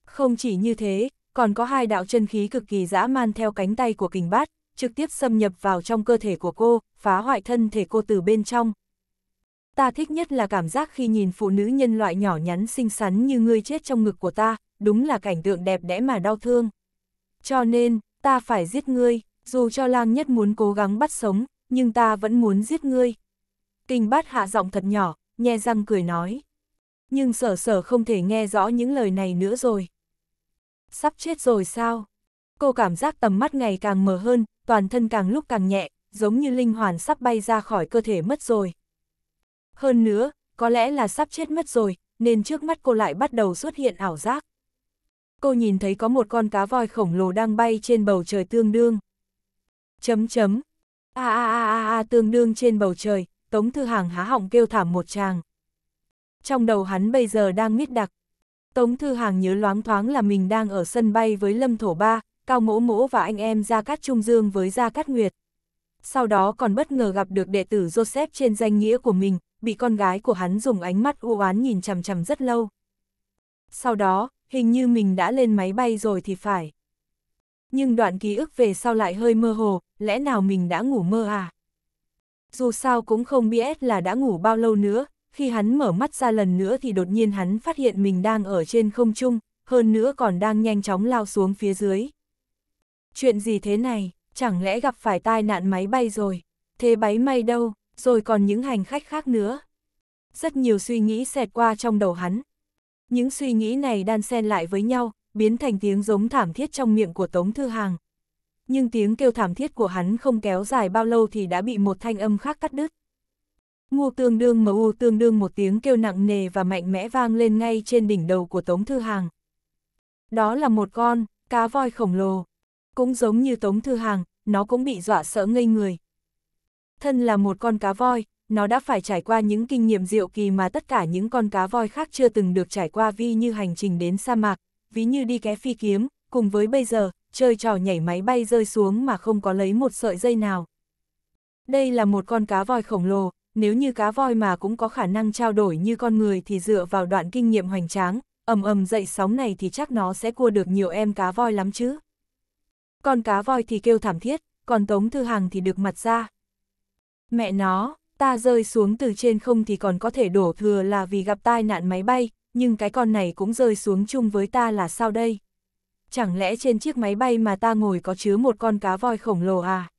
Không chỉ như thế, còn có hai đạo chân khí cực kỳ dã man theo cánh tay của kình bát, trực tiếp xâm nhập vào trong cơ thể của cô, phá hoại thân thể cô từ bên trong. Ta thích nhất là cảm giác khi nhìn phụ nữ nhân loại nhỏ nhắn xinh xắn như ngươi chết trong ngực của ta, đúng là cảnh tượng đẹp đẽ mà đau thương. Cho nên, ta phải giết ngươi, dù cho lang nhất muốn cố gắng bắt sống, nhưng ta vẫn muốn giết ngươi. Kinh bát hạ giọng thật nhỏ, nhe răng cười nói. Nhưng sở sở không thể nghe rõ những lời này nữa rồi. Sắp chết rồi sao? Cô cảm giác tầm mắt ngày càng mờ hơn, toàn thân càng lúc càng nhẹ, giống như linh hoàn sắp bay ra khỏi cơ thể mất rồi. Hơn nữa, có lẽ là sắp chết mất rồi, nên trước mắt cô lại bắt đầu xuất hiện ảo giác. Cô nhìn thấy có một con cá voi khổng lồ đang bay trên bầu trời tương đương. Chấm chấm. A a a a a tương đương trên bầu trời, Tống Thư Hàng há họng kêu thảm một tràng. Trong đầu hắn bây giờ đang miết đặc. Tống Thư Hàng nhớ loáng thoáng là mình đang ở sân bay với Lâm Thổ Ba, Cao Mỗ Mỗ và anh em Gia Cát Trung Dương với Gia Cát Nguyệt. Sau đó còn bất ngờ gặp được đệ tử Joseph trên danh nghĩa của mình, bị con gái của hắn dùng ánh mắt u oán nhìn chằm chằm rất lâu. Sau đó, hình như mình đã lên máy bay rồi thì phải. Nhưng đoạn ký ức về sau lại hơi mơ hồ, lẽ nào mình đã ngủ mơ à? Dù sao cũng không biết là đã ngủ bao lâu nữa, khi hắn mở mắt ra lần nữa thì đột nhiên hắn phát hiện mình đang ở trên không trung, hơn nữa còn đang nhanh chóng lao xuống phía dưới. Chuyện gì thế này, chẳng lẽ gặp phải tai nạn máy bay rồi, thế bấy may đâu, rồi còn những hành khách khác nữa. Rất nhiều suy nghĩ xẹt qua trong đầu hắn. Những suy nghĩ này đan xen lại với nhau, biến thành tiếng giống thảm thiết trong miệng của Tống Thư Hàng, nhưng tiếng kêu thảm thiết của hắn không kéo dài bao lâu thì đã bị một thanh âm khác cắt đứt. Ngu tương đương mà u tương đương một tiếng kêu nặng nề và mạnh mẽ vang lên ngay trên đỉnh đầu của Tống Thư Hàng. Đó là một con, cá voi khổng lồ. Cũng giống như Tống Thư Hàng, nó cũng bị dọa sợ ngây người. Thân là một con cá voi, nó đã phải trải qua những kinh nghiệm diệu kỳ mà tất cả những con cá voi khác chưa từng được trải qua vi như hành trình đến sa mạc, ví như đi ké phi kiếm, cùng với bây giờ, chơi trò nhảy máy bay rơi xuống mà không có lấy một sợi dây nào. Đây là một con cá voi khổng lồ, nếu như cá voi mà cũng có khả năng trao đổi như con người thì dựa vào đoạn kinh nghiệm hoành tráng, ầm ầm dậy sóng này thì chắc nó sẽ cua được nhiều em cá voi lắm chứ. Con cá voi thì kêu thảm thiết, còn Tống Thư Hàng thì được mặt ra. Mẹ nó, ta rơi xuống từ trên không thì còn có thể đổ thừa là vì gặp tai nạn máy bay, nhưng cái con này cũng rơi xuống chung với ta là sao đây? chẳng lẽ trên chiếc máy bay mà ta ngồi có chứa một con cá voi khổng lồ à?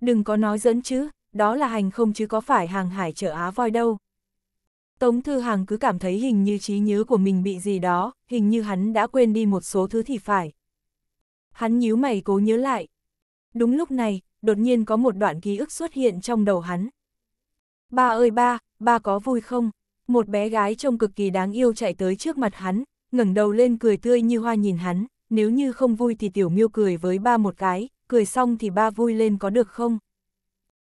Đừng có nói dẫn chứ, đó là hành không chứ có phải hàng hải chở á voi đâu. Tống Thư Hàng cứ cảm thấy hình như trí nhớ của mình bị gì đó, hình như hắn đã quên đi một số thứ thì phải. Hắn nhíu mày cố nhớ lại. Đúng lúc này, đột nhiên có một đoạn ký ức xuất hiện trong đầu hắn. Ba ơi ba, ba có vui không? Một bé gái trông cực kỳ đáng yêu chạy tới trước mặt hắn, ngẩng đầu lên cười tươi như hoa nhìn hắn nếu như không vui thì tiểu miêu cười với ba một cái, cười xong thì ba vui lên có được không?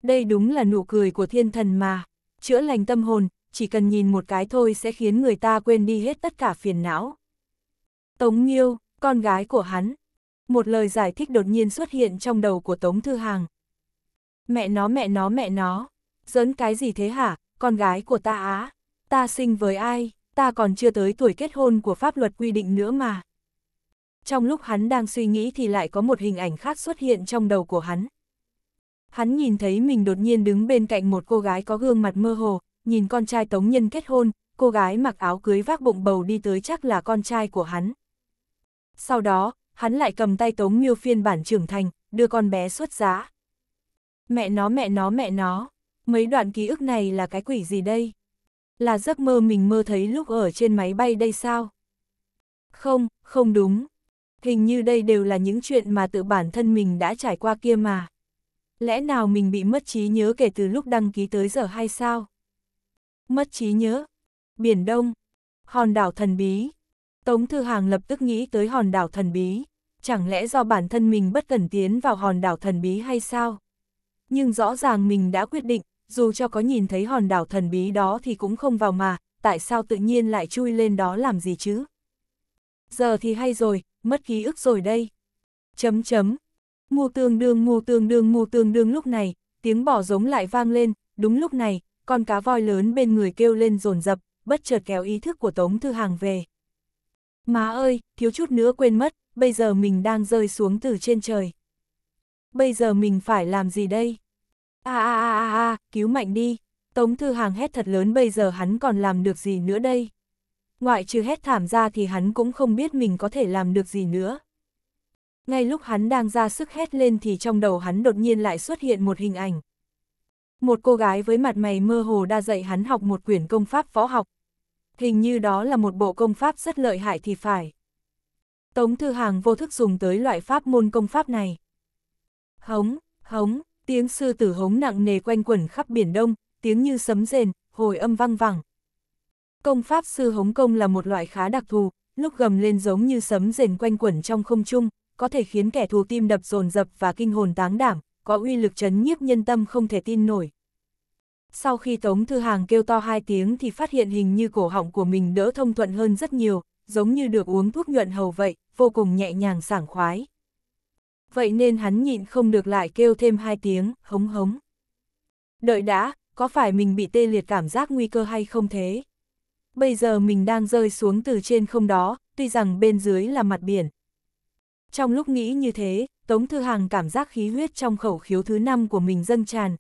Đây đúng là nụ cười của thiên thần mà, chữa lành tâm hồn, chỉ cần nhìn một cái thôi sẽ khiến người ta quên đi hết tất cả phiền não. Tống Nghiêu, con gái của hắn. Một lời giải thích đột nhiên xuất hiện trong đầu của Tống Thư Hàng. Mẹ nó mẹ nó mẹ nó, giỡn cái gì thế hả, con gái của ta á, ta sinh với ai, ta còn chưa tới tuổi kết hôn của pháp luật quy định nữa mà trong lúc hắn đang suy nghĩ thì lại có một hình ảnh khác xuất hiện trong đầu của hắn. Hắn nhìn thấy mình đột nhiên đứng bên cạnh một cô gái có gương mặt mơ hồ, nhìn con trai tống nhân kết hôn, cô gái mặc áo cưới vác bụng bầu đi tới chắc là con trai của hắn. Sau đó, hắn lại cầm tay tống miêu phiên bản trưởng thành, đưa con bé xuất giá. Mẹ nó mẹ nó mẹ nó, mấy đoạn ký ức này là cái quỷ gì đây? Là giấc mơ mình mơ thấy lúc ở trên máy bay đây sao? Không, không đúng, hình như đây đều là những chuyện mà tự bản thân mình đã trải qua kia mà. Lẽ nào mình bị mất trí nhớ kể từ lúc đăng ký tới giờ hay sao? Mất trí nhớ. Biển Đông. Hòn đảo thần bí. Tống Thư Hàng lập tức nghĩ tới hòn đảo thần bí. Chẳng lẽ do bản thân mình bất cẩn tiến vào hòn đảo thần bí hay sao? Nhưng rõ ràng mình đã quyết định, dù cho có nhìn thấy hòn đảo thần bí đó thì cũng không vào mà, tại sao tự nhiên lại chui lên đó làm gì chứ? Giờ thì hay rồi, mất ký ức rồi đây. Chấm chấm. Ngô tương đương ngô tương đương ngô tương đương lúc này, tiếng bỏ giống lại vang lên, đúng lúc này, con cá voi lớn bên người kêu lên rồn rập, bất chợt kéo ý thức của Tống Thư Hàng về. Má ơi, thiếu chút nữa quên mất, bây giờ mình đang rơi xuống từ trên trời. Bây giờ mình phải làm gì đây? a a a a cứu mạnh đi. Tống Thư Hàng hét thật lớn bây giờ hắn còn làm được gì nữa đây? ngoại trừ hét thảm ra thì hắn cũng không biết mình có thể làm được gì nữa. Ngay lúc hắn đang ra sức hét lên thì trong đầu hắn đột nhiên lại xuất hiện một hình ảnh. Một cô gái với mặt mày mơ hồ đã dạy hắn học một quyển công pháp võ học. Hình như đó là một bộ công pháp rất lợi hại thì phải. Tống Thư Hàng vô thức dùng tới loại pháp môn công pháp này. Hống, hống, tiếng sư tử hống nặng nề quanh quẩn khắp biển đông, tiếng như sấm rền, hồi âm vang vẳng. Công pháp sư Hống Công là một loại khá đặc thù, lúc gầm lên giống như sấm rền quanh quẩn trong không trung, có thể khiến kẻ thù tim đập dồn dập và kinh hồn táng đảm, có uy lực chấn nhiếp nhân tâm không thể tin nổi. Sau khi Tống Thư Hàng kêu to hai tiếng thì phát hiện hình như cổ họng của mình đỡ thông thuận hơn rất nhiều, giống như được uống thuốc nhuận hầu vậy, vô cùng nhẹ nhàng sảng khoái. Vậy nên hắn nhịn không được lại kêu thêm hai tiếng, hống hống. Đợi đã, có phải mình bị tê liệt cảm giác nguy cơ hay không thế? bây giờ mình đang rơi xuống từ trên không đó, tuy rằng bên dưới là mặt biển. Trong lúc nghĩ như thế, Tống Thư Hàng cảm giác khí huyết trong khẩu khiếu thứ năm của mình dâng tràn.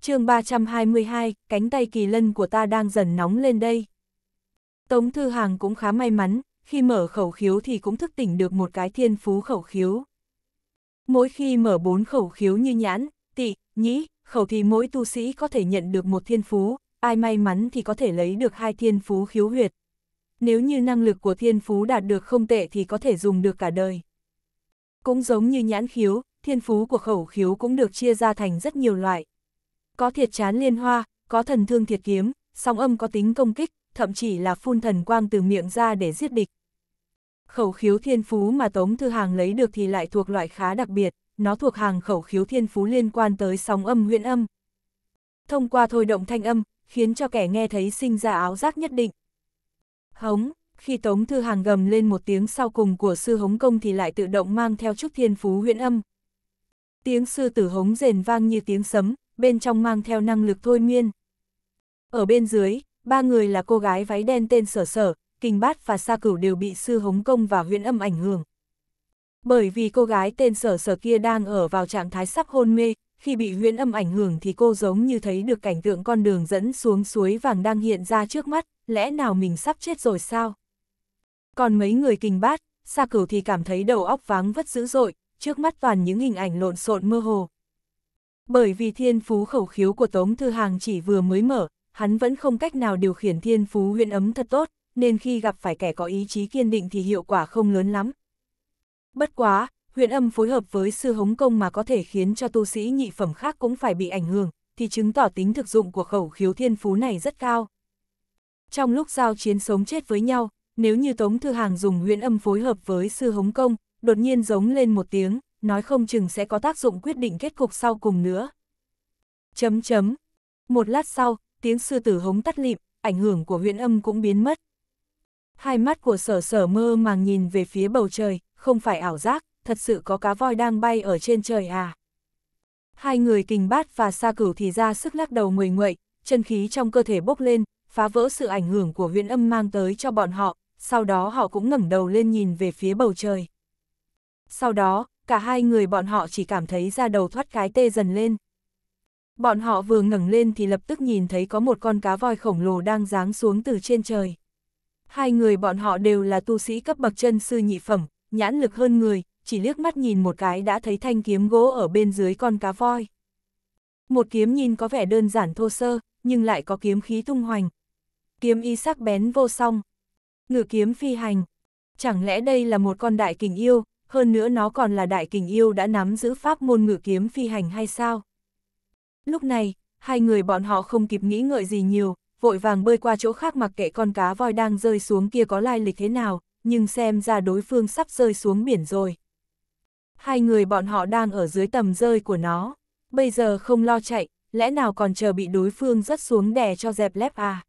chương 322, cánh tay kỳ lân của ta đang dần nóng lên đây. Tống Thư Hàng cũng khá may mắn, khi mở khẩu khiếu thì cũng thức tỉnh được một cái thiên phú khẩu khiếu. Mỗi khi mở bốn khẩu khiếu như nhãn, tị, nhĩ, khẩu thì mỗi tu sĩ có thể nhận được một thiên phú, ai may mắn thì có thể lấy được hai thiên phú khiếu huyệt. Nếu như năng lực của thiên phú đạt được không tệ thì có thể dùng được cả đời. Cũng giống như nhãn khiếu, thiên phú của khẩu khiếu cũng được chia ra thành rất nhiều loại. Có thiệt chán liên hoa, có thần thương thiệt kiếm, song âm có tính công kích, thậm chí là phun thần quang từ miệng ra để giết địch. Khẩu khiếu thiên phú mà Tống Thư Hàng lấy được thì lại thuộc loại khá đặc biệt, nó thuộc hàng khẩu khiếu thiên phú liên quan tới sóng âm huyện âm. Thông qua thôi động thanh âm, khiến cho kẻ nghe thấy sinh ra áo giác nhất định. Hống, khi Tống Thư Hàng gầm lên một tiếng sau cùng của sư hống công thì lại tự động mang theo chút thiên phú huyễn âm. Tiếng sư tử hống rền vang như tiếng sấm, bên trong mang theo năng lực thôi miên. Ở bên dưới, ba người là cô gái váy đen tên Sở Sở, Kinh Bát và Sa Cửu đều bị sư hống công và huyễn âm ảnh hưởng. Bởi vì cô gái tên Sở Sở kia đang ở vào trạng thái sắp hôn mê, khi bị huyễn âm ảnh hưởng thì cô giống như thấy được cảnh tượng con đường dẫn xuống suối vàng đang hiện ra trước mắt, lẽ nào mình sắp chết rồi sao? Còn mấy người kinh bát, xa cửu thì cảm thấy đầu óc váng vất dữ dội, trước mắt toàn những hình ảnh lộn xộn mơ hồ. Bởi vì thiên phú khẩu khiếu của Tống Thư Hàng chỉ vừa mới mở, hắn vẫn không cách nào điều khiển thiên phú huyễn ấm thật tốt, nên khi gặp phải kẻ có ý chí kiên định thì hiệu quả không lớn lắm. Bất quá, huyền âm phối hợp với sư hống công mà có thể khiến cho tu sĩ nhị phẩm khác cũng phải bị ảnh hưởng, thì chứng tỏ tính thực dụng của khẩu khiếu thiên phú này rất cao. Trong lúc giao chiến sống chết với nhau, nếu như Tống Thư Hàng dùng huyền âm phối hợp với sư hống công, đột nhiên giống lên một tiếng, nói không chừng sẽ có tác dụng quyết định kết cục sau cùng nữa. Chấm chấm. Một lát sau, tiếng sư tử hống tắt lịm, ảnh hưởng của huyền âm cũng biến mất. Hai mắt của sở sở mơ màng nhìn về phía bầu trời, không phải ảo giác, thật sự có cá voi đang bay ở trên trời à. Hai người kình bát và sa cửu thì ra sức lắc đầu nguầy nguậy, chân khí trong cơ thể bốc lên, phá vỡ sự ảnh hưởng của huyện âm mang tới cho bọn họ, sau đó họ cũng ngẩng đầu lên nhìn về phía bầu trời. Sau đó, cả hai người bọn họ chỉ cảm thấy ra đầu thoát cái tê dần lên. Bọn họ vừa ngẩng lên thì lập tức nhìn thấy có một con cá voi khổng lồ đang giáng xuống từ trên trời. Hai người bọn họ đều là tu sĩ cấp bậc chân sư nhị phẩm, nhãn lực hơn người, chỉ liếc mắt nhìn một cái đã thấy thanh kiếm gỗ ở bên dưới con cá voi. Một kiếm nhìn có vẻ đơn giản thô sơ, nhưng lại có kiếm khí tung hoành. Kiếm y sắc bén vô song. Ngự kiếm phi hành. Chẳng lẽ đây là một con đại kình yêu, hơn nữa nó còn là đại kình yêu đã nắm giữ pháp môn ngự kiếm phi hành hay sao? Lúc này, hai người bọn họ không kịp nghĩ ngợi gì nhiều, vội vàng bơi qua chỗ khác mặc kệ con cá voi đang rơi xuống kia có lai lịch thế nào, nhưng xem ra đối phương sắp rơi xuống biển rồi hai người bọn họ đang ở dưới tầm rơi của nó. Bây giờ không lo chạy, lẽ nào còn chờ bị đối phương rớt xuống đè cho dẹp lép à?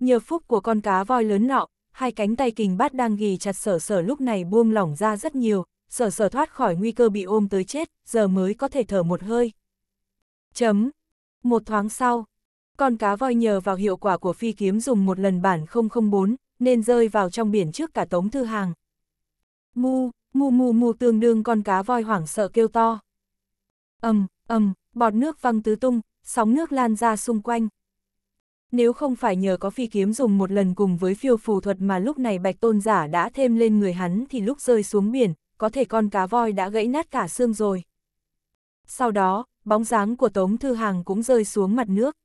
Nhờ phúc của con cá voi lớn nọ, hai cánh tay kình bát đang ghi chặt sở sở lúc này buông lỏng ra rất nhiều, sở sở thoát khỏi nguy cơ bị ôm tới chết, giờ mới có thể thở một hơi. Chấm. Một thoáng sau, con cá voi nhờ vào hiệu quả của phi kiếm dùng một lần bản 004, nên rơi vào trong biển trước cả tống thư hàng. Mu ngu ngu ngu tương đương con cá voi hoảng sợ kêu to. ầm ầm, bọt nước văng tứ tung, sóng nước lan ra xung quanh. Nếu không phải nhờ có phi kiếm dùng một lần cùng với phiêu phù thuật mà lúc này bạch tôn giả đã thêm lên người hắn thì lúc rơi xuống biển, có thể con cá voi đã gãy nát cả xương rồi. Sau đó, bóng dáng của Tống Thư Hàng cũng rơi xuống mặt nước.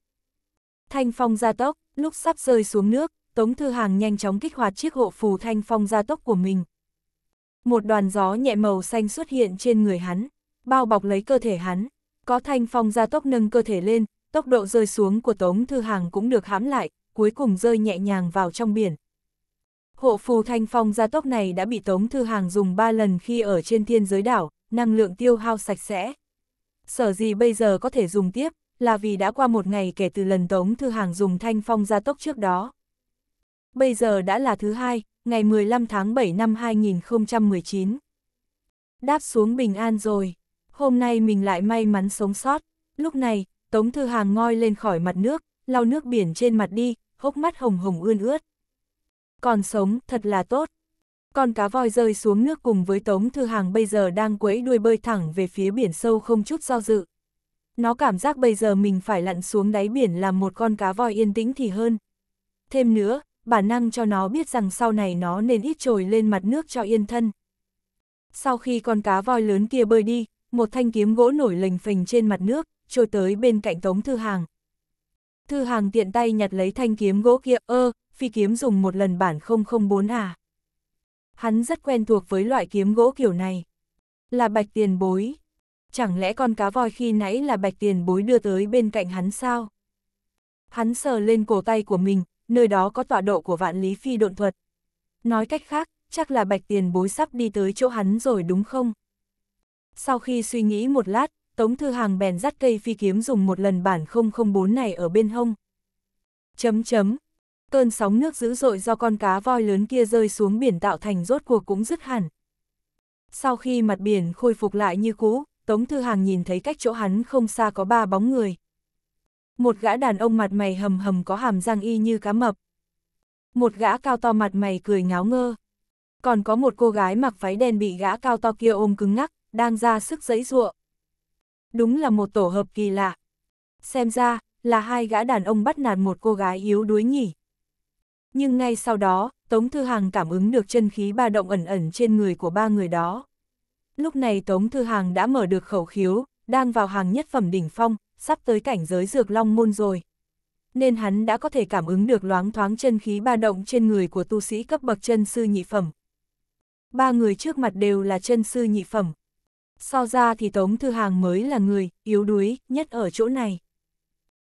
Thanh phong gia tốc, lúc sắp rơi xuống nước, Tống Thư Hàng nhanh chóng kích hoạt chiếc hộ phù thanh phong gia tốc của mình. Một đoàn gió nhẹ màu xanh xuất hiện trên người hắn, bao bọc lấy cơ thể hắn. Có thanh phong ra tốc nâng cơ thể lên, tốc độ rơi xuống của Tống Thư Hàng cũng được hãm lại, cuối cùng rơi nhẹ nhàng vào trong biển. Hộ phù thanh phong gia tốc này đã bị Tống Thư Hàng dùng 3 lần khi ở trên thiên giới đảo, năng lượng tiêu hao sạch sẽ. Sở gì bây giờ có thể dùng tiếp, là vì đã qua một ngày kể từ lần Tống Thư Hàng dùng thanh phong gia tốc trước đó. Bây giờ đã là thứ hai, ngày 15 tháng 7 năm 2019. Đáp xuống bình an rồi, hôm nay mình lại may mắn sống sót. Lúc này, Tống Thư Hàng ngoi lên khỏi mặt nước, lau nước biển trên mặt đi, hốc mắt hồng hồng ươn ướt. Còn sống, thật là tốt. Con cá voi rơi xuống nước cùng với Tống Thư Hàng bây giờ đang quẫy đuôi bơi thẳng về phía biển sâu không chút do dự. Nó cảm giác bây giờ mình phải lặn xuống đáy biển làm một con cá voi yên tĩnh thì hơn. Thêm nữa, bản năng cho nó biết rằng sau này nó nên ít trồi lên mặt nước cho yên thân. Sau khi con cá voi lớn kia bơi đi, một thanh kiếm gỗ nổi lềnh phềnh trên mặt nước, trôi tới bên cạnh Tống Thư Hàng. Thư Hàng tiện tay nhặt lấy thanh kiếm gỗ kia, ơ, phi kiếm dùng một lần bản 004 à. Hắn rất quen thuộc với loại kiếm gỗ kiểu này. Là bạch tiền bối. Chẳng lẽ con cá voi khi nãy là bạch tiền bối đưa tới bên cạnh hắn sao? Hắn sờ lên cổ tay của mình, nơi đó có tọa độ của vạn lý phi độn thuật. Nói cách khác, chắc là bạch tiền bối sắp đi tới chỗ hắn rồi đúng không? Sau khi suy nghĩ một lát, Tống Thư Hàng bèn dắt cây phi kiếm dùng một lần bản 004 này ở bên hông. Chấm chấm. Cơn sóng nước dữ dội do con cá voi lớn kia rơi xuống biển tạo thành rốt cuộc cũng dứt hẳn. Sau khi mặt biển khôi phục lại như cũ, Tống Thư Hàng nhìn thấy cách chỗ hắn không xa có ba bóng người. Một gã đàn ông mặt mày hầm hầm có hàm răng y như cá mập. Một gã cao to mặt mày cười ngáo ngơ. Còn có một cô gái mặc váy đen bị gã cao to kia ôm cứng ngắc, đang ra sức giãy giụa. Đúng là một tổ hợp kỳ lạ. Xem ra, là hai gã đàn ông bắt nạt một cô gái yếu đuối nhỉ. Nhưng ngay sau đó, Tống Thư Hàng cảm ứng được chân khí ba động ẩn ẩn trên người của ba người đó. Lúc này Tống Thư Hàng đã mở được khẩu khiếu, đang vào hàng nhất phẩm đỉnh phong, sắp tới cảnh giới dược long môn rồi. Nên hắn đã có thể cảm ứng được loáng thoáng chân khí ba động trên người của tu sĩ cấp bậc chân sư nhị phẩm. Ba người trước mặt đều là chân sư nhị phẩm. So ra thì Tống Thư Hàng mới là người yếu đuối nhất ở chỗ này.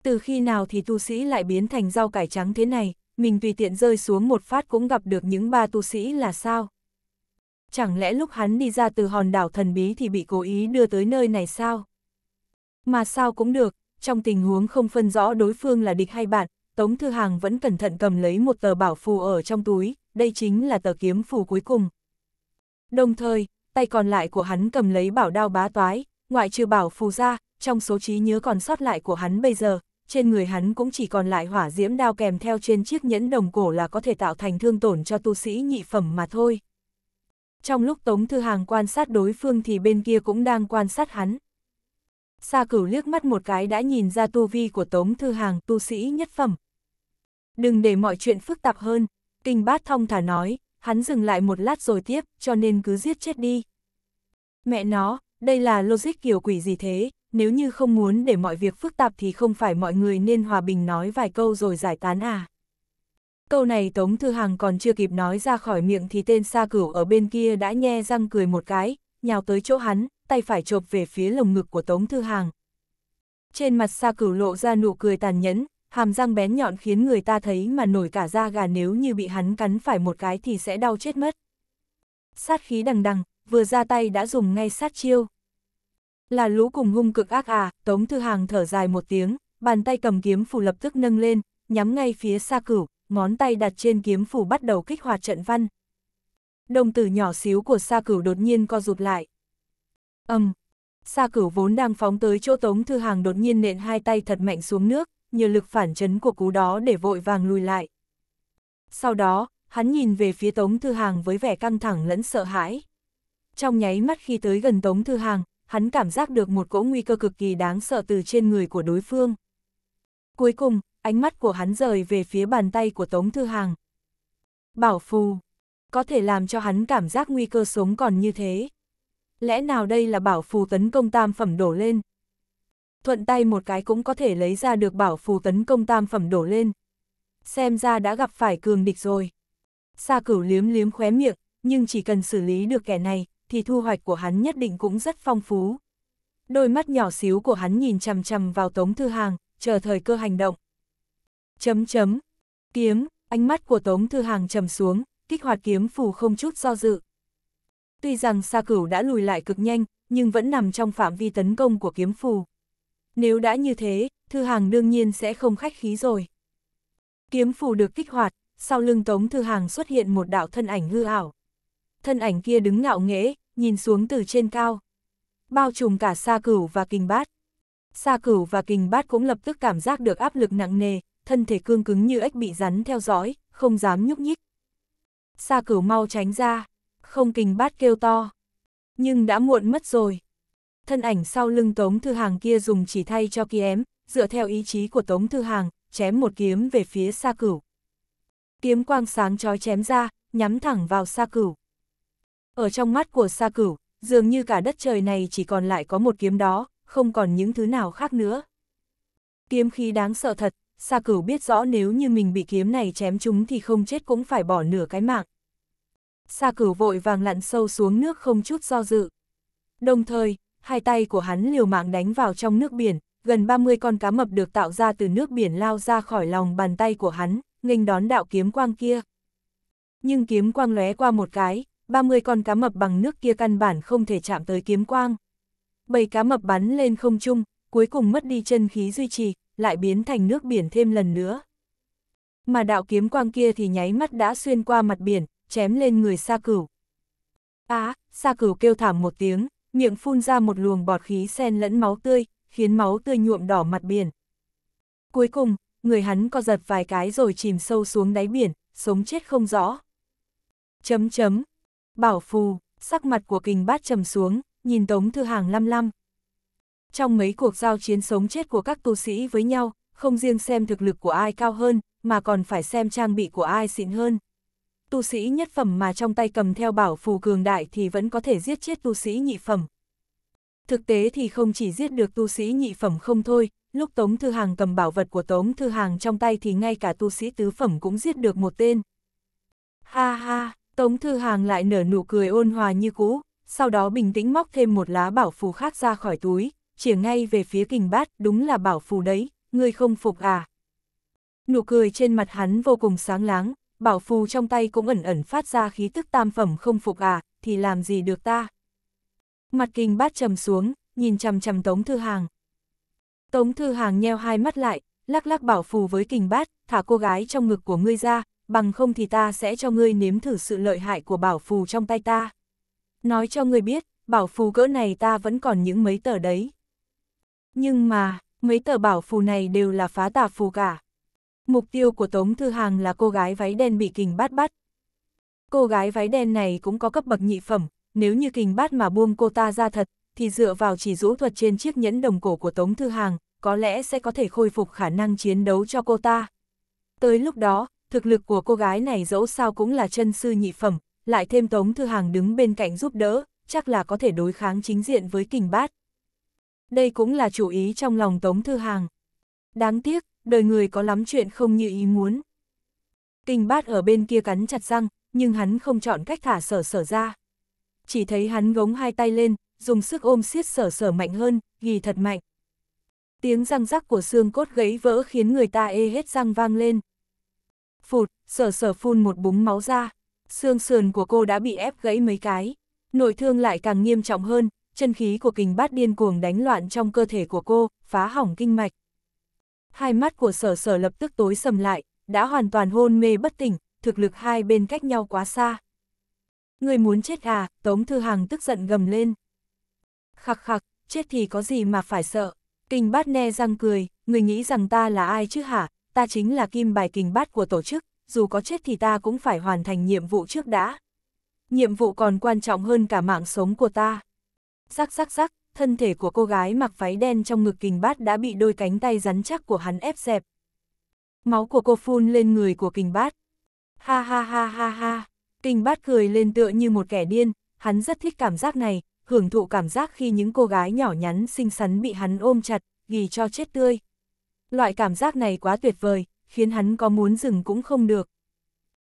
Từ khi nào thì tu sĩ lại biến thành rau cải trắng thế này, mình tùy tiện rơi xuống một phát cũng gặp được những ba tu sĩ là sao? Chẳng lẽ lúc hắn đi ra từ hòn đảo thần bí thì bị cố ý đưa tới nơi này sao? mà sao cũng được, trong tình huống không phân rõ đối phương là địch hay bạn, Tống Thư Hàng vẫn cẩn thận cầm lấy một tờ bảo phù ở trong túi, đây chính là tờ kiếm phù cuối cùng. Đồng thời, tay còn lại của hắn cầm lấy bảo đao bá toái, ngoại trừ bảo phù ra, trong số trí nhớ còn sót lại của hắn bây giờ, trên người hắn cũng chỉ còn lại hỏa diễm đao kèm theo trên chiếc nhẫn đồng cổ là có thể tạo thành thương tổn cho tu sĩ nhị phẩm mà thôi. Trong lúc Tống Thư Hàng quan sát đối phương thì bên kia cũng đang quan sát hắn. Sa cửu liếc mắt một cái đã nhìn ra tu vi của Tống Thư Hàng tu sĩ nhất phẩm. Đừng để mọi chuyện phức tạp hơn, kinh bát thông thả nói, hắn dừng lại một lát rồi tiếp, cho nên cứ giết chết đi. Mẹ nó, đây là logic kiểu quỷ gì thế, nếu như không muốn để mọi việc phức tạp thì không phải mọi người nên hòa bình nói vài câu rồi giải tán à. Câu này Tống Thư Hàng còn chưa kịp nói ra khỏi miệng thì tên Sa Cửu ở bên kia đã nhe răng cười một cái, nhào tới chỗ hắn, tay phải chộp về phía lồng ngực của Tống Thư Hàng. Trên mặt Sa Cửu lộ ra nụ cười tàn nhẫn, hàm răng bén nhọn khiến người ta thấy mà nổi cả da gà nếu như bị hắn cắn phải một cái thì sẽ đau chết mất. Sát khí đằng đằng, vừa ra tay đã dùng ngay sát chiêu. Là lũ cùng hung cực ác à, Tống Thư Hàng thở dài một tiếng, bàn tay cầm kiếm phủ lập tức nâng lên, nhắm ngay phía Sa Cửu, ngón tay đặt trên kiếm phủ bắt đầu kích hoạt trận văn. Đồng tử nhỏ xíu của Sa Cửu đột nhiên co rụt lại. Âm! Um. Sa cửu vốn đang phóng tới chỗ Tống Thư Hàng đột nhiên nện hai tay thật mạnh xuống nước, nhờ lực phản chấn của cú đó để vội vàng lùi lại. Sau đó, hắn nhìn về phía Tống Thư Hàng với vẻ căng thẳng lẫn sợ hãi. Trong nháy mắt khi tới gần Tống Thư Hàng, hắn cảm giác được một cỗ nguy cơ cực kỳ đáng sợ từ trên người của đối phương. Cuối cùng, ánh mắt của hắn rời về phía bàn tay của Tống Thư Hàng. Bảo phù, có thể làm cho hắn cảm giác nguy cơ sống còn như thế lẽ nào đây là bảo phù tấn công tam phẩm đổ lên? Thuận tay một cái cũng có thể lấy ra được bảo phù tấn công tam phẩm đổ lên. Xem ra đã gặp phải cường địch rồi. Sa cửu liếm liếm khóe miệng, nhưng chỉ cần xử lý được kẻ này, thì thu hoạch của hắn nhất định cũng rất phong phú. Đôi mắt nhỏ xíu của hắn nhìn chằm chằm vào Tống Thư Hàng, chờ thời cơ hành động. Chấm chấm, kiếm, ánh mắt của Tống Thư Hàng trầm xuống, kích hoạt kiếm phù không chút do dự, Tuy rằng Sa Cửu đã lùi lại cực nhanh, nhưng vẫn nằm trong phạm vi tấn công của kiếm phù. Nếu đã như thế, Thư Hàng đương nhiên sẽ không khách khí rồi. Kiếm phù được kích hoạt, sau lưng Tống Thư Hàng xuất hiện một đạo thân ảnh hư ảo. Thân ảnh kia đứng ngạo nghễ, nhìn xuống từ trên cao. Bao trùm cả Sa Cửu và Kình Bát. Sa Cửu và Kình Bát cũng lập tức cảm giác được áp lực nặng nề, thân thể cương cứng như ếch bị rắn theo dõi, không dám nhúc nhích. Sa Cửu mau tránh ra không kình bát kêu to. Nhưng đã muộn mất rồi. Thân ảnh sau lưng Tống Thư Hàng kia dùng chỉ thay cho kiếm, dựa theo ý chí của Tống Thư Hàng, chém một kiếm về phía xa Cửu. Kiếm quang sáng chói chém ra, nhắm thẳng vào xa Cửu. Ở trong mắt của xa Cửu, dường như cả đất trời này chỉ còn lại có một kiếm đó, không còn những thứ nào khác nữa. Kiếm khí đáng sợ thật, xa Cửu biết rõ nếu như mình bị kiếm này chém chúng thì không chết cũng phải bỏ nửa cái mạng. Sa cửu vội vàng lặn sâu xuống nước không chút do dự. Đồng thời, hai tay của hắn liều mạng đánh vào trong nước biển, gần 30 con cá mập được tạo ra từ nước biển lao ra khỏi lòng bàn tay của hắn, nghênh đón đạo kiếm quang kia. Nhưng kiếm quang lóe qua một cái, 30 con cá mập bằng nước kia căn bản không thể chạm tới kiếm quang. Bầy cá mập bắn lên không trung, cuối cùng mất đi chân khí duy trì, lại biến thành nước biển thêm lần nữa. Mà đạo kiếm quang kia thì nháy mắt đã xuyên qua mặt biển, chém lên người Sa Cửu. Á, à, Sa Cửu kêu thảm một tiếng, miệng phun ra một luồng bọt khí xen lẫn máu tươi, khiến máu tươi nhuộm đỏ mặt biển. Cuối cùng, người hắn co giật vài cái rồi chìm sâu xuống đáy biển, sống chết không rõ. Chấm chấm. Bảo phù, sắc mặt của kình bát trầm xuống, nhìn Tống Thư Hàng lăm lăm. Trong mấy cuộc giao chiến sống chết của các tu sĩ với nhau, không riêng xem thực lực của ai cao hơn, mà còn phải xem trang bị của ai xịn hơn tu sĩ nhất phẩm mà trong tay cầm theo bảo phù cường đại thì vẫn có thể giết chết tu sĩ nhị phẩm. Thực tế thì không chỉ giết được tu sĩ nhị phẩm không thôi, lúc Tống Thư Hàng cầm bảo vật của Tống Thư Hàng trong tay thì ngay cả tu sĩ tứ phẩm cũng giết được một tên. Ha ha, Tống Thư Hàng lại nở nụ cười ôn hòa như cũ, sau đó bình tĩnh móc thêm một lá bảo phù khác ra khỏi túi, chỉ ngay về phía kình bát, đúng là bảo phù đấy, người không phục à. Nụ cười trên mặt hắn vô cùng sáng láng, bảo phù trong tay cũng ẩn ẩn phát ra khí tức tam phẩm không phục à, thì làm gì được ta. Mặt kinh bát trầm xuống, nhìn chằm chằm Tống Thư Hàng. Tống Thư Hàng nheo hai mắt lại, lắc lắc bảo phù với kình bát, thả cô gái trong ngực của ngươi ra, bằng không thì ta sẽ cho ngươi nếm thử sự lợi hại của bảo phù trong tay ta. Nói cho ngươi biết, bảo phù cỡ này ta vẫn còn những mấy tờ đấy. Nhưng mà, mấy tờ bảo phù này đều là phá tà phù cả. Mục tiêu của Tống Thư Hàng là cô gái váy đen bị kình bát bắt. Cô gái váy đen này cũng có cấp bậc nhị phẩm, nếu như kình bát mà buông cô ta ra thật, thì dựa vào chỉ rũ thuật trên chiếc nhẫn đồng cổ của Tống Thư Hàng, có lẽ sẽ có thể khôi phục khả năng chiến đấu cho cô ta. Tới lúc đó, thực lực của cô gái này dẫu sao cũng là chân sư nhị phẩm, lại thêm Tống Thư Hàng đứng bên cạnh giúp đỡ, chắc là có thể đối kháng chính diện với kình bát. Đây cũng là chủ ý trong lòng Tống Thư Hàng. Đáng tiếc, đời người có lắm chuyện không như ý muốn. Kinh bát ở bên kia cắn chặt răng, nhưng hắn không chọn cách thả sở sở ra. Chỉ thấy hắn gống hai tay lên, dùng sức ôm siết sở sở mạnh hơn, ghi thật mạnh. Tiếng răng rắc của xương cốt gãy vỡ khiến người ta ê hết răng vang lên. Phụt, sở sở phun một búng máu ra, xương sườn của cô đã bị ép gãy mấy cái. Nội thương lại càng nghiêm trọng hơn, chân khí của kình bát điên cuồng đánh loạn trong cơ thể của cô, phá hỏng kinh mạch hai mắt của sở sở lập tức tối sầm lại, đã hoàn toàn hôn mê bất tỉnh, thực lực hai bên cách nhau quá xa. Người muốn chết à, Tống Thư Hàng tức giận gầm lên. Khắc khắc, chết thì có gì mà phải sợ. Kinh bát ne răng cười, người nghĩ rằng ta là ai chứ hả, ta chính là kim bài kinh bát của tổ chức, dù có chết thì ta cũng phải hoàn thành nhiệm vụ trước đã. Nhiệm vụ còn quan trọng hơn cả mạng sống của ta. Rắc rắc rắc, thân thể của cô gái mặc váy đen trong ngực kình bát đã bị đôi cánh tay rắn chắc của hắn ép dẹp. Máu của cô phun lên người của kình bát. Ha ha ha ha ha, kình bát cười lên tựa như một kẻ điên, hắn rất thích cảm giác này, hưởng thụ cảm giác khi những cô gái nhỏ nhắn xinh xắn bị hắn ôm chặt, ghi cho chết tươi. Loại cảm giác này quá tuyệt vời, khiến hắn có muốn dừng cũng không được.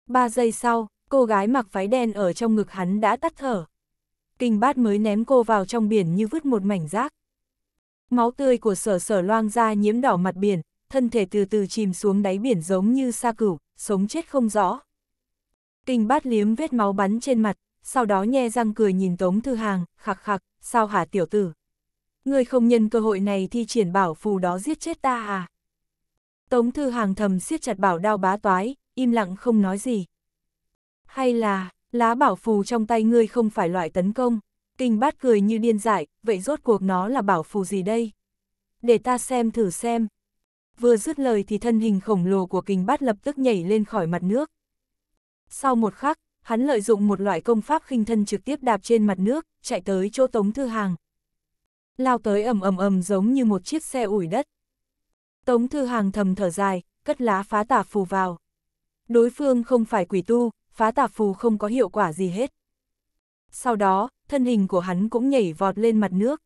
Ba giây sau, cô gái mặc váy đen ở trong ngực hắn đã tắt thở kinh bát mới ném cô vào trong biển như vứt một mảnh rác. Máu tươi của sở sở loang ra nhiễm đỏ mặt biển, thân thể từ từ chìm xuống đáy biển giống như sa cửu, sống chết không rõ. Kinh bát liếm vết máu bắn trên mặt, sau đó nhe răng cười nhìn Tống Thư Hàng, khạc khạc, sao hả tiểu tử? Ngươi không nhân cơ hội này thi triển bảo phù đó giết chết ta à? Tống Thư Hàng thầm siết chặt bảo đao bá toái, im lặng không nói gì. Hay là, Lá bảo phù trong tay ngươi không phải loại tấn công. Kinh bát cười như điên dại vậy rốt cuộc nó là bảo phù gì đây? Để ta xem thử xem. Vừa dứt lời thì thân hình khổng lồ của kinh bát lập tức nhảy lên khỏi mặt nước. Sau một khắc, hắn lợi dụng một loại công pháp khinh thân trực tiếp đạp trên mặt nước, chạy tới chỗ Tống Thư Hàng. Lao tới ầm ầm ầm giống như một chiếc xe ủi đất. Tống Thư Hàng thầm thở dài, cất lá phá tả phù vào. Đối phương không phải quỷ tu, phá tà phù không có hiệu quả gì hết. Sau đó, thân hình của hắn cũng nhảy vọt lên mặt nước.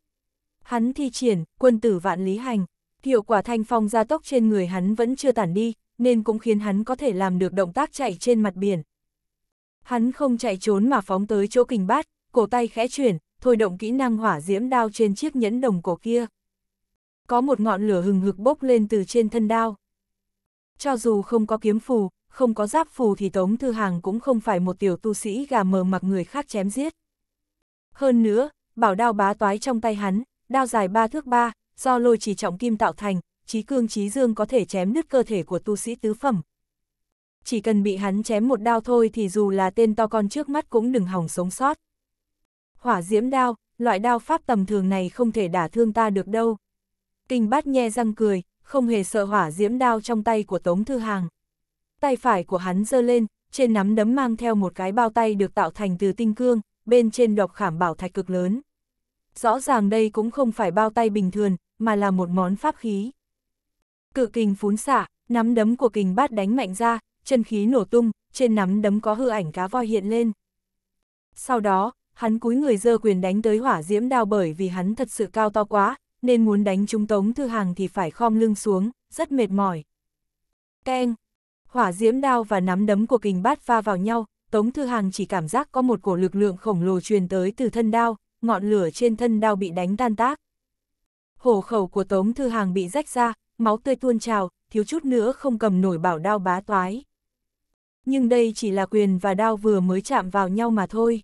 Hắn thi triển, quân tử vạn lý hành, hiệu quả thanh phong gia tốc trên người hắn vẫn chưa tản đi, nên cũng khiến hắn có thể làm được động tác chạy trên mặt biển. Hắn không chạy trốn mà phóng tới chỗ kình bát, cổ tay khẽ chuyển, thôi động kỹ năng hỏa diễm đao trên chiếc nhẫn đồng cổ kia. Có một ngọn lửa hừng hực bốc lên từ trên thân đao. Cho dù không có kiếm phù, không có giáp phù thì Tống Thư Hàng cũng không phải một tiểu tu sĩ gà mờ mặc người khác chém giết. Hơn nữa, bảo đao bá toái trong tay hắn, đao dài ba thước ba, do lôi chỉ trọng kim tạo thành, trí cương trí dương có thể chém nứt cơ thể của tu sĩ tứ phẩm. Chỉ cần bị hắn chém một đao thôi thì dù là tên to con trước mắt cũng đừng hỏng sống sót. Hỏa diễm đao, loại đao pháp tầm thường này không thể đả thương ta được đâu. Kinh bát nhe răng cười, không hề sợ hỏa diễm đao trong tay của Tống Thư Hàng tay phải của hắn giơ lên, trên nắm đấm mang theo một cái bao tay được tạo thành từ tinh cương, bên trên đọc khảm bảo thạch cực lớn. Rõ ràng đây cũng không phải bao tay bình thường, mà là một món pháp khí. Cự kình phún xạ, nắm đấm của kình bát đánh mạnh ra, chân khí nổ tung, trên nắm đấm có hư ảnh cá voi hiện lên. Sau đó, hắn cúi người dơ quyền đánh tới hỏa diễm đao bởi vì hắn thật sự cao to quá, nên muốn đánh trung tống thư hàng thì phải khom lưng xuống, rất mệt mỏi. Keng, Hỏa diễm đao và nắm đấm của kình bát pha vào nhau, Tống Thư Hàng chỉ cảm giác có một cổ lực lượng khổng lồ truyền tới từ thân đao, ngọn lửa trên thân đao bị đánh tan tác. Hổ khẩu của Tống Thư Hàng bị rách ra, máu tươi tuôn trào, thiếu chút nữa không cầm nổi bảo đao bá toái. Nhưng đây chỉ là quyền và đao vừa mới chạm vào nhau mà thôi.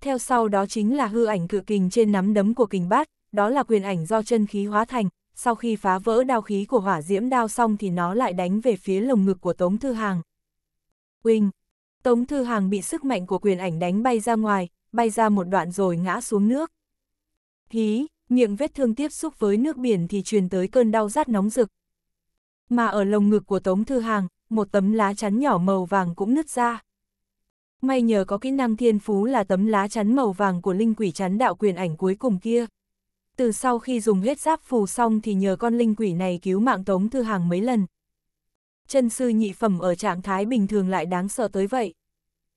Theo sau đó chính là hư ảnh cự kình trên nắm đấm của kình bát, đó là quyền ảnh do chân khí hóa thành, sau khi phá vỡ đao khí của hỏa diễm đao xong thì nó lại đánh về phía lồng ngực của Tống Thư Hàng. quỳnh Tống Thư Hàng bị sức mạnh của quyền ảnh đánh bay ra ngoài, bay ra một đoạn rồi ngã xuống nước. Hí! Miệng vết thương tiếp xúc với nước biển thì truyền tới cơn đau rát nóng rực. Mà ở lồng ngực của Tống Thư Hàng, một tấm lá chắn nhỏ màu vàng cũng nứt ra. May nhờ có kỹ năng thiên phú là tấm lá chắn màu vàng của linh quỷ chắn đạo quyền ảnh cuối cùng kia từ sau khi dùng huyết giáp phù xong thì nhờ con linh quỷ này cứu mạng Tống Thư Hàng mấy lần. Chân sư nhị phẩm ở trạng thái bình thường lại đáng sợ tới vậy.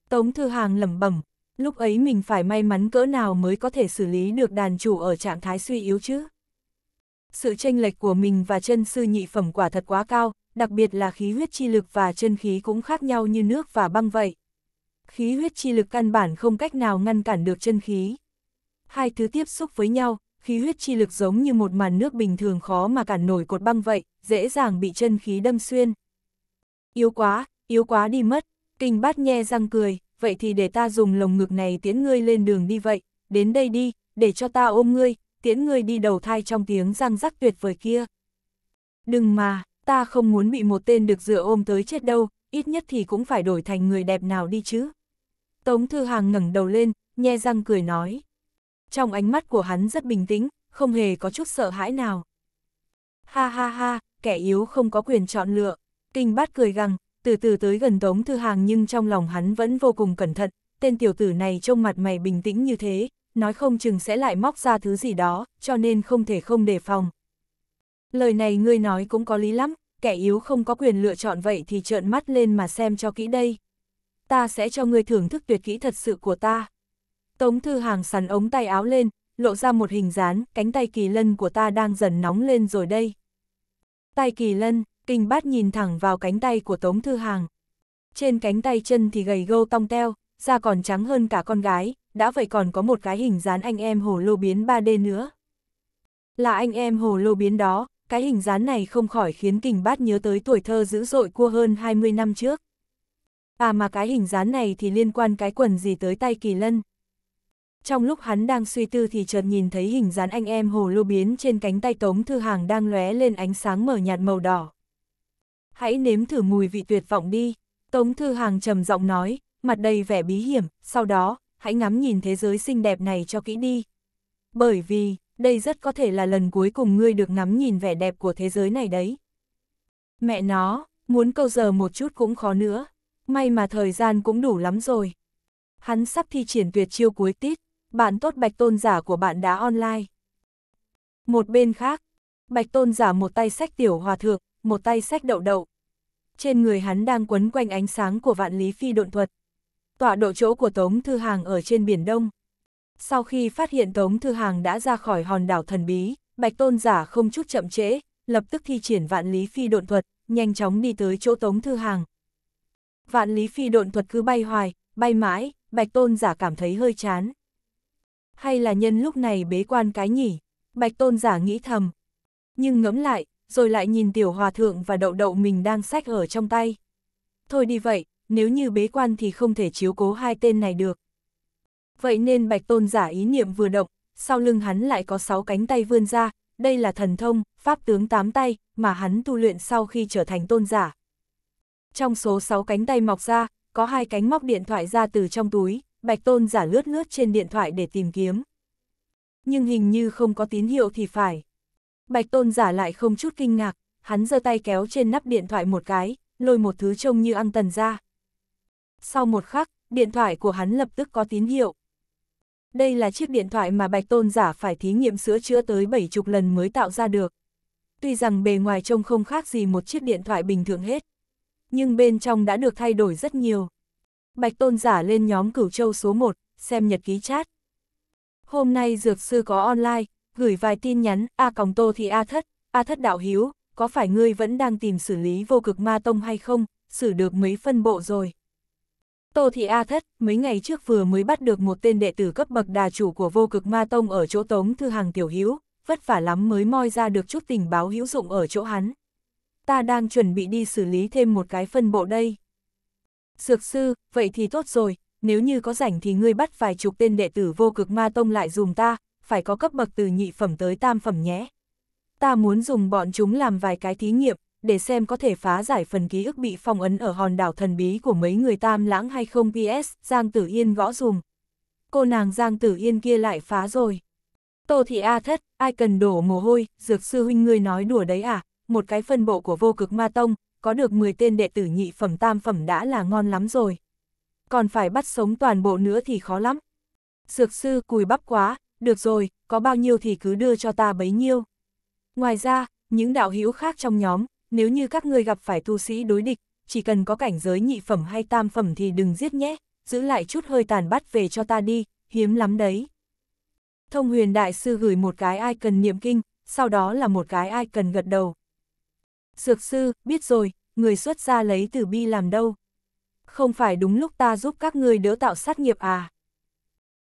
Tống Thư Hàng lẩm bẩm, lúc ấy mình phải may mắn cỡ nào mới có thể xử lý được đàn chủ ở trạng thái suy yếu chứ. Sự tranh lệch của mình và chân sư nhị phẩm quả thật quá cao, đặc biệt là khí huyết chi lực và chân khí cũng khác nhau như nước và băng vậy. Khí huyết chi lực căn bản không cách nào ngăn cản được chân khí. Hai thứ tiếp xúc với nhau, khí huyết chi lực giống như một màn nước bình thường khó mà cản nổi cột băng vậy, dễ dàng bị chân khí đâm xuyên. Yếu quá, yếu quá đi mất, kinh bát nhe răng cười, vậy thì để ta dùng lồng ngực này tiến ngươi lên đường đi vậy, đến đây đi, để cho ta ôm ngươi, tiến ngươi đi đầu thai trong tiếng răng rắc tuyệt vời kia. Đừng mà, ta không muốn bị một tên được dựa ôm tới chết đâu, ít nhất thì cũng phải đổi thành người đẹp nào đi chứ. Tống Thư Hàng ngẩng đầu lên, nhe răng cười nói trong ánh mắt của hắn rất bình tĩnh, không hề có chút sợ hãi nào. Ha ha ha, kẻ yếu không có quyền chọn lựa. Kinh bát cười gằn, từ từ tới gần Tống Thư Hàng nhưng trong lòng hắn vẫn vô cùng cẩn thận, tên tiểu tử này trông mặt mày bình tĩnh như thế, nói không chừng sẽ lại móc ra thứ gì đó, cho nên không thể không đề phòng. Lời này ngươi nói cũng có lý lắm, kẻ yếu không có quyền lựa chọn vậy thì trợn mắt lên mà xem cho kỹ đây. Ta sẽ cho ngươi thưởng thức tuyệt kỹ thật sự của ta. Tống Thư Hàng sắn ống tay áo lên, lộ ra một hình dáng, cánh tay kỳ lân của ta đang dần nóng lên rồi đây. Tay kỳ lân, kinh bát nhìn thẳng vào cánh tay của Tống Thư Hàng. Trên cánh tay chân thì gầy gâu tong teo, da còn trắng hơn cả con gái, đã vậy còn có một cái hình dáng anh em hồ lô biến 3D nữa. Là anh em hồ lô biến đó, cái hình dáng này không khỏi khiến kình bát nhớ tới tuổi thơ dữ dội cua hơn 20 năm trước. À mà cái hình dáng này thì liên quan cái quần gì tới tay kỳ lân. Trong lúc hắn đang suy tư thì chợt nhìn thấy hình dáng anh em hồ lô biến trên cánh tay Tống Thư Hàng đang lóe lên ánh sáng mở nhạt màu đỏ. Hãy nếm thử mùi vị tuyệt vọng đi, Tống Thư Hàng trầm giọng nói, mặt đầy vẻ bí hiểm, sau đó, hãy ngắm nhìn thế giới xinh đẹp này cho kỹ đi. Bởi vì, đây rất có thể là lần cuối cùng ngươi được ngắm nhìn vẻ đẹp của thế giới này đấy. Mẹ nó, muốn câu giờ một chút cũng khó nữa, may mà thời gian cũng đủ lắm rồi. Hắn sắp thi triển tuyệt chiêu cuối tít, bạn tốt bạch tôn giả của bạn đá online. Một bên khác, bạch tôn giả một tay sách tiểu hòa thượng, một tay sách đậu đậu. Trên người hắn đang quấn quanh ánh sáng của vạn lý phi độn thuật. Tọa độ chỗ của Tống Thư Hàng ở trên biển Đông. Sau khi phát hiện Tống Thư Hàng đã ra khỏi hòn đảo thần bí, bạch tôn giả không chút chậm trễ, lập tức thi triển vạn lý phi độn thuật, nhanh chóng đi tới chỗ Tống Thư Hàng. Vạn lý phi độn thuật cứ bay hoài, bay mãi, bạch tôn giả cảm thấy hơi chán hay là nhân lúc này bế quan cái nhỉ? Bạch tôn giả nghĩ thầm. Nhưng ngẫm lại, rồi lại nhìn tiểu hòa thượng và đậu đậu mình đang sách ở trong tay. Thôi đi vậy, nếu như bế quan thì không thể chiếu cố hai tên này được. Vậy nên bạch tôn giả ý niệm vừa động, sau lưng hắn lại có sáu cánh tay vươn ra, đây là thần thông, pháp tướng tám tay, mà hắn tu luyện sau khi trở thành tôn giả. Trong số sáu cánh tay mọc ra, có hai cánh móc điện thoại ra từ trong túi, Bạch Tôn giả lướt lướt trên điện thoại để tìm kiếm. Nhưng hình như không có tín hiệu thì phải. Bạch Tôn giả lại không chút kinh ngạc, hắn giơ tay kéo trên nắp điện thoại một cái, lôi một thứ trông như ăn tần ra. Sau một khắc, điện thoại của hắn lập tức có tín hiệu. Đây là chiếc điện thoại mà Bạch Tôn giả phải thí nghiệm sửa chữa tới 70 lần mới tạo ra được. Tuy rằng bề ngoài trông không khác gì một chiếc điện thoại bình thường hết, nhưng bên trong đã được thay đổi rất nhiều. Bạch Tôn giả lên nhóm cửu châu số 1, xem nhật ký chat. Hôm nay dược sư có online, gửi vài tin nhắn, A còng tô thì A thất, A thất đạo hiếu, có phải ngươi vẫn đang tìm xử lý vô cực ma tông hay không, xử được mấy phân bộ rồi. Tô Thị A Thất, mấy ngày trước vừa mới bắt được một tên đệ tử cấp bậc đà chủ của vô cực ma tông ở chỗ tống thư hàng tiểu hiếu, vất vả lắm mới moi ra được chút tình báo hữu dụng ở chỗ hắn. Ta đang chuẩn bị đi xử lý thêm một cái phân bộ đây. Dược sư, vậy thì tốt rồi, nếu như có rảnh thì ngươi bắt vài chục tên đệ tử vô cực ma tông lại dùm ta, phải có cấp bậc từ nhị phẩm tới tam phẩm nhé. Ta muốn dùng bọn chúng làm vài cái thí nghiệm, để xem có thể phá giải phần ký ức bị phong ấn ở hòn đảo thần bí của mấy người tam lãng hay không PS, Giang Tử Yên gõ dùm. Cô nàng Giang Tử Yên kia lại phá rồi. Tô Thị A thất, ai cần đổ mồ hôi, dược sư huynh ngươi nói đùa đấy à, một cái phân bộ của vô cực ma tông, có được 10 tên đệ tử nhị phẩm tam phẩm đã là ngon lắm rồi. Còn phải bắt sống toàn bộ nữa thì khó lắm. Dược sư cùi bắp quá, được rồi, có bao nhiêu thì cứ đưa cho ta bấy nhiêu. Ngoài ra, những đạo hữu khác trong nhóm, nếu như các ngươi gặp phải tu sĩ đối địch, chỉ cần có cảnh giới nhị phẩm hay tam phẩm thì đừng giết nhé, giữ lại chút hơi tàn bắt về cho ta đi, hiếm lắm đấy. Thông huyền đại sư gửi một cái icon niệm kinh, sau đó là một cái icon gật đầu. Dược sư, biết rồi, người xuất gia lấy tử bi làm đâu? Không phải đúng lúc ta giúp các người đỡ tạo sát nghiệp à?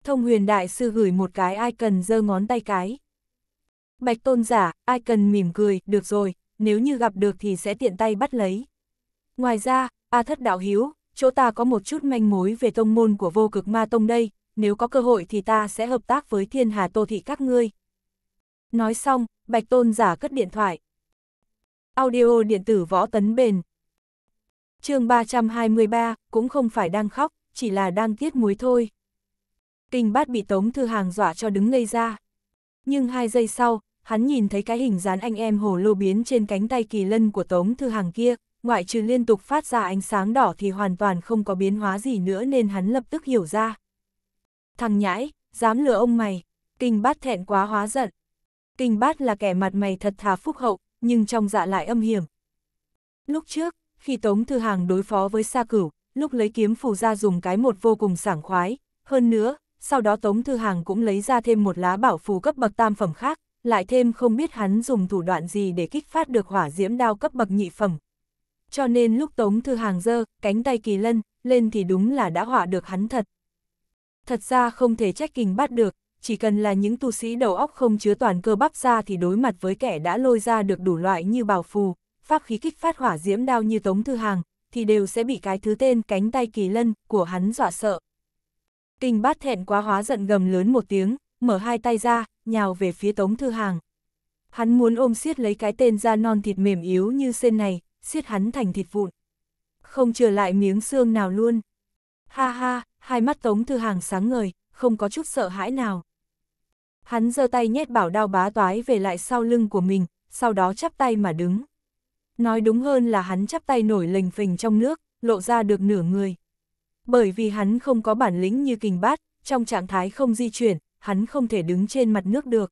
Thông huyền đại sư gửi một cái ai cần giơ ngón tay cái. Bạch tôn giả, ai cần mỉm cười, được rồi, nếu như gặp được thì sẽ tiện tay bắt lấy. Ngoài ra, A thất đạo hiếu, chỗ ta có một chút manh mối về tông môn của vô cực ma tông đây, nếu có cơ hội thì ta sẽ hợp tác với thiên hà tô thị các ngươi. Nói xong, Bạch tôn giả cất điện thoại, Audio điện tử võ tấn bền. chương 323, cũng không phải đang khóc, chỉ là đang tiết muối thôi. Kinh bát bị Tống Thư Hàng dọa cho đứng ngây ra. Nhưng hai giây sau, hắn nhìn thấy cái hình dán anh em hồ lô biến trên cánh tay kỳ lân của Tống Thư Hàng kia, ngoại trừ liên tục phát ra ánh sáng đỏ thì hoàn toàn không có biến hóa gì nữa nên hắn lập tức hiểu ra. Thằng nhãi, dám lừa ông mày, kinh bát thẹn quá hóa giận. Kinh bát là kẻ mặt mày thật thà phúc hậu, nhưng trong dạ lại âm hiểm. Lúc trước, khi Tống Thư Hàng đối phó với Sa Cửu, lúc lấy kiếm phù ra dùng cái một vô cùng sảng khoái, hơn nữa, sau đó Tống Thư Hàng cũng lấy ra thêm một lá bảo phù cấp bậc tam phẩm khác, lại thêm không biết hắn dùng thủ đoạn gì để kích phát được hỏa diễm đao cấp bậc nhị phẩm. Cho nên lúc Tống Thư Hàng dơ, cánh tay kỳ lân, lên thì đúng là đã hỏa được hắn thật. Thật ra không thể trách kình bắt được, chỉ cần là những tu sĩ đầu óc không chứa toàn cơ bắp ra thì đối mặt với kẻ đã lôi ra được đủ loại như bào phù, pháp khí kích phát hỏa diễm đao như Tống Thư Hàng, thì đều sẽ bị cái thứ tên cánh tay kỳ lân của hắn dọa sợ. Kinh bát thẹn quá hóa giận gầm lớn một tiếng, mở hai tay ra, nhào về phía Tống Thư Hàng. Hắn muốn ôm siết lấy cái tên da non thịt mềm yếu như sen này, siết hắn thành thịt vụn. Không trở lại miếng xương nào luôn. Ha ha, hai mắt Tống Thư Hàng sáng ngời, không có chút sợ hãi nào. Hắn giơ tay nhét bảo đao bá toái về lại sau lưng của mình, sau đó chắp tay mà đứng. Nói đúng hơn là hắn chắp tay nổi lềnh phình trong nước, lộ ra được nửa người. Bởi vì hắn không có bản lĩnh như kình bát, trong trạng thái không di chuyển, hắn không thể đứng trên mặt nước được.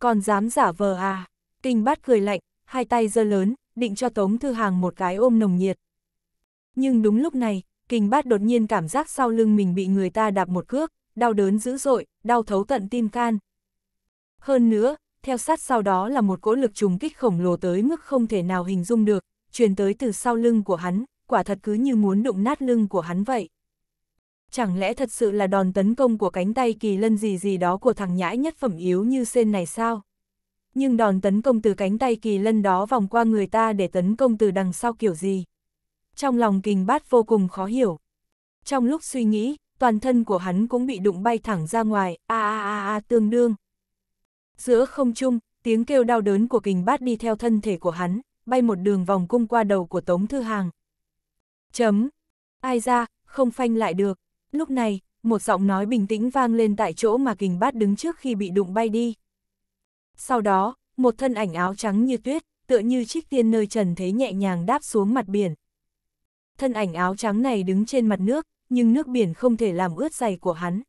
Còn dám giả vờ à, kình bát cười lạnh, hai tay giơ lớn, định cho Tống Thư Hàng một cái ôm nồng nhiệt. Nhưng đúng lúc này, kình bát đột nhiên cảm giác sau lưng mình bị người ta đạp một cước, đau đớn dữ dội, đau thấu tận tim can. Hơn nữa, theo sát sau đó là một cỗ lực trùng kích khổng lồ tới mức không thể nào hình dung được, truyền tới từ sau lưng của hắn, quả thật cứ như muốn đụng nát lưng của hắn vậy. Chẳng lẽ thật sự là đòn tấn công của cánh tay kỳ lân gì gì đó của thằng nhãi nhất phẩm yếu như sen này sao? Nhưng đòn tấn công từ cánh tay kỳ lân đó vòng qua người ta để tấn công từ đằng sau kiểu gì? Trong lòng kình bát vô cùng khó hiểu. Trong lúc suy nghĩ, toàn thân của hắn cũng bị đụng bay thẳng ra ngoài, a a a a tương đương. Giữa không trung, tiếng kêu đau đớn của kình bát đi theo thân thể của hắn, bay một đường vòng cung qua đầu của Tống Thư Hàng. Chấm. Ai ra, không phanh lại được. Lúc này, một giọng nói bình tĩnh vang lên tại chỗ mà kình bát đứng trước khi bị đụng bay đi. Sau đó, một thân ảnh áo trắng như tuyết, tựa như chiếc tiên nơi trần thế nhẹ nhàng đáp xuống mặt biển. Thân ảnh áo trắng này đứng trên mặt nước, nhưng nước biển không thể làm ướt giày của hắn.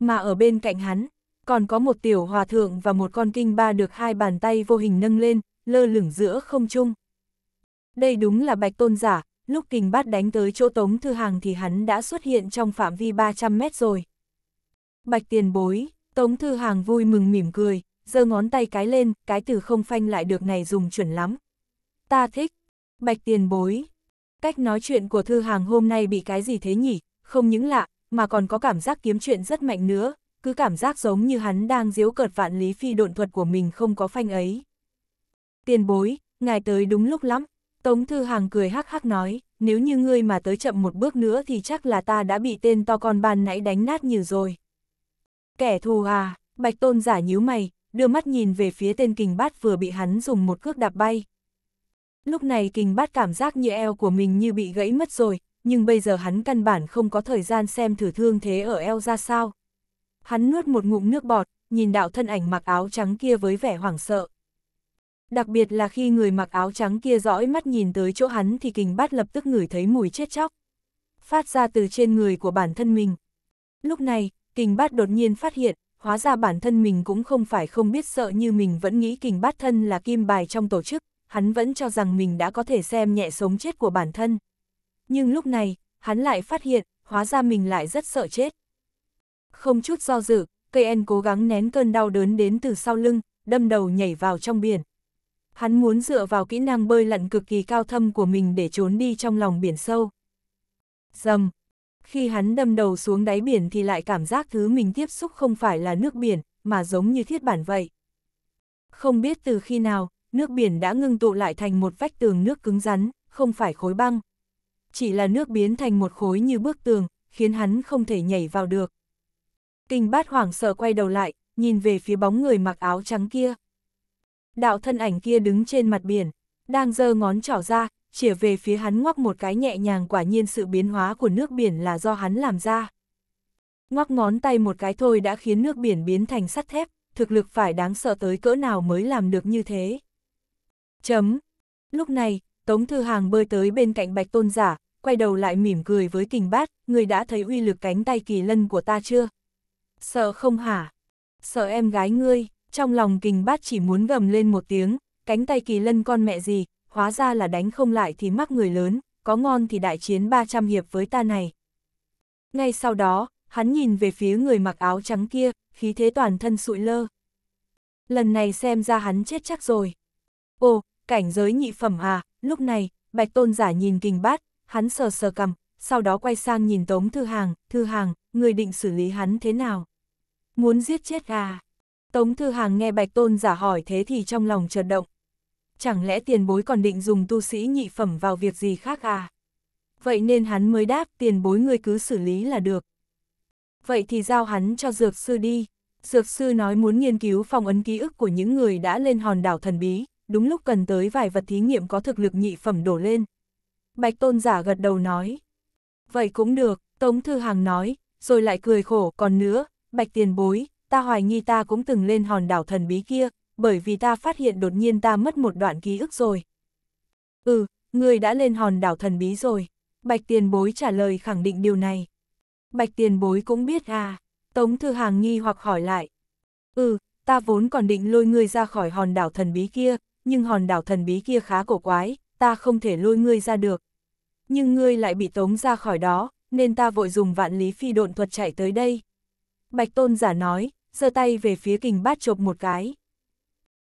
Mà ở bên cạnh hắn, còn có một tiểu hòa thượng và một con kinh ba được hai bàn tay vô hình nâng lên, lơ lửng giữa không trung. Đây đúng là bạch tôn giả, lúc kinh bát đánh tới chỗ tống thư hàng thì hắn đã xuất hiện trong phạm vi 300 mét rồi. Bạch tiền bối, tống thư hàng vui mừng mỉm cười, giơ ngón tay cái lên, cái từ không phanh lại được này dùng chuẩn lắm. Ta thích, bạch tiền bối, Cách nói chuyện của Thư Hàng hôm nay bị cái gì thế nhỉ, không những lạ, mà còn có cảm giác kiếm chuyện rất mạnh nữa, cứ cảm giác giống như hắn đang diếu cợt vạn lý phi độn thuật của mình không có phanh ấy. Tiền bối, ngài tới đúng lúc lắm, Tống Thư Hàng cười hắc hắc nói, nếu như ngươi mà tới chậm một bước nữa thì chắc là ta đã bị tên to con ban nãy đánh nát như rồi. Kẻ thù à, Bạch Tôn giả nhíu mày, đưa mắt nhìn về phía tên kình bát vừa bị hắn dùng một cước đạp bay, Lúc này kình bát cảm giác như eo của mình như bị gãy mất rồi, nhưng bây giờ hắn căn bản không có thời gian xem thử thương thế ở eo ra sao. Hắn nuốt một ngụm nước bọt, nhìn đạo thân ảnh mặc áo trắng kia với vẻ hoảng sợ. Đặc biệt là khi người mặc áo trắng kia dõi mắt nhìn tới chỗ hắn thì kình bát lập tức ngửi thấy mùi chết chóc. Phát ra từ trên người của bản thân mình. Lúc này, kình bát đột nhiên phát hiện, hóa ra bản thân mình cũng không phải không biết sợ như mình vẫn nghĩ kình bát thân là kim bài trong tổ chức, hắn vẫn cho rằng mình đã có thể xem nhẹ sống chết của bản thân. Nhưng lúc này, hắn lại phát hiện, hóa ra mình lại rất sợ chết. Không chút do dự, cây en cố gắng nén cơn đau đớn đến từ sau lưng, đâm đầu nhảy vào trong biển. Hắn muốn dựa vào kỹ năng bơi lặn cực kỳ cao thâm của mình để trốn đi trong lòng biển sâu. Dầm! Khi hắn đâm đầu xuống đáy biển thì lại cảm giác thứ mình tiếp xúc không phải là nước biển, mà giống như thiết bản vậy. Không biết từ khi nào, nước biển đã ngưng tụ lại thành một vách tường nước cứng rắn, không phải khối băng. Chỉ là nước biến thành một khối như bức tường, khiến hắn không thể nhảy vào được. Kinh bát hoảng sợ quay đầu lại, nhìn về phía bóng người mặc áo trắng kia. Đạo thân ảnh kia đứng trên mặt biển, đang giơ ngón trỏ ra, chỉa về phía hắn ngoắc một cái nhẹ nhàng quả nhiên sự biến hóa của nước biển là do hắn làm ra. Ngoắc ngón tay một cái thôi đã khiến nước biển biến thành sắt thép, thực lực phải đáng sợ tới cỡ nào mới làm được như thế. Chấm. Lúc này, Tống Thư Hàng bơi tới bên cạnh Bạch Tôn Giả, quay đầu lại mỉm cười với kình bát, người đã thấy uy lực cánh tay kỳ lân của ta chưa? Sợ không hả? Sợ em gái ngươi, trong lòng kình bát chỉ muốn gầm lên một tiếng, cánh tay kỳ lân con mẹ gì, hóa ra là đánh không lại thì mắc người lớn, có ngon thì đại chiến 300 hiệp với ta này. Ngay sau đó, hắn nhìn về phía người mặc áo trắng kia, khí thế toàn thân sụi lơ. Lần này xem ra hắn chết chắc rồi. Ô, cảnh giới nhị phẩm à, lúc này, bạch tôn giả nhìn kinh bát, hắn sờ sờ cầm, sau đó quay sang nhìn Tống Thư Hàng, Thư Hàng, người định xử lý hắn thế nào? Muốn giết chết à? Tống Thư Hàng nghe bạch tôn giả hỏi thế thì trong lòng chợt động. Chẳng lẽ tiền bối còn định dùng tu sĩ nhị phẩm vào việc gì khác à? Vậy nên hắn mới đáp tiền bối người cứ xử lý là được. Vậy thì giao hắn cho dược sư đi. Dược sư nói muốn nghiên cứu phong ấn ký ức của những người đã lên hòn đảo thần bí, đúng lúc cần tới vài vật thí nghiệm có thực lực nhị phẩm đổ lên. Bạch tôn giả gật đầu nói. Vậy cũng được, Tống Thư Hàng nói, rồi lại cười khổ, còn nữa, bạch tiền bối, ta hoài nghi ta cũng từng lên hòn đảo thần bí kia, bởi vì ta phát hiện đột nhiên ta mất một đoạn ký ức rồi. Ừ, người đã lên hòn đảo thần bí rồi, bạch tiền bối trả lời khẳng định điều này. Bạch tiền bối cũng biết à, Tống Thư Hàng nghi hoặc hỏi lại. Ừ, ta vốn còn định lôi ngươi ra khỏi hòn đảo thần bí kia, nhưng hòn đảo thần bí kia khá cổ quái, ta không thể lôi ngươi ra được. Nhưng ngươi lại bị tống ra khỏi đó, nên ta vội dùng vạn lý phi độn thuật chạy tới đây. Bạch tôn giả nói, giơ tay về phía kình bát chộp một cái.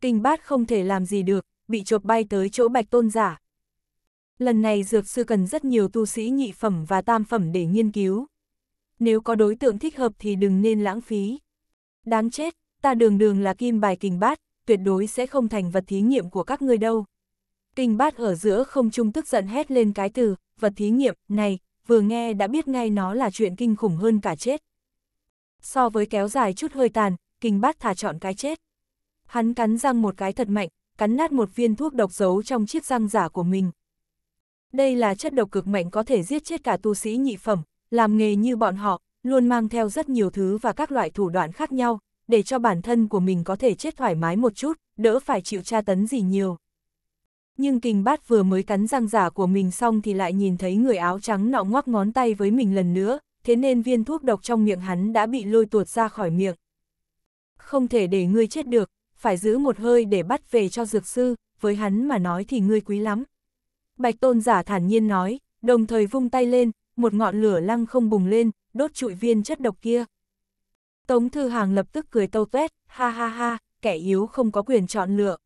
Kình bát không thể làm gì được, bị chộp bay tới chỗ bạch tôn giả. Lần này dược sư cần rất nhiều tu sĩ nhị phẩm và tam phẩm để nghiên cứu. Nếu có đối tượng thích hợp thì đừng nên lãng phí. Đáng chết, ta đường đường là kim bài kình bát, tuyệt đối sẽ không thành vật thí nghiệm của các ngươi đâu. Kinh bát ở giữa không trung tức giận hét lên cái từ, vật thí nghiệm, này, vừa nghe đã biết ngay nó là chuyện kinh khủng hơn cả chết. So với kéo dài chút hơi tàn, kinh bát thả chọn cái chết. Hắn cắn răng một cái thật mạnh, cắn nát một viên thuốc độc giấu trong chiếc răng giả của mình. Đây là chất độc cực mạnh có thể giết chết cả tu sĩ nhị phẩm, làm nghề như bọn họ, luôn mang theo rất nhiều thứ và các loại thủ đoạn khác nhau, để cho bản thân của mình có thể chết thoải mái một chút, đỡ phải chịu tra tấn gì nhiều. Nhưng kình bát vừa mới cắn răng giả của mình xong thì lại nhìn thấy người áo trắng nọ ngoắc ngón tay với mình lần nữa, thế nên viên thuốc độc trong miệng hắn đã bị lôi tuột ra khỏi miệng. Không thể để ngươi chết được, phải giữ một hơi để bắt về cho dược sư, với hắn mà nói thì ngươi quý lắm. Bạch tôn giả thản nhiên nói, đồng thời vung tay lên, một ngọn lửa lăng không bùng lên, đốt trụi viên chất độc kia. Tống Thư Hàng lập tức cười tâu vét, ha ha ha, kẻ yếu không có quyền chọn lựa.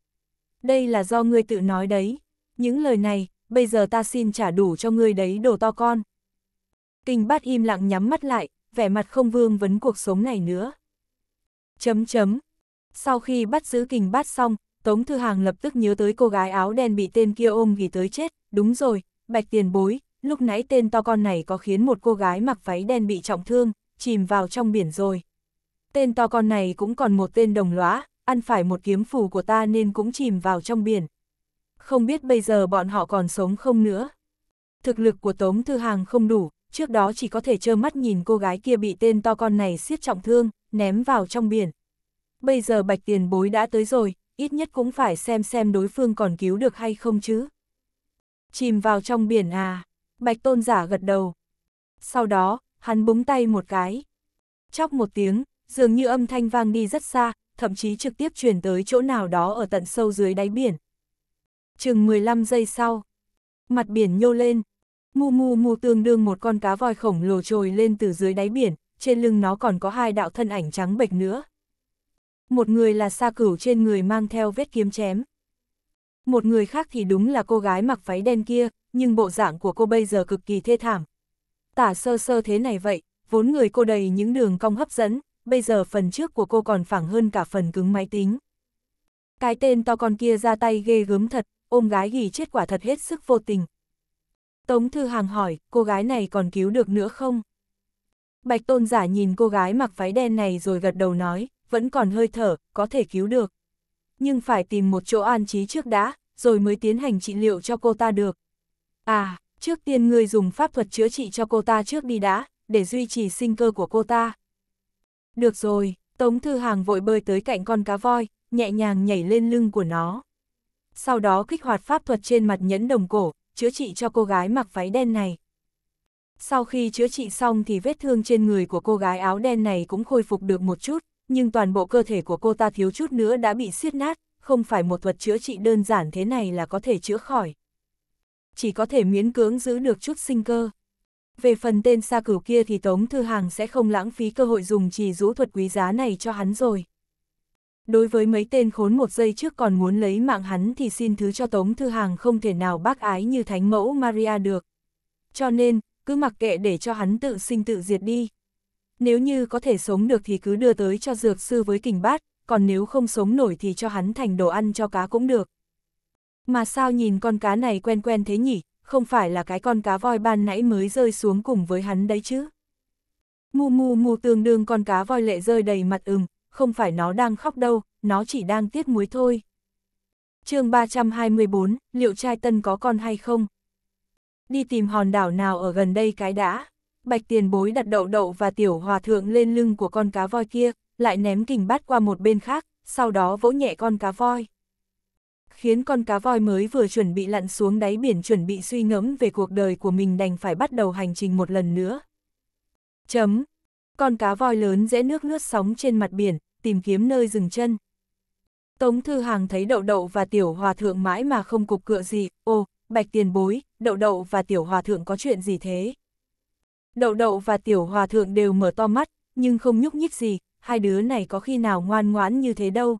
Đây là do ngươi tự nói đấy, những lời này, bây giờ ta xin trả đủ cho ngươi đấy đồ to con. Kinh bát im lặng nhắm mắt lại, vẻ mặt không vương vấn cuộc sống này nữa. Chấm chấm. Sau khi bắt giữ kình bát xong, Tống Thư Hàng lập tức nhớ tới cô gái áo đen bị tên kia ôm ghi tới chết, đúng rồi, bạch tiền bối, lúc nãy tên to con này có khiến một cô gái mặc váy đen bị trọng thương, chìm vào trong biển rồi, tên to con này cũng còn một tên đồng lõa, ăn phải một kiếm phù của ta nên cũng chìm vào trong biển. Không biết bây giờ bọn họ còn sống không nữa. Thực lực của Tống Thư Hàng không đủ, trước đó chỉ có thể trơ mắt nhìn cô gái kia bị tên to con này siết trọng thương, ném vào trong biển. Bây giờ bạch tiền bối đã tới rồi, ít nhất cũng phải xem xem đối phương còn cứu được hay không chứ. Chìm vào trong biển à, bạch tôn giả gật đầu. Sau đó, hắn búng tay một cái. Chóc một tiếng, dường như âm thanh vang đi rất xa, thậm chí trực tiếp truyền tới chỗ nào đó ở tận sâu dưới đáy biển. Chừng 15 giây sau, mặt biển nhô lên, mu mu mu tương đương một con cá voi khổng lồ trồi lên từ dưới đáy biển, trên lưng nó còn có hai đạo thân ảnh trắng bệch nữa. Một người là sa cửu trên người mang theo vết kiếm chém. Một người khác thì đúng là cô gái mặc váy đen kia, nhưng bộ dạng của cô bây giờ cực kỳ thê thảm. Tả sơ sơ thế này vậy, vốn người cô đầy những đường cong hấp dẫn, bây giờ phần trước của cô còn phẳng hơn cả phần cứng máy tính. Cái tên to con kia ra tay ghê gớm thật, ôm gái ghi chết quả thật hết sức vô tình. Tống Thư Hàng hỏi, cô gái này còn cứu được nữa không? Bạch Tôn giả nhìn cô gái mặc váy đen này rồi gật đầu nói, vẫn còn hơi thở, có thể cứu được. Nhưng phải tìm một chỗ an trí trước đã, rồi mới tiến hành trị liệu cho cô ta được. À, trước tiên ngươi dùng pháp thuật chữa trị cho cô ta trước đi đã, để duy trì sinh cơ của cô ta. Được rồi, Tống Thư Hàng vội bơi tới cạnh con cá voi, nhẹ nhàng nhảy lên lưng của nó. Sau đó kích hoạt pháp thuật trên mặt nhẫn đồng cổ, chữa trị cho cô gái mặc váy đen này. Sau khi chữa trị xong thì vết thương trên người của cô gái áo đen này cũng khôi phục được một chút, nhưng toàn bộ cơ thể của cô ta thiếu chút nữa đã bị siết nát, không phải một thuật chữa trị đơn giản thế này là có thể chữa khỏi. Chỉ có thể miễn cưỡng giữ được chút sinh cơ về phần tên xa cửu kia thì Tống Thư Hàng sẽ không lãng phí cơ hội dùng trì rũ thuật quý giá này cho hắn rồi. Đối với mấy tên khốn một giây trước còn muốn lấy mạng hắn thì xin thứ cho Tống Thư Hàng không thể nào bác ái như thánh mẫu Maria được. Cho nên, cứ mặc kệ để cho hắn tự sinh tự diệt đi. Nếu như có thể sống được thì cứ đưa tới cho dược sư với kình bát, còn nếu không sống nổi thì cho hắn thành đồ ăn cho cá cũng được. Mà sao nhìn con cá này quen quen thế nhỉ, không phải là cái con cá voi ban nãy mới rơi xuống cùng với hắn đấy chứ. Mu mu mu tương đương con cá voi lệ rơi đầy mặt ửng, không phải nó đang khóc đâu, nó chỉ đang tiết muối thôi. chương 324, liệu trai tân có con hay không? Đi tìm hòn đảo nào ở gần đây cái đã. Bạch tiền bối đặt đậu đậu và tiểu hòa thượng lên lưng của con cá voi kia, lại ném kình bát qua một bên khác, sau đó vỗ nhẹ con cá voi khiến con cá voi mới vừa chuẩn bị lặn xuống đáy biển chuẩn bị suy ngẫm về cuộc đời của mình đành phải bắt đầu hành trình một lần nữa. Chấm. Con cá voi lớn dễ nước lướt sóng trên mặt biển, tìm kiếm nơi dừng chân. Tống Thư Hàng thấy đậu đậu và tiểu hòa thượng mãi mà không cục cựa gì, ô, bạch tiền bối, đậu đậu và tiểu hòa thượng có chuyện gì thế? Đậu đậu và tiểu hòa thượng đều mở to mắt, nhưng không nhúc nhích gì, hai đứa này có khi nào ngoan ngoãn như thế đâu.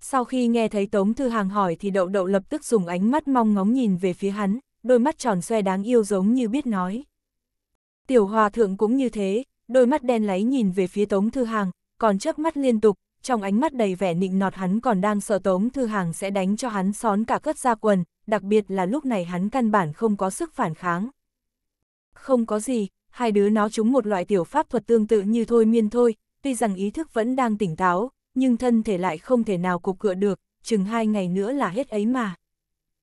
Sau khi nghe thấy Tống Thư Hàng hỏi thì đậu đậu lập tức dùng ánh mắt mong ngóng nhìn về phía hắn, đôi mắt tròn xoe đáng yêu giống như biết nói. Tiểu hòa thượng cũng như thế, đôi mắt đen láy nhìn về phía Tống Thư Hàng, còn chớp mắt liên tục, trong ánh mắt đầy vẻ nịnh nọt hắn còn đang sợ Tống Thư Hàng sẽ đánh cho hắn xón cả cất ra quần, đặc biệt là lúc này hắn căn bản không có sức phản kháng. Không có gì, hai đứa nó chúng một loại tiểu pháp thuật tương tự như thôi miên thôi, tuy rằng ý thức vẫn đang tỉnh táo, nhưng thân thể lại không thể nào cục cựa được, chừng hai ngày nữa là hết ấy mà.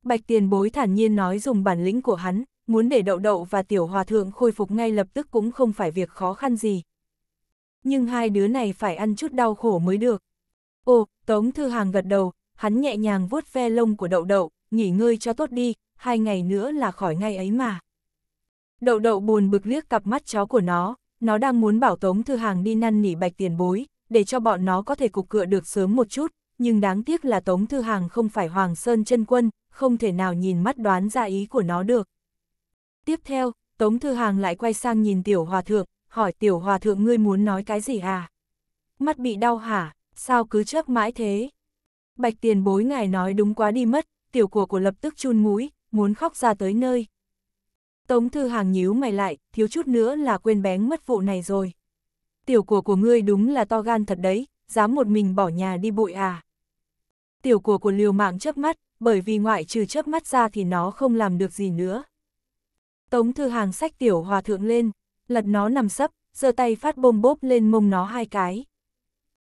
Bạch tiền bối thản nhiên nói dùng bản lĩnh của hắn, muốn để đậu đậu và tiểu hòa thượng khôi phục ngay lập tức cũng không phải việc khó khăn gì. Nhưng hai đứa này phải ăn chút đau khổ mới được. Ồ, Tống Thư Hàng gật đầu, hắn nhẹ nhàng vuốt ve lông của đậu đậu, nghỉ ngơi cho tốt đi, hai ngày nữa là khỏi ngay ấy mà. Đậu đậu buồn bực liếc cặp mắt chó của nó, nó đang muốn bảo Tống Thư Hàng đi năn nỉ bạch tiền bối, để cho bọn nó có thể cục cựa được sớm một chút, nhưng đáng tiếc là Tống Thư Hàng không phải Hoàng Sơn chân quân, không thể nào nhìn mắt đoán ra ý của nó được. Tiếp theo, Tống Thư Hàng lại quay sang nhìn Tiểu Hòa Thượng, hỏi Tiểu Hòa Thượng ngươi muốn nói cái gì à? Mắt bị đau hả? Sao cứ chớp mãi thế? Bạch tiền bối ngài nói đúng quá đi mất, tiểu của của lập tức chun mũi, muốn khóc ra tới nơi. Tống Thư Hàng nhíu mày lại, thiếu chút nữa là quên bén mất vụ này rồi tiểu của của ngươi đúng là to gan thật đấy, dám một mình bỏ nhà đi bụi à. Tiểu của của liều mạng chớp mắt, bởi vì ngoại trừ chớp mắt ra thì nó không làm được gì nữa. Tống thư hàng sách tiểu hòa thượng lên, lật nó nằm sấp, giơ tay phát bôm bốp lên mông nó hai cái.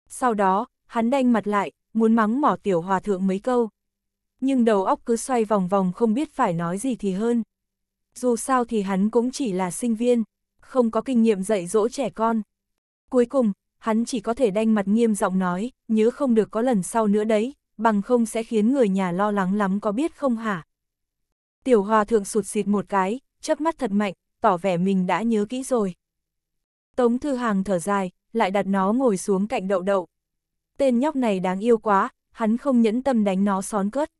Sau đó, hắn đanh mặt lại, muốn mắng mỏ tiểu hòa thượng mấy câu. Nhưng đầu óc cứ xoay vòng vòng không biết phải nói gì thì hơn. Dù sao thì hắn cũng chỉ là sinh viên, không có kinh nghiệm dạy dỗ trẻ con. Cuối cùng, hắn chỉ có thể đanh mặt nghiêm giọng nói, nhớ không được có lần sau nữa đấy, bằng không sẽ khiến người nhà lo lắng lắm có biết không hả? Tiểu hòa thượng sụt xịt một cái, chớp mắt thật mạnh, tỏ vẻ mình đã nhớ kỹ rồi. Tống Thư Hàng thở dài, lại đặt nó ngồi xuống cạnh đậu đậu. Tên nhóc này đáng yêu quá, hắn không nhẫn tâm đánh nó xón cớt.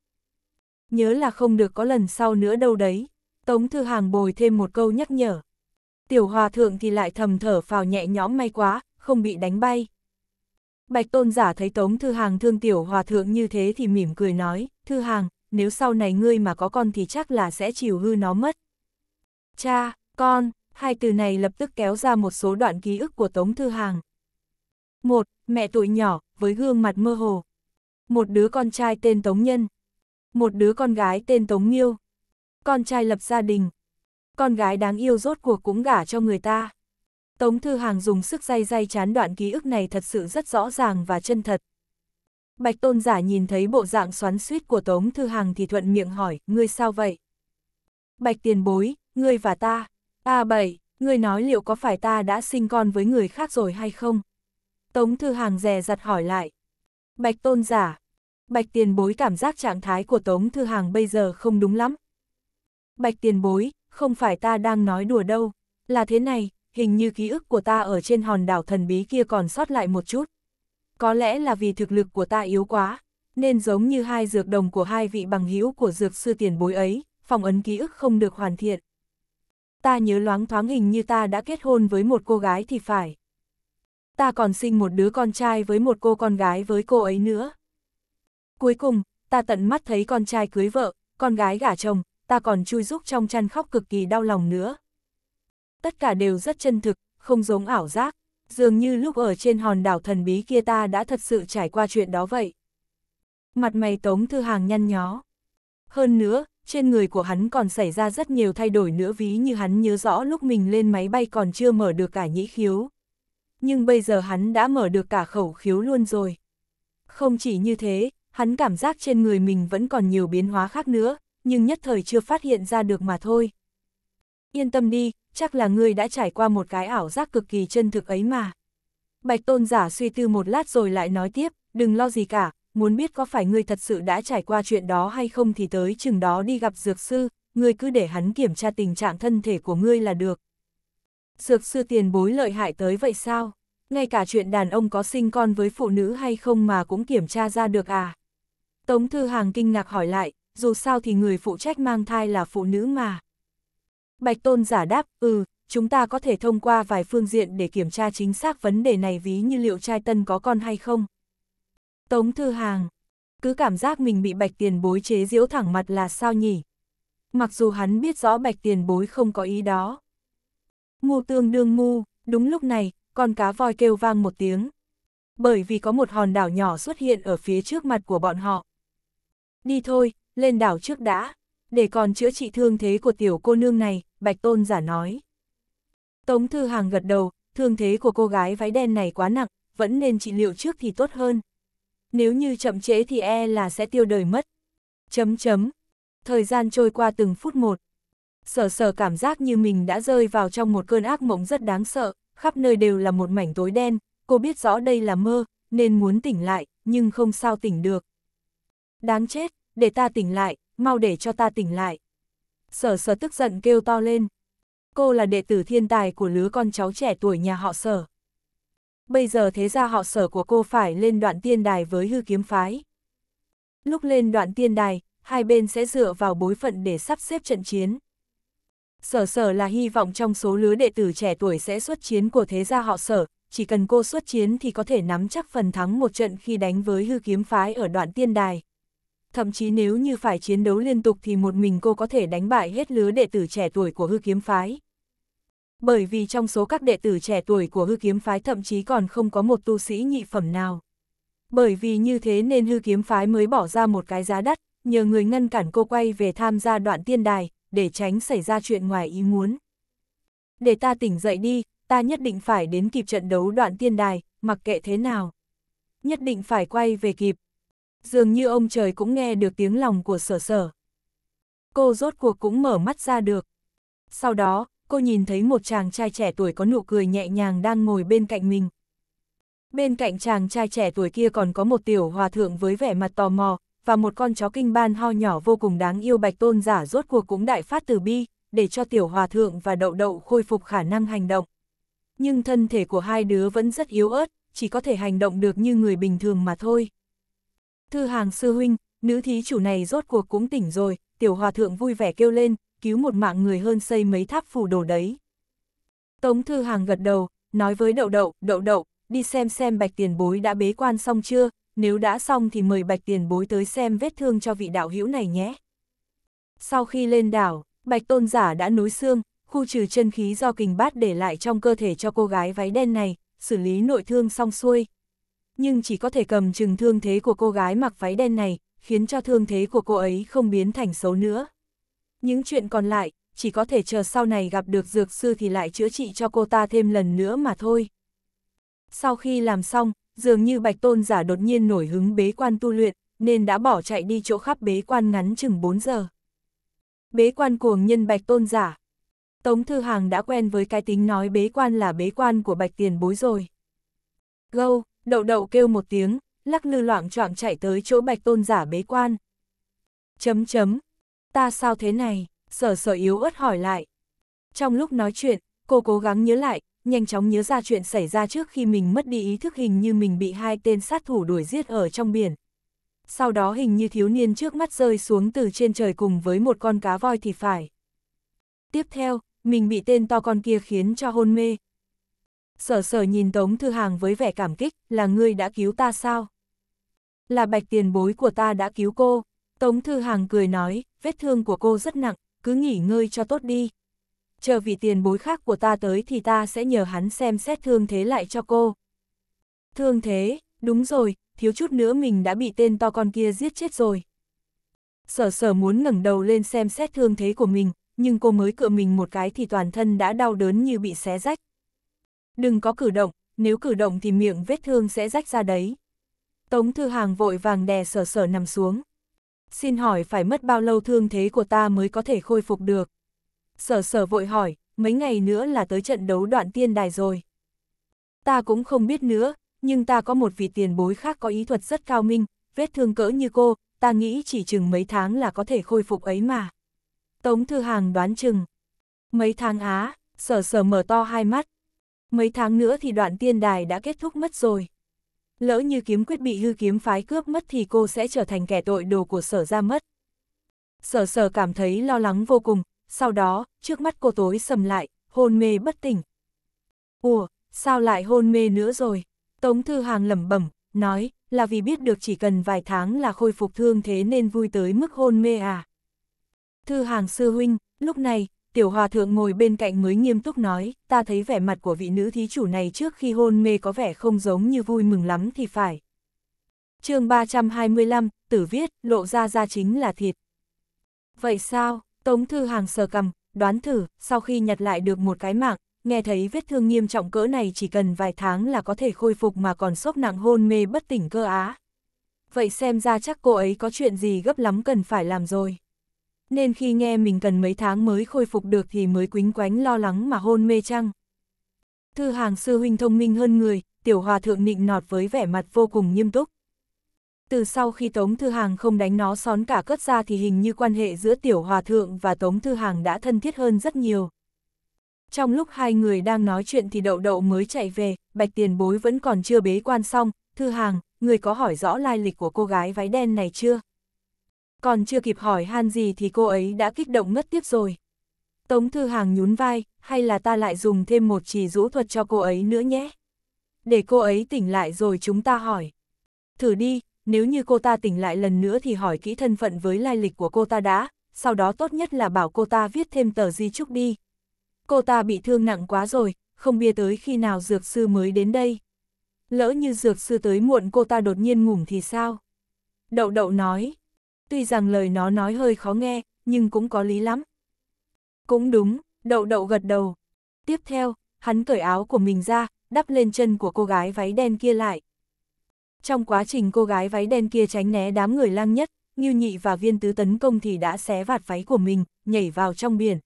Nhớ là không được có lần sau nữa đâu đấy. Tống Thư Hàng bồi thêm một câu nhắc nhở. Tiểu hòa thượng thì lại thầm thở phào nhẹ nhõm may quá, không bị đánh bay. Bạch tôn giả thấy tống thư hàng thương tiểu hòa thượng như thế thì mỉm cười nói, thư hàng, nếu sau này ngươi mà có con thì chắc là sẽ chiều hư nó mất. Cha, con, hai từ này lập tức kéo ra một số đoạn ký ức của tống thư hàng. Một, mẹ tuổi nhỏ, với gương mặt mơ hồ. Một đứa con trai tên Tống Nhân. Một đứa con gái tên Tống Nghiêu. Con trai lập gia đình, con gái đáng yêu rốt cuộc cũng gả cho người ta. Tống Thư Hàng dùng sức day day chán đoạn ký ức này thật sự rất rõ ràng và chân thật. Bạch Tôn Giả nhìn thấy bộ dạng xoắn suýt của Tống Thư Hàng thì thuận miệng hỏi, ngươi sao vậy? Bạch tiền bối, ngươi và ta. À bảy, ngươi nói liệu có phải ta đã sinh con với người khác rồi hay không? Tống Thư Hàng dè dặt hỏi lại. Bạch Tôn Giả. Bạch tiền bối cảm giác trạng thái của Tống Thư Hàng bây giờ không đúng lắm. Bạch tiền bối, không phải ta đang nói đùa đâu, là thế này, hình như ký ức của ta ở trên hòn đảo thần bí kia còn sót lại một chút. Có lẽ là vì thực lực của ta yếu quá, nên giống như hai dược đồng của hai vị bằng hữu của dược sư tiền bối ấy, phòng ấn ký ức không được hoàn thiện. Ta nhớ loáng thoáng hình như ta đã kết hôn với một cô gái thì phải. Ta còn sinh một đứa con trai với một cô con gái với cô ấy nữa. Cuối cùng, ta tận mắt thấy con trai cưới vợ, con gái gả chồng, ta còn chui rúc trong chăn khóc cực kỳ đau lòng nữa. Tất cả đều rất chân thực, không giống ảo giác, dường như lúc ở trên hòn đảo thần bí kia ta đã thật sự trải qua chuyện đó vậy. Mặt mày Tống Thư Hàng nhăn nhó. Hơn nữa, trên người của hắn còn xảy ra rất nhiều thay đổi nữa ví như hắn nhớ rõ lúc mình lên máy bay còn chưa mở được cả nhĩ khiếu. Nhưng bây giờ hắn đã mở được cả khẩu khiếu luôn rồi. Không chỉ như thế, hắn cảm giác trên người mình vẫn còn nhiều biến hóa khác nữa, nhưng nhất thời chưa phát hiện ra được mà thôi. Yên tâm đi, chắc là ngươi đã trải qua một cái ảo giác cực kỳ chân thực ấy mà. Bạch tôn giả suy tư một lát rồi lại nói tiếp, đừng lo gì cả, muốn biết có phải ngươi thật sự đã trải qua chuyện đó hay không thì tới chừng đó đi gặp dược sư, ngươi cứ để hắn kiểm tra tình trạng thân thể của ngươi là được. Dược sư tiền bối lợi hại tới vậy sao? Ngay cả chuyện đàn ông có sinh con với phụ nữ hay không mà cũng kiểm tra ra được à? Tống Thư Hàng kinh ngạc hỏi lại, dù sao thì người phụ trách mang thai là phụ nữ mà. Bạch Tôn giả đáp, ừ, chúng ta có thể thông qua vài phương diện để kiểm tra chính xác vấn đề này ví như liệu trai tân có con hay không. Tống Thư Hàng, cứ cảm giác mình bị bạch tiền bối chế diễu thẳng mặt là sao nhỉ? Mặc dù hắn biết rõ bạch tiền bối không có ý đó. Ngu tương đương ngu, đúng lúc này, con cá voi kêu vang một tiếng. Bởi vì có một hòn đảo nhỏ xuất hiện ở phía trước mặt của bọn họ. Đi thôi, lên đảo trước đã, để còn chữa trị thương thế của tiểu cô nương này, Bạch Tôn giả nói. Tống Thư Hàng gật đầu, thương thế của cô gái váy đen này quá nặng, vẫn nên trị liệu trước thì tốt hơn. Nếu như chậm trễ thì e là sẽ tiêu đời mất. Chấm chấm. Thời gian trôi qua từng phút một. Sở sở cảm giác như mình đã rơi vào trong một cơn ác mộng rất đáng sợ, khắp nơi đều là một mảnh tối đen, cô biết rõ đây là mơ, nên muốn tỉnh lại, nhưng không sao tỉnh được. Đáng chết, để ta tỉnh lại, mau để cho ta tỉnh lại. Sở sở tức giận kêu to lên. Cô là đệ tử thiên tài của lứa con cháu trẻ tuổi nhà họ sở. Bây giờ thế ra họ sở của cô phải lên đoạn tiên đài với hư kiếm phái. Lúc lên đoạn tiên đài, hai bên sẽ dựa vào bối phận để sắp xếp trận chiến. Sở sở là hy vọng trong số lứa đệ tử trẻ tuổi sẽ xuất chiến của thế gia họ sở, chỉ cần cô xuất chiến thì có thể nắm chắc phần thắng một trận khi đánh với hư kiếm phái ở đoạn tiên đài thậm chí nếu như phải chiến đấu liên tục thì một mình cô có thể đánh bại hết lứa đệ tử trẻ tuổi của hư kiếm phái. Bởi vì trong số các đệ tử trẻ tuổi của hư kiếm phái thậm chí còn không có một tu sĩ nhị phẩm nào. Bởi vì như thế nên hư kiếm phái mới bỏ ra một cái giá đắt, nhờ người ngăn cản cô quay về tham gia đoạn tiên đài, để tránh xảy ra chuyện ngoài ý muốn. Để ta tỉnh dậy đi, ta nhất định phải đến kịp trận đấu đoạn tiên đài, mặc kệ thế nào. Nhất định phải quay về kịp, dường như ông trời cũng nghe được tiếng lòng của sở sở. Cô rốt cuộc cũng mở mắt ra được. Sau đó, cô nhìn thấy một chàng trai trẻ tuổi có nụ cười nhẹ nhàng đang ngồi bên cạnh mình. Bên cạnh chàng trai trẻ tuổi kia còn có một tiểu hòa thượng với vẻ mặt tò mò, và một con chó kinh ban ho nhỏ vô cùng đáng yêu bạch tôn giả rốt cuộc cũng đại phát từ bi, để cho tiểu hòa thượng và đậu đậu khôi phục khả năng hành động. Nhưng thân thể của hai đứa vẫn rất yếu ớt, chỉ có thể hành động được như người bình thường mà thôi. Thư hàng sư huynh, nữ thí chủ này rốt cuộc cũng tỉnh rồi, tiểu hòa thượng vui vẻ kêu lên, cứu một mạng người hơn xây mấy tháp phủ đồ đấy. Tống Thư hàng gật đầu, nói với đậu đậu, đậu đậu, đi xem xem bạch tiền bối đã bế quan xong chưa, nếu đã xong thì mời bạch tiền bối tới xem vết thương cho vị đạo hữu này nhé. Sau khi lên đảo, bạch tôn giả đã núi xương, khu trừ chân khí do kình bát để lại trong cơ thể cho cô gái váy đen này, xử lý nội thương xong xuôi, nhưng chỉ có thể cầm chừng thương thế của cô gái mặc váy đen này, khiến cho thương thế của cô ấy không biến thành xấu nữa. Những chuyện còn lại, chỉ có thể chờ sau này gặp được dược sư thì lại chữa trị cho cô ta thêm lần nữa mà thôi. Sau khi làm xong, dường như Bạch Tôn giả đột nhiên nổi hứng bế quan tu luyện, nên đã bỏ chạy đi chỗ khắp bế quan ngắn chừng 4 giờ. Bế quan cuồng nhân Bạch Tôn giả. Tống Thư Hàng đã quen với cái tính nói bế quan là bế quan của Bạch Tiền Bối rồi. Gâu, đậu đậu kêu một tiếng, lắc lư loạn choạng chạy tới chỗ bạch tôn giả bế quan. Chấm chấm, ta sao thế này, sở sở yếu ớt hỏi lại. Trong lúc nói chuyện, cô cố gắng nhớ lại, nhanh chóng nhớ ra chuyện xảy ra trước khi mình mất đi ý thức hình như mình bị hai tên sát thủ đuổi giết ở trong biển. Sau đó hình như thiếu niên trước mắt rơi xuống từ trên trời cùng với một con cá voi thì phải. Tiếp theo, mình bị tên to con kia khiến cho hôn mê, Sở sở nhìn Tống Thư Hàng với vẻ cảm kích, là ngươi đã cứu ta sao? Là bạch tiền bối của ta đã cứu cô. Tống Thư Hàng cười nói, vết thương của cô rất nặng, cứ nghỉ ngơi cho tốt đi. Chờ vị tiền bối khác của ta tới thì ta sẽ nhờ hắn xem xét thương thế lại cho cô. Thương thế, đúng rồi, thiếu chút nữa mình đã bị tên to con kia giết chết rồi. Sở sở muốn ngẩng đầu lên xem xét thương thế của mình, nhưng cô mới cựa mình một cái thì toàn thân đã đau đớn như bị xé rách, Đừng có cử động, nếu cử động thì miệng vết thương sẽ rách ra đấy. Tống Thư Hàng vội vàng đè sở sở nằm xuống. Xin hỏi phải mất bao lâu thương thế của ta mới có thể khôi phục được? Sở sở vội hỏi, mấy ngày nữa là tới trận đấu đoạn tiên đài rồi. Ta cũng không biết nữa, nhưng ta có một vị tiền bối khác có ý thuật rất cao minh, vết thương cỡ như cô, ta nghĩ chỉ chừng mấy tháng là có thể khôi phục ấy mà. Tống Thư Hàng đoán chừng. Mấy tháng á, sở sở mở to hai mắt, mấy tháng nữa thì đoạn tiên đài đã kết thúc mất rồi. Lỡ như kiếm quyết bị hư kiếm phái cướp mất thì cô sẽ trở thành kẻ tội đồ của sở ra mất. Sở sở cảm thấy lo lắng vô cùng, sau đó, trước mắt cô tối sầm lại, hôn mê bất tỉnh. Ủa, sao lại hôn mê nữa rồi? Tống Thư Hàng lẩm bẩm, nói, là vì biết được chỉ cần vài tháng là khôi phục thương thế nên vui tới mức hôn mê à. Thư Hàng sư huynh, lúc này, tiểu hòa thượng ngồi bên cạnh mới nghiêm túc nói, ta thấy vẻ mặt của vị nữ thí chủ này trước khi hôn mê có vẻ không giống như vui mừng lắm thì phải. chương 325, tử viết, lộ ra ra chính là thịt. Vậy sao, Tống Thư Hàng sờ cầm, đoán thử, sau khi nhặt lại được một cái mạng, nghe thấy vết thương nghiêm trọng cỡ này chỉ cần vài tháng là có thể khôi phục mà còn sốc nặng hôn mê bất tỉnh cơ á. Vậy xem ra chắc cô ấy có chuyện gì gấp lắm cần phải làm rồi nên khi nghe mình cần mấy tháng mới khôi phục được thì mới quính quánh lo lắng mà hôn mê chăng. Thư hàng sư huynh thông minh hơn người, tiểu hòa thượng nịnh nọt với vẻ mặt vô cùng nghiêm túc. Từ sau khi Tống Thư Hàng không đánh nó xón cả cất ra thì hình như quan hệ giữa Tiểu Hòa Thượng và Tống Thư Hàng đã thân thiết hơn rất nhiều. Trong lúc hai người đang nói chuyện thì đậu đậu mới chạy về, bạch tiền bối vẫn còn chưa bế quan xong, Thư Hàng, người có hỏi rõ lai lịch của cô gái váy đen này chưa? còn chưa kịp hỏi han gì thì cô ấy đã kích động ngất tiếp rồi. Tống Thư Hàng nhún vai, hay là ta lại dùng thêm một chỉ rũ thuật cho cô ấy nữa nhé? Để cô ấy tỉnh lại rồi chúng ta hỏi. Thử đi, nếu như cô ta tỉnh lại lần nữa thì hỏi kỹ thân phận với lai lịch của cô ta đã, sau đó tốt nhất là bảo cô ta viết thêm tờ di chúc đi. Cô ta bị thương nặng quá rồi, không biết tới khi nào dược sư mới đến đây. Lỡ như dược sư tới muộn cô ta đột nhiên ngủm thì sao? Đậu đậu nói, tuy rằng lời nó nói hơi khó nghe, nhưng cũng có lý lắm. Cũng đúng, đậu đậu gật đầu. Tiếp theo, hắn cởi áo của mình ra, đắp lên chân của cô gái váy đen kia lại. Trong quá trình cô gái váy đen kia tránh né đám người lang nhất, Ngưu Nhị và Viên Tứ tấn công thì đã xé vạt váy của mình, nhảy vào trong biển.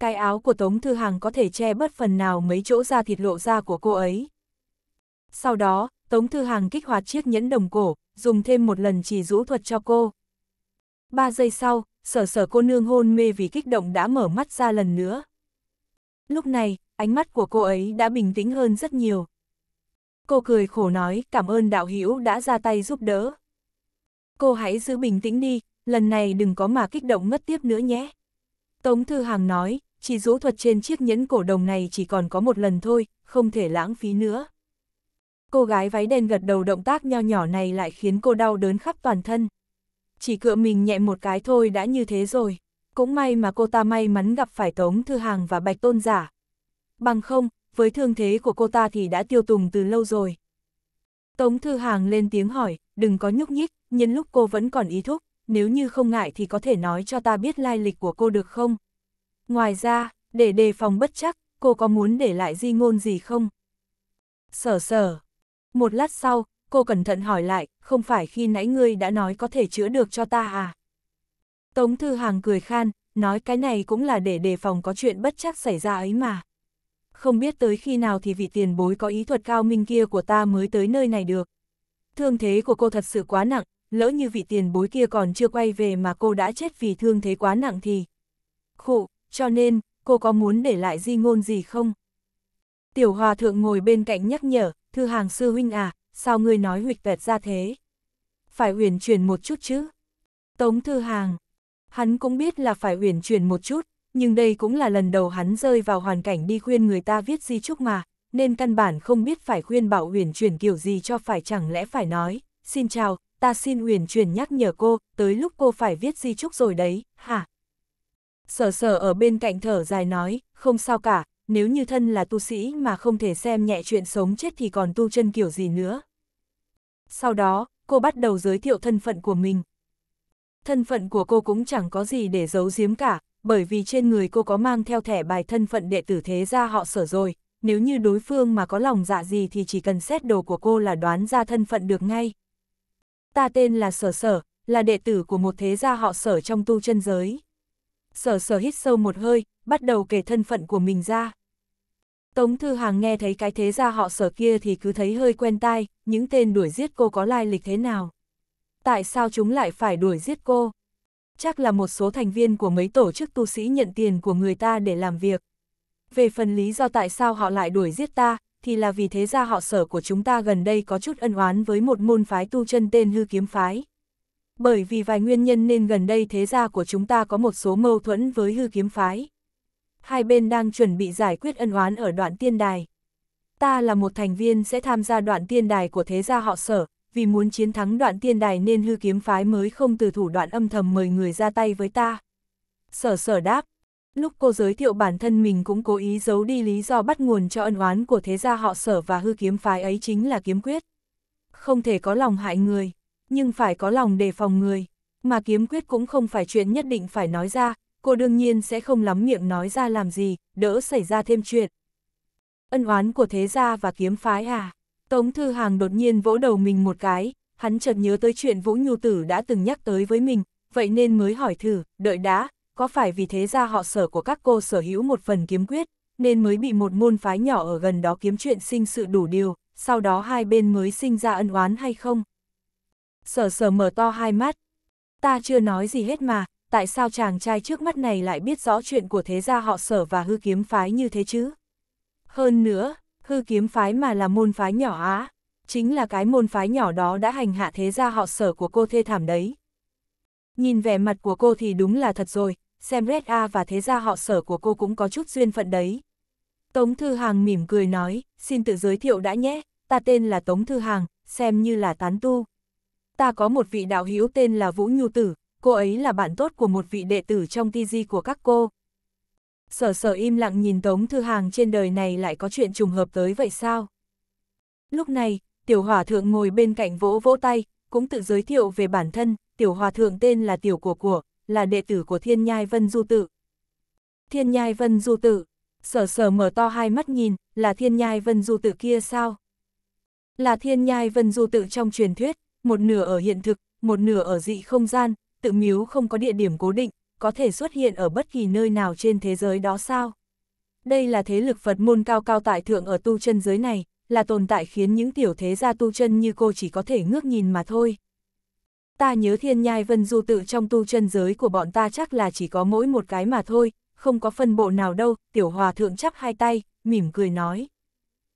Cái áo của Tống Thư Hàng có thể che bất phần nào mấy chỗ da thịt lộ ra của cô ấy. Sau đó, Tống Thư Hàng kích hoạt chiếc nhẫn đồng cổ, dùng thêm một lần chỉ rũ thuật cho cô ba giây sau, sở sở cô nương hôn mê vì kích động đã mở mắt ra lần nữa. Lúc này, ánh mắt của cô ấy đã bình tĩnh hơn rất nhiều. Cô cười khổ nói cảm ơn đạo hữu đã ra tay giúp đỡ. Cô hãy giữ bình tĩnh đi, lần này đừng có mà kích động mất tiếp nữa nhé. Tống Thư Hàng nói, chỉ rũ thuật trên chiếc nhẫn cổ đồng này chỉ còn có một lần thôi, không thể lãng phí nữa. Cô gái váy đen gật đầu động tác nho nhỏ này lại khiến cô đau đớn khắp toàn thân chỉ cựa mình nhẹ một cái thôi đã như thế rồi. Cũng may mà cô ta may mắn gặp phải Tống Thư Hàng và Bạch Tôn Giả. Bằng không, với thương thế của cô ta thì đã tiêu tùng từ lâu rồi. Tống Thư Hàng lên tiếng hỏi, đừng có nhúc nhích, nhân lúc cô vẫn còn ý thúc, nếu như không ngại thì có thể nói cho ta biết lai lịch của cô được không? Ngoài ra, để đề phòng bất chắc, cô có muốn để lại di ngôn gì không? Sở sở. Một lát sau, cô cẩn thận hỏi lại, không phải khi nãy ngươi đã nói có thể chữa được cho ta à? Tống Thư Hàng cười khan, nói cái này cũng là để đề phòng có chuyện bất chắc xảy ra ấy mà. Không biết tới khi nào thì vị tiền bối có ý thuật cao minh kia của ta mới tới nơi này được. Thương thế của cô thật sự quá nặng, lỡ như vị tiền bối kia còn chưa quay về mà cô đã chết vì thương thế quá nặng thì. Khụ, cho nên, cô có muốn để lại di ngôn gì không? Tiểu hòa thượng ngồi bên cạnh nhắc nhở, thư hàng sư huynh à, sao ngươi nói huỵch vẹt ra thế? Phải huyền chuyển một chút chứ. Tống Thư Hàng, hắn cũng biết là phải huyền chuyển một chút, nhưng đây cũng là lần đầu hắn rơi vào hoàn cảnh đi khuyên người ta viết di chúc mà, nên căn bản không biết phải khuyên bảo huyền chuyển kiểu gì cho phải chẳng lẽ phải nói, xin chào, ta xin huyền chuyển nhắc nhở cô, tới lúc cô phải viết di chúc rồi đấy, hả? Sở sở ở bên cạnh thở dài nói, không sao cả, nếu như thân là tu sĩ mà không thể xem nhẹ chuyện sống chết thì còn tu chân kiểu gì nữa. Sau đó, cô bắt đầu giới thiệu thân phận của mình. Thân phận của cô cũng chẳng có gì để giấu giếm cả, bởi vì trên người cô có mang theo thẻ bài thân phận đệ tử thế gia họ sở rồi, nếu như đối phương mà có lòng dạ gì thì chỉ cần xét đồ của cô là đoán ra thân phận được ngay. Ta tên là Sở Sở, là đệ tử của một thế gia họ sở trong tu chân giới. Sở Sở hít sâu một hơi, bắt đầu kể thân phận của mình ra. Tống Thư Hàng nghe thấy cái thế gia họ sở kia thì cứ thấy hơi quen tai, những tên đuổi giết cô có lai lịch thế nào? Tại sao chúng lại phải đuổi giết cô? Chắc là một số thành viên của mấy tổ chức tu sĩ nhận tiền của người ta để làm việc. Về phần lý do tại sao họ lại đuổi giết ta, thì là vì thế gia họ sở của chúng ta gần đây có chút ân oán với một môn phái tu chân tên hư kiếm phái. Bởi vì vài nguyên nhân nên gần đây thế gia của chúng ta có một số mâu thuẫn với hư kiếm phái hai bên đang chuẩn bị giải quyết ân oán ở đoạn tiên đài. Ta là một thành viên sẽ tham gia đoạn tiên đài của thế gia họ sở, vì muốn chiến thắng đoạn tiên đài nên hư kiếm phái mới không từ thủ đoạn âm thầm mời người ra tay với ta. Sở sở đáp, lúc cô giới thiệu bản thân mình cũng cố ý giấu đi lý do bắt nguồn cho ân oán của thế gia họ sở và hư kiếm phái ấy chính là kiếm quyết. Không thể có lòng hại người, nhưng phải có lòng đề phòng người, mà kiếm quyết cũng không phải chuyện nhất định phải nói ra, cô đương nhiên sẽ không lắm miệng nói ra làm gì, đỡ xảy ra thêm chuyện. Ân oán của thế gia và kiếm phái à? Tống Thư Hàng đột nhiên vỗ đầu mình một cái, hắn chợt nhớ tới chuyện Vũ Nhu Tử đã từng nhắc tới với mình, vậy nên mới hỏi thử, đợi đã, có phải vì thế gia họ sở của các cô sở hữu một phần kiếm quyết, nên mới bị một môn phái nhỏ ở gần đó kiếm chuyện sinh sự đủ điều, sau đó hai bên mới sinh ra ân oán hay không? Sở sở mở to hai mắt. Ta chưa nói gì hết mà, tại sao chàng trai trước mắt này lại biết rõ chuyện của thế gia họ sở và hư kiếm phái như thế chứ? Hơn nữa, hư kiếm phái mà là môn phái nhỏ á, chính là cái môn phái nhỏ đó đã hành hạ thế gia họ sở của cô thê thảm đấy. Nhìn vẻ mặt của cô thì đúng là thật rồi, xem Red A và thế gia họ sở của cô cũng có chút duyên phận đấy. Tống Thư Hàng mỉm cười nói, xin tự giới thiệu đã nhé, ta tên là Tống Thư Hàng, xem như là tán tu. Ta có một vị đạo hữu tên là Vũ Nhu Tử, cô ấy là bạn tốt của một vị đệ tử trong ti di của các cô. Sở sở im lặng nhìn Tống Thư Hàng trên đời này lại có chuyện trùng hợp tới vậy sao? Lúc này, tiểu hòa thượng ngồi bên cạnh vỗ vỗ tay, cũng tự giới thiệu về bản thân, tiểu hòa thượng tên là tiểu của của, là đệ tử của thiên nhai vân du tự. Thiên nhai vân du tự, sở sở mở to hai mắt nhìn, là thiên nhai vân du tự kia sao? Là thiên nhai vân du tự trong truyền thuyết, một nửa ở hiện thực, một nửa ở dị không gian, tự miếu không có địa điểm cố định, có thể xuất hiện ở bất kỳ nơi nào trên thế giới đó sao? Đây là thế lực Phật môn cao cao tại thượng ở tu chân giới này, là tồn tại khiến những tiểu thế gia tu chân như cô chỉ có thể ngước nhìn mà thôi. Ta nhớ thiên nhai vân du tự trong tu chân giới của bọn ta chắc là chỉ có mỗi một cái mà thôi, không có phân bộ nào đâu, tiểu hòa thượng chắp hai tay, mỉm cười nói.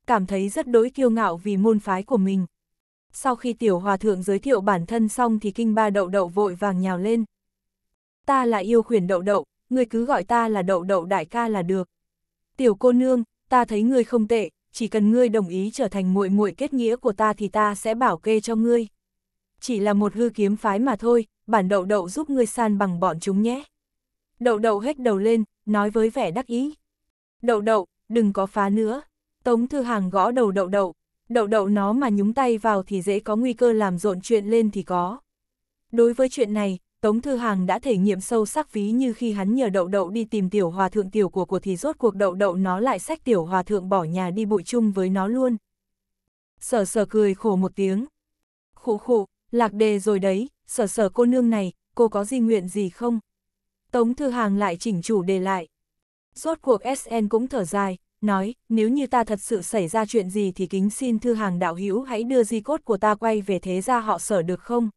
Cảm thấy rất đối kiêu ngạo vì môn phái của mình. Sau khi tiểu hòa thượng giới thiệu bản thân xong thì kinh ba đậu đậu vội vàng nhào lên. Ta là yêu khuyển đậu đậu, người cứ gọi ta là đậu đậu đại ca là được. Tiểu cô nương, ta thấy ngươi không tệ, chỉ cần ngươi đồng ý trở thành muội muội kết nghĩa của ta thì ta sẽ bảo kê cho ngươi. Chỉ là một hư kiếm phái mà thôi, bản đậu đậu giúp ngươi san bằng bọn chúng nhé. Đậu đậu hét đầu lên, nói với vẻ đắc ý. Đậu đậu, đừng có phá nữa. Tống Thư Hàng gõ đầu đậu đậu, đậu đậu nó mà nhúng tay vào thì dễ có nguy cơ làm rộn chuyện lên thì có. Đối với chuyện này, Tống Thư Hàng đã thể nghiệm sâu sắc ví như khi hắn nhờ đậu đậu đi tìm tiểu hòa thượng tiểu của của thì rốt cuộc đậu đậu nó lại sách tiểu hòa thượng bỏ nhà đi bụi chung với nó luôn. Sở sở cười khổ một tiếng. Khụ khụ, lạc đề rồi đấy, sở sở cô nương này, cô có di nguyện gì không? Tống Thư Hàng lại chỉnh chủ đề lại. Rốt cuộc SN cũng thở dài, nói, nếu như ta thật sự xảy ra chuyện gì thì kính xin thư hàng đạo hữu hãy đưa di cốt của ta quay về thế gia họ sở được không?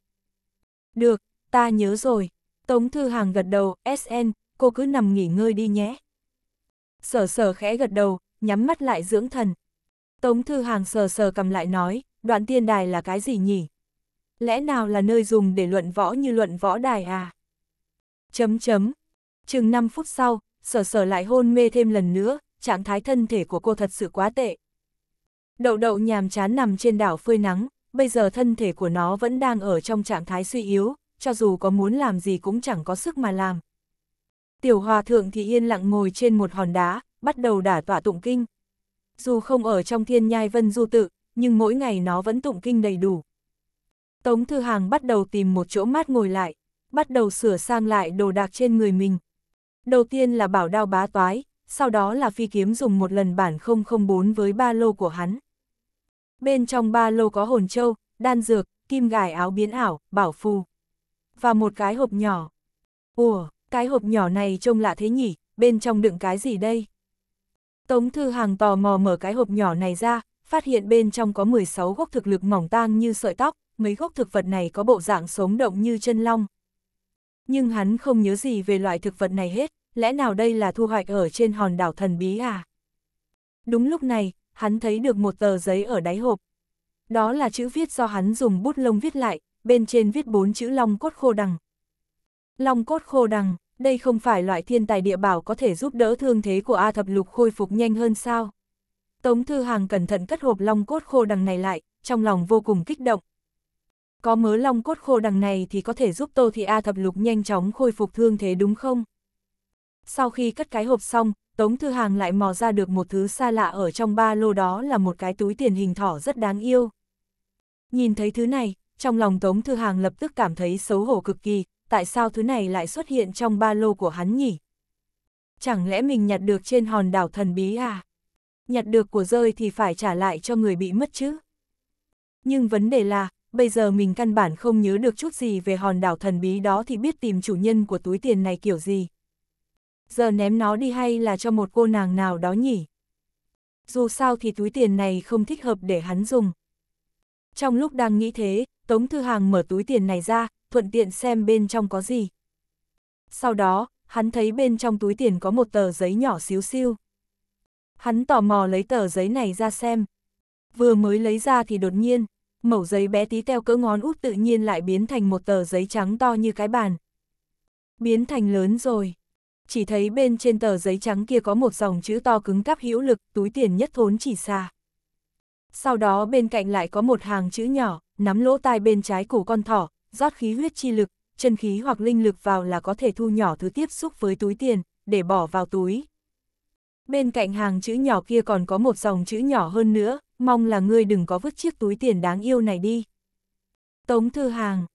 Được, ta nhớ rồi. Tống thư hàng gật đầu, SN, cô cứ nằm nghỉ ngơi đi nhé. Sở sở khẽ gật đầu, nhắm mắt lại dưỡng thần. Tống thư hàng sờ sờ cầm lại nói, đoạn tiên đài là cái gì nhỉ? Lẽ nào là nơi dùng để luận võ như luận võ đài à? Chấm chấm. Chừng 5 phút sau, sở sở lại hôn mê thêm lần nữa, trạng thái thân thể của cô thật sự quá tệ. Đậu đậu nhàm chán nằm trên đảo phơi nắng, bây giờ thân thể của nó vẫn đang ở trong trạng thái suy yếu, cho dù có muốn làm gì cũng chẳng có sức mà làm. Tiểu hòa thượng thì yên lặng ngồi trên một hòn đá, bắt đầu đả tọa tụng kinh. Dù không ở trong thiên nhai vân du tự, nhưng mỗi ngày nó vẫn tụng kinh đầy đủ. Tống Thư Hàng bắt đầu tìm một chỗ mát ngồi lại, bắt đầu sửa sang lại đồ đạc trên người mình. Đầu tiên là bảo đao bá toái, sau đó là phi kiếm dùng một lần bản 004 với ba lô của hắn. Bên trong ba lô có hồn châu, đan dược, kim gài áo biến ảo, bảo phù. Và một cái hộp nhỏ. Ủa, cái hộp nhỏ này trông lạ thế nhỉ, bên trong đựng cái gì đây? Tống Thư Hàng tò mò mở cái hộp nhỏ này ra, phát hiện bên trong có 16 gốc thực lực mỏng tang như sợi tóc, mấy gốc thực vật này có bộ dạng sống động như chân long. Nhưng hắn không nhớ gì về loại thực vật này hết, lẽ nào đây là thu hoạch ở trên hòn đảo thần bí à? Đúng lúc này, hắn thấy được một tờ giấy ở đáy hộp. Đó là chữ viết do hắn dùng bút lông viết lại, bên trên viết bốn chữ long cốt khô đằng. Long cốt khô đằng, đây không phải loại thiên tài địa bảo có thể giúp đỡ thương thế của A thập lục khôi phục nhanh hơn sao? Tống Thư Hàng cẩn thận cất hộp long cốt khô đằng này lại, trong lòng vô cùng kích động. Có mớ long cốt khô đằng này thì có thể giúp Tô Thị A thập lục nhanh chóng khôi phục thương thế đúng không? sau khi cất cái hộp xong, Tống Thư Hàng lại mò ra được một thứ xa lạ ở trong ba lô đó là một cái túi tiền hình thỏ rất đáng yêu. Nhìn thấy thứ này, trong lòng Tống Thư Hàng lập tức cảm thấy xấu hổ cực kỳ, tại sao thứ này lại xuất hiện trong ba lô của hắn nhỉ? Chẳng lẽ mình nhặt được trên hòn đảo thần bí à? Nhặt được của rơi thì phải trả lại cho người bị mất chứ? Nhưng vấn đề là, bây giờ mình căn bản không nhớ được chút gì về hòn đảo thần bí đó thì biết tìm chủ nhân của túi tiền này kiểu gì giờ ném nó đi hay là cho một cô nàng nào đó nhỉ? Dù sao thì túi tiền này không thích hợp để hắn dùng. Trong lúc đang nghĩ thế, Tống Thư Hàng mở túi tiền này ra, thuận tiện xem bên trong có gì. Sau đó, hắn thấy bên trong túi tiền có một tờ giấy nhỏ xíu xiu. Hắn tò mò lấy tờ giấy này ra xem. Vừa mới lấy ra thì đột nhiên, mẩu giấy bé tí teo cỡ ngón út tự nhiên lại biến thành một tờ giấy trắng to như cái bàn. Biến thành lớn rồi chỉ thấy bên trên tờ giấy trắng kia có một dòng chữ to cứng cáp hữu lực, túi tiền nhất thốn chỉ xa. Sau đó bên cạnh lại có một hàng chữ nhỏ, nắm lỗ tai bên trái của con thỏ, rót khí huyết chi lực, chân khí hoặc linh lực vào là có thể thu nhỏ thứ tiếp xúc với túi tiền, để bỏ vào túi. Bên cạnh hàng chữ nhỏ kia còn có một dòng chữ nhỏ hơn nữa, mong là ngươi đừng có vứt chiếc túi tiền đáng yêu này đi. Tống Thư Hàng,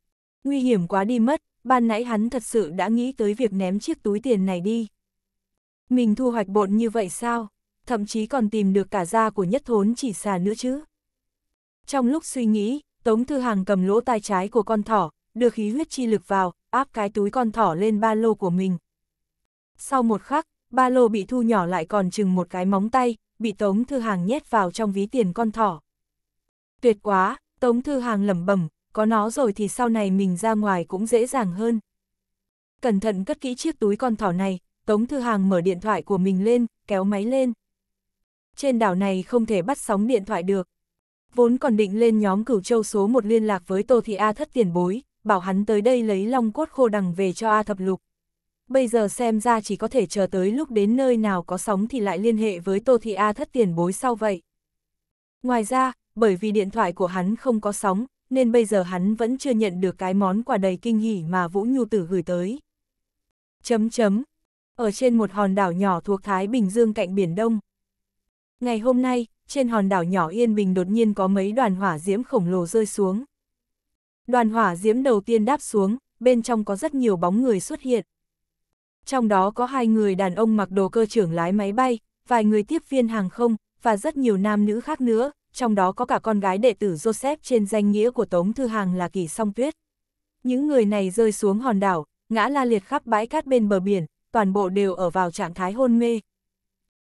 nguy hiểm quá đi mất, ban nãy hắn thật sự đã nghĩ tới việc ném chiếc túi tiền này đi. Mình thu hoạch bộn như vậy sao? Thậm chí còn tìm được cả da của nhất thốn chỉ xà nữa chứ. Trong lúc suy nghĩ, Tống Thư Hàng cầm lỗ tai trái của con thỏ, đưa khí huyết chi lực vào, áp cái túi con thỏ lên ba lô của mình. Sau một khắc, ba lô bị thu nhỏ lại còn chừng một cái móng tay, bị Tống Thư Hàng nhét vào trong ví tiền con thỏ. Tuyệt quá, Tống Thư Hàng lẩm bẩm, có nó rồi thì sau này mình ra ngoài cũng dễ dàng hơn. Cẩn thận cất kỹ chiếc túi con thỏ này, Tống Thư Hàng mở điện thoại của mình lên, kéo máy lên. Trên đảo này không thể bắt sóng điện thoại được. Vốn còn định lên nhóm cửu châu số một liên lạc với Tô Thị A thất tiền bối, bảo hắn tới đây lấy long cốt khô đằng về cho A thập lục. Bây giờ xem ra chỉ có thể chờ tới lúc đến nơi nào có sóng thì lại liên hệ với Tô Thị A thất tiền bối sau vậy. Ngoài ra, bởi vì điện thoại của hắn không có sóng, nên bây giờ hắn vẫn chưa nhận được cái món quà đầy kinh hỉ mà Vũ Nhu Tử gửi tới. Chấm chấm. Ở trên một hòn đảo nhỏ thuộc Thái Bình Dương cạnh Biển Đông. Ngày hôm nay, trên hòn đảo nhỏ Yên Bình đột nhiên có mấy đoàn hỏa diễm khổng lồ rơi xuống. Đoàn hỏa diễm đầu tiên đáp xuống, bên trong có rất nhiều bóng người xuất hiện. Trong đó có hai người đàn ông mặc đồ cơ trưởng lái máy bay, vài người tiếp viên hàng không, và rất nhiều nam nữ khác nữa, trong đó có cả con gái đệ tử Joseph trên danh nghĩa của Tống Thư Hàng là Kỳ Song Tuyết. Những người này rơi xuống hòn đảo, ngã la liệt khắp bãi cát bên bờ biển, toàn bộ đều ở vào trạng thái hôn mê.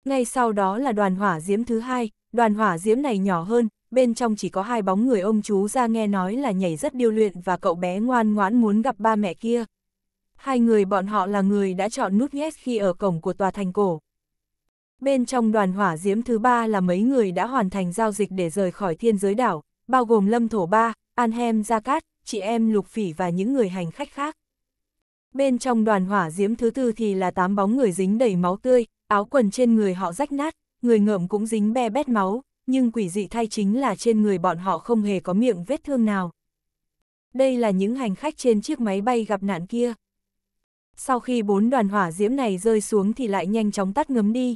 Ngay sau đó là đoàn hỏa diễm thứ hai, đoàn hỏa diễm này nhỏ hơn, bên trong chỉ có hai bóng người ông chú ra nghe nói là nhảy rất điêu luyện và cậu bé ngoan ngoãn muốn gặp ba mẹ kia. Hai người bọn họ là người đã chọn nút nhét khi ở cổng của tòa thành cổ. Bên trong đoàn hỏa diễm thứ ba là mấy người đã hoàn thành giao dịch để rời khỏi thiên giới đảo, bao gồm Lâm Thổ Ba, anhem Gia Cát, chị em Lục Phỉ và những người hành khách khác. Bên trong đoàn hỏa diễm thứ tư thì là tám bóng người dính đầy máu tươi, áo quần trên người họ rách nát, người ngợm cũng dính be bét máu, nhưng quỷ dị thay chính là trên người bọn họ không hề có miệng vết thương nào. Đây là những hành khách trên chiếc máy bay gặp nạn kia. Sau khi bốn đoàn hỏa diễm này rơi xuống thì lại nhanh chóng tắt ngấm đi.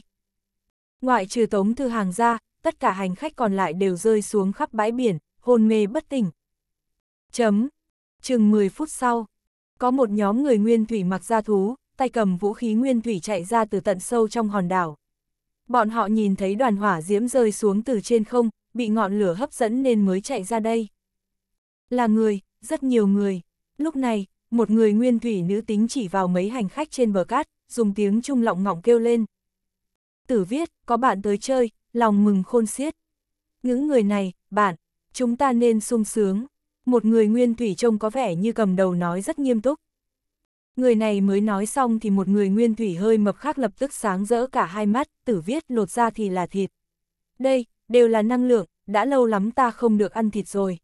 Ngoại trừ Tống Thư Hàng ra, tất cả hành khách còn lại đều rơi xuống khắp bãi biển, hôn mê bất tỉnh. Chấm. Chừng 10 phút sau, có một nhóm người nguyên thủy mặc ra thú, tay cầm vũ khí nguyên thủy chạy ra từ tận sâu trong hòn đảo. Bọn họ nhìn thấy đoàn hỏa diễm rơi xuống từ trên không, bị ngọn lửa hấp dẫn nên mới chạy ra đây. Là người, rất nhiều người. Lúc này, một người nguyên thủy nữ tính chỉ vào mấy hành khách trên bờ cát, dùng tiếng trung lọng ngọng kêu lên, Tử viết, có bạn tới chơi, lòng mừng khôn xiết. Những người này, bạn, chúng ta nên sung sướng. Một người nguyên thủy trông có vẻ như cầm đầu nói rất nghiêm túc. Người này mới nói xong thì một người nguyên thủy hơi mập khác lập tức sáng rỡ cả hai mắt, tử viết lột ra thì là thịt. Đây, đều là năng lượng, đã lâu lắm ta không được ăn thịt rồi.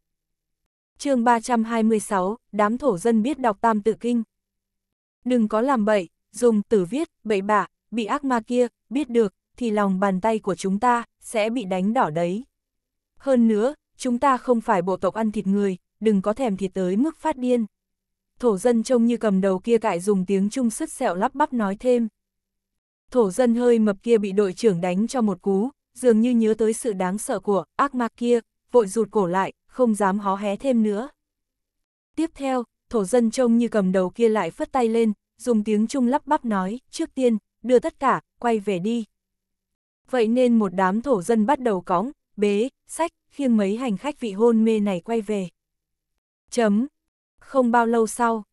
chương 326, đám thổ dân biết đọc tam tự kinh. Đừng có làm bậy, dùng tử viết, bậy bạ, bị ác ma kia, biết được, thì lòng bàn tay của chúng ta, sẽ bị đánh đỏ đấy. Hơn nữa, chúng ta không phải bộ tộc ăn thịt người, đừng có thèm thịt tới mức phát điên. Thổ dân trông như cầm đầu kia cãi dùng tiếng trung sứt sẹo lắp bắp nói thêm. Thổ dân hơi mập kia bị đội trưởng đánh cho một cú, dường như nhớ tới sự đáng sợ của ác ma kia, vội rụt cổ lại, không dám hó hé thêm nữa. Tiếp theo, thổ dân trông như cầm đầu kia lại phất tay lên, dùng tiếng Trung lắp bắp nói, trước tiên, đưa tất cả, quay về đi. Vậy nên một đám thổ dân bắt đầu cõng, bế, sách, khiêng mấy hành khách vị hôn mê này quay về. Chấm. Không bao lâu sau,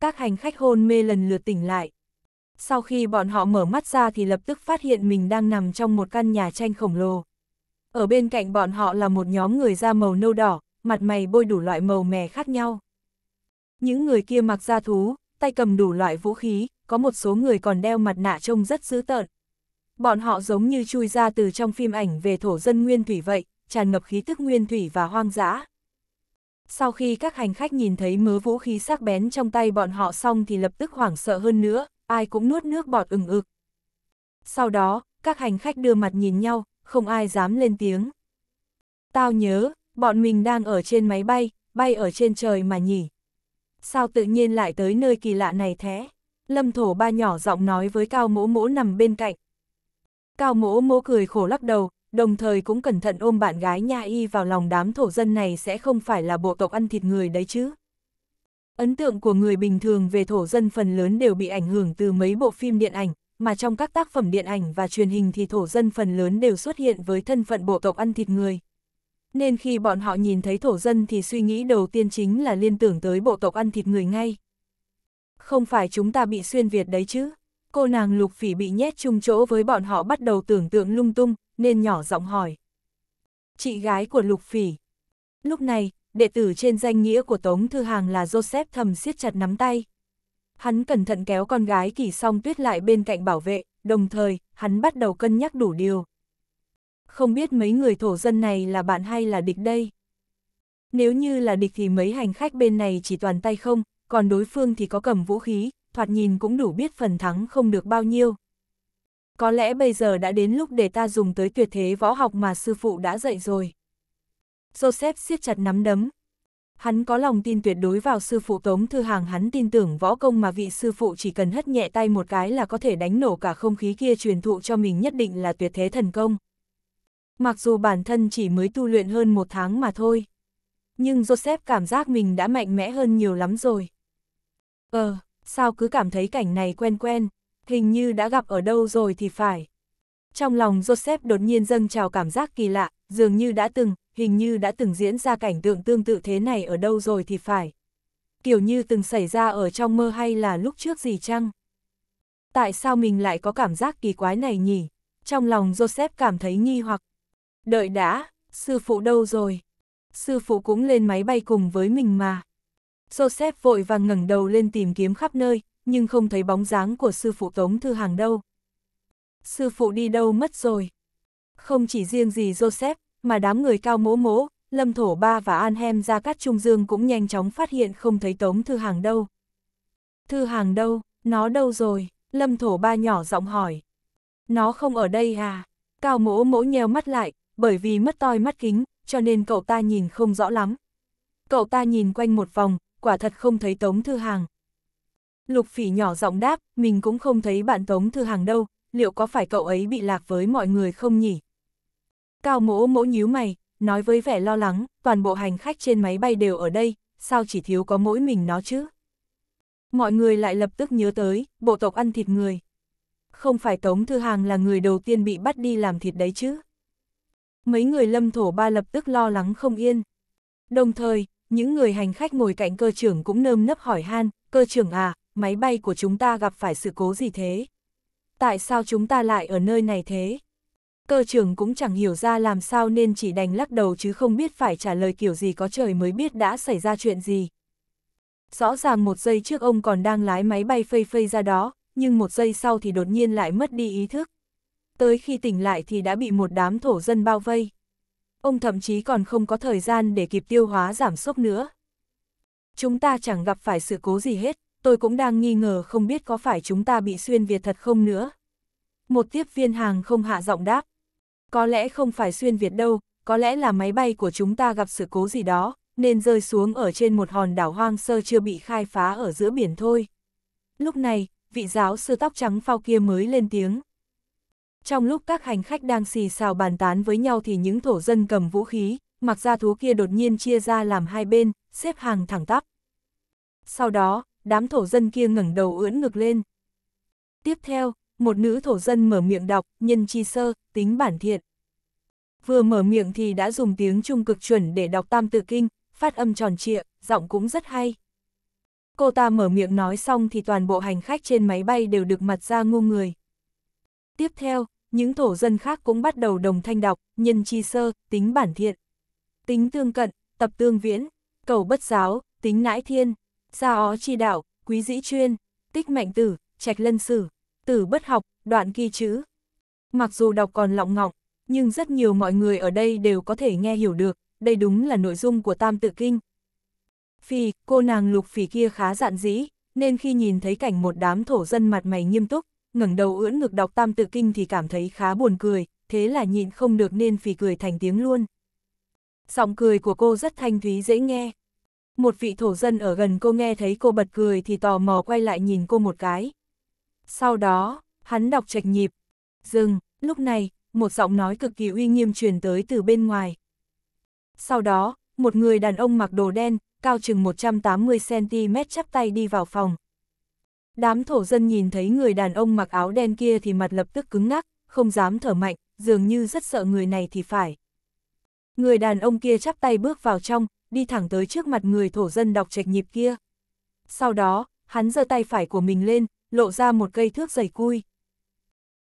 các hành khách hôn mê lần lượt tỉnh lại. Sau khi bọn họ mở mắt ra thì lập tức phát hiện mình đang nằm trong một căn nhà tranh khổng lồ. Ở bên cạnh bọn họ là một nhóm người da màu nâu đỏ, mặt mày bôi đủ loại màu mè khác nhau. Những người kia mặc da thú, tay cầm đủ loại vũ khí, có một số người còn đeo mặt nạ trông rất dữ tợn. Bọn họ giống như chui ra từ trong phim ảnh về thổ dân nguyên thủy vậy, tràn ngập khí tức nguyên thủy và hoang dã. Sau khi các hành khách nhìn thấy mớ vũ khí sắc bén trong tay bọn họ xong thì lập tức hoảng sợ hơn nữa, ai cũng nuốt nước bọt ừng ực. Sau đó, các hành khách đưa mặt nhìn nhau, không ai dám lên tiếng. Tao nhớ, bọn mình đang ở trên máy bay, bay ở trên trời mà nhỉ sao tự nhiên lại tới nơi kỳ lạ này thế? Lâm thổ ba nhỏ giọng nói với cao mỗ mỗ nằm bên cạnh. Cao mỗ mỗ cười khổ lắc đầu, đồng thời cũng cẩn thận ôm bạn gái nha y vào lòng đám thổ dân này sẽ không phải là bộ tộc ăn thịt người đấy chứ. Ấn tượng của người bình thường về thổ dân phần lớn đều bị ảnh hưởng từ mấy bộ phim điện ảnh, mà trong các tác phẩm điện ảnh và truyền hình thì thổ dân phần lớn đều xuất hiện với thân phận bộ tộc ăn thịt người nên khi bọn họ nhìn thấy thổ dân thì suy nghĩ đầu tiên chính là liên tưởng tới bộ tộc ăn thịt người ngay. Không phải chúng ta bị xuyên Việt đấy chứ. Cô nàng lục phỉ bị nhét chung chỗ với bọn họ bắt đầu tưởng tượng lung tung, nên nhỏ giọng hỏi. Chị gái của lục phỉ. Lúc này, đệ tử trên danh nghĩa của Tống Thư Hàng là Joseph thầm siết chặt nắm tay. Hắn cẩn thận kéo con gái kỳ song tuyết lại bên cạnh bảo vệ, đồng thời, hắn bắt đầu cân nhắc đủ điều không biết mấy người thổ dân này là bạn hay là địch đây. Nếu như là địch thì mấy hành khách bên này chỉ toàn tay không, còn đối phương thì có cầm vũ khí, thoạt nhìn cũng đủ biết phần thắng không được bao nhiêu. Có lẽ bây giờ đã đến lúc để ta dùng tới tuyệt thế võ học mà sư phụ đã dạy rồi. Joseph siết chặt nắm đấm. Hắn có lòng tin tuyệt đối vào sư phụ Tống Thư Hàng hắn tin tưởng võ công mà vị sư phụ chỉ cần hất nhẹ tay một cái là có thể đánh nổ cả không khí kia truyền thụ cho mình nhất định là tuyệt thế thần công. Mặc dù bản thân chỉ mới tu luyện hơn một tháng mà thôi. Nhưng Joseph cảm giác mình đã mạnh mẽ hơn nhiều lắm rồi. Ờ, sao cứ cảm thấy cảnh này quen quen, hình như đã gặp ở đâu rồi thì phải. Trong lòng Joseph đột nhiên dâng trào cảm giác kỳ lạ, dường như đã từng, hình như đã từng diễn ra cảnh tượng tương tự thế này ở đâu rồi thì phải. Kiểu như từng xảy ra ở trong mơ hay là lúc trước gì chăng? Tại sao mình lại có cảm giác kỳ quái này nhỉ? Trong lòng Joseph cảm thấy nghi hoặc, Đợi đã, sư phụ đâu rồi? Sư phụ cũng lên máy bay cùng với mình mà. Joseph vội vàng ngẩng đầu lên tìm kiếm khắp nơi, nhưng không thấy bóng dáng của sư phụ Tống Thư Hàng đâu. Sư phụ đi đâu mất rồi? Không chỉ riêng gì Joseph, mà đám người cao mỗ mỗ, Lâm Thổ Ba và anhem ra cát Trung Dương cũng nhanh chóng phát hiện không thấy Tống Thư Hàng đâu. Thư Hàng đâu, nó đâu rồi? Lâm Thổ Ba nhỏ giọng hỏi. Nó không ở đây à? Cao mỗ mỗ nheo mắt lại, bởi vì mất toi mắt kính, cho nên cậu ta nhìn không rõ lắm. Cậu ta nhìn quanh một vòng, quả thật không thấy Tống Thư Hàng. Lục phỉ nhỏ giọng đáp, mình cũng không thấy bạn Tống Thư Hàng đâu, liệu có phải cậu ấy bị lạc với mọi người không nhỉ? Cao mỗ mỗ nhíu mày, nói với vẻ lo lắng, toàn bộ hành khách trên máy bay đều ở đây, sao chỉ thiếu có mỗi mình nó chứ? Mọi người lại lập tức nhớ tới, bộ tộc ăn thịt người. Không phải Tống Thư Hàng là người đầu tiên bị bắt đi làm thịt đấy chứ? mấy người lâm thổ ba lập tức lo lắng không yên. Đồng thời, những người hành khách ngồi cạnh cơ trưởng cũng nơm nấp hỏi han, cơ trưởng à, máy bay của chúng ta gặp phải sự cố gì thế? Tại sao chúng ta lại ở nơi này thế? Cơ trưởng cũng chẳng hiểu ra làm sao nên chỉ đành lắc đầu chứ không biết phải trả lời kiểu gì có trời mới biết đã xảy ra chuyện gì. Rõ ràng một giây trước ông còn đang lái máy bay phây phây ra đó, nhưng một giây sau thì đột nhiên lại mất đi ý thức tới khi tỉnh lại thì đã bị một đám thổ dân bao vây. Ông thậm chí còn không có thời gian để kịp tiêu hóa giảm sốc nữa. Chúng ta chẳng gặp phải sự cố gì hết, tôi cũng đang nghi ngờ không biết có phải chúng ta bị xuyên Việt thật không nữa. Một tiếp viên hàng không hạ giọng đáp. Có lẽ không phải xuyên Việt đâu, có lẽ là máy bay của chúng ta gặp sự cố gì đó, nên rơi xuống ở trên một hòn đảo hoang sơ chưa bị khai phá ở giữa biển thôi. Lúc này, vị giáo sư tóc trắng phao kia mới lên tiếng. Trong lúc các hành khách đang xì xào bàn tán với nhau thì những thổ dân cầm vũ khí, mặc ra thú kia đột nhiên chia ra làm hai bên, xếp hàng thẳng tắp. Sau đó, đám thổ dân kia ngẩng đầu ưỡn ngực lên. Tiếp theo, một nữ thổ dân mở miệng đọc, nhân chi sơ, tính bản thiện. Vừa mở miệng thì đã dùng tiếng Trung cực chuẩn để đọc tam tự kinh, phát âm tròn trịa, giọng cũng rất hay. Cô ta mở miệng nói xong thì toàn bộ hành khách trên máy bay đều được mặt ra ngu người. Tiếp theo, những thổ dân khác cũng bắt đầu đồng thanh đọc, nhân chi sơ, tính bản thiện. Tính tương cận, tập tương viễn, cầu bất giáo, tính nãi thiên, gia ó chi đạo, quý dĩ chuyên, tích mạnh tử, trạch lân sử, tử bất học, đoạn kỳ chữ. Mặc dù đọc còn lọng ngọng, nhưng rất nhiều mọi người ở đây đều có thể nghe hiểu được, đây đúng là nội dung của Tam Tự Kinh. Phì, cô nàng lục phỉ kia khá dạn dĩ, nên khi nhìn thấy cảnh một đám thổ dân mặt mày nghiêm túc, ngẩng đầu ưỡn ngực đọc tam tự kinh thì cảm thấy khá buồn cười, thế là nhịn không được nên phì cười thành tiếng luôn. Giọng cười của cô rất thanh thúy dễ nghe. Một vị thổ dân ở gần cô nghe thấy cô bật cười thì tò mò quay lại nhìn cô một cái. Sau đó, hắn đọc trạch nhịp. Dừng, lúc này, một giọng nói cực kỳ uy nghiêm truyền tới từ bên ngoài. Sau đó, một người đàn ông mặc đồ đen, cao chừng 180cm chắp tay đi vào phòng. Đám thổ dân nhìn thấy người đàn ông mặc áo đen kia thì mặt lập tức cứng ngắc, không dám thở mạnh, dường như rất sợ người này thì phải. Người đàn ông kia chắp tay bước vào trong, đi thẳng tới trước mặt người thổ dân đọc trạch nhịp kia. Sau đó, hắn giơ tay phải của mình lên, lộ ra một cây thước dày cui.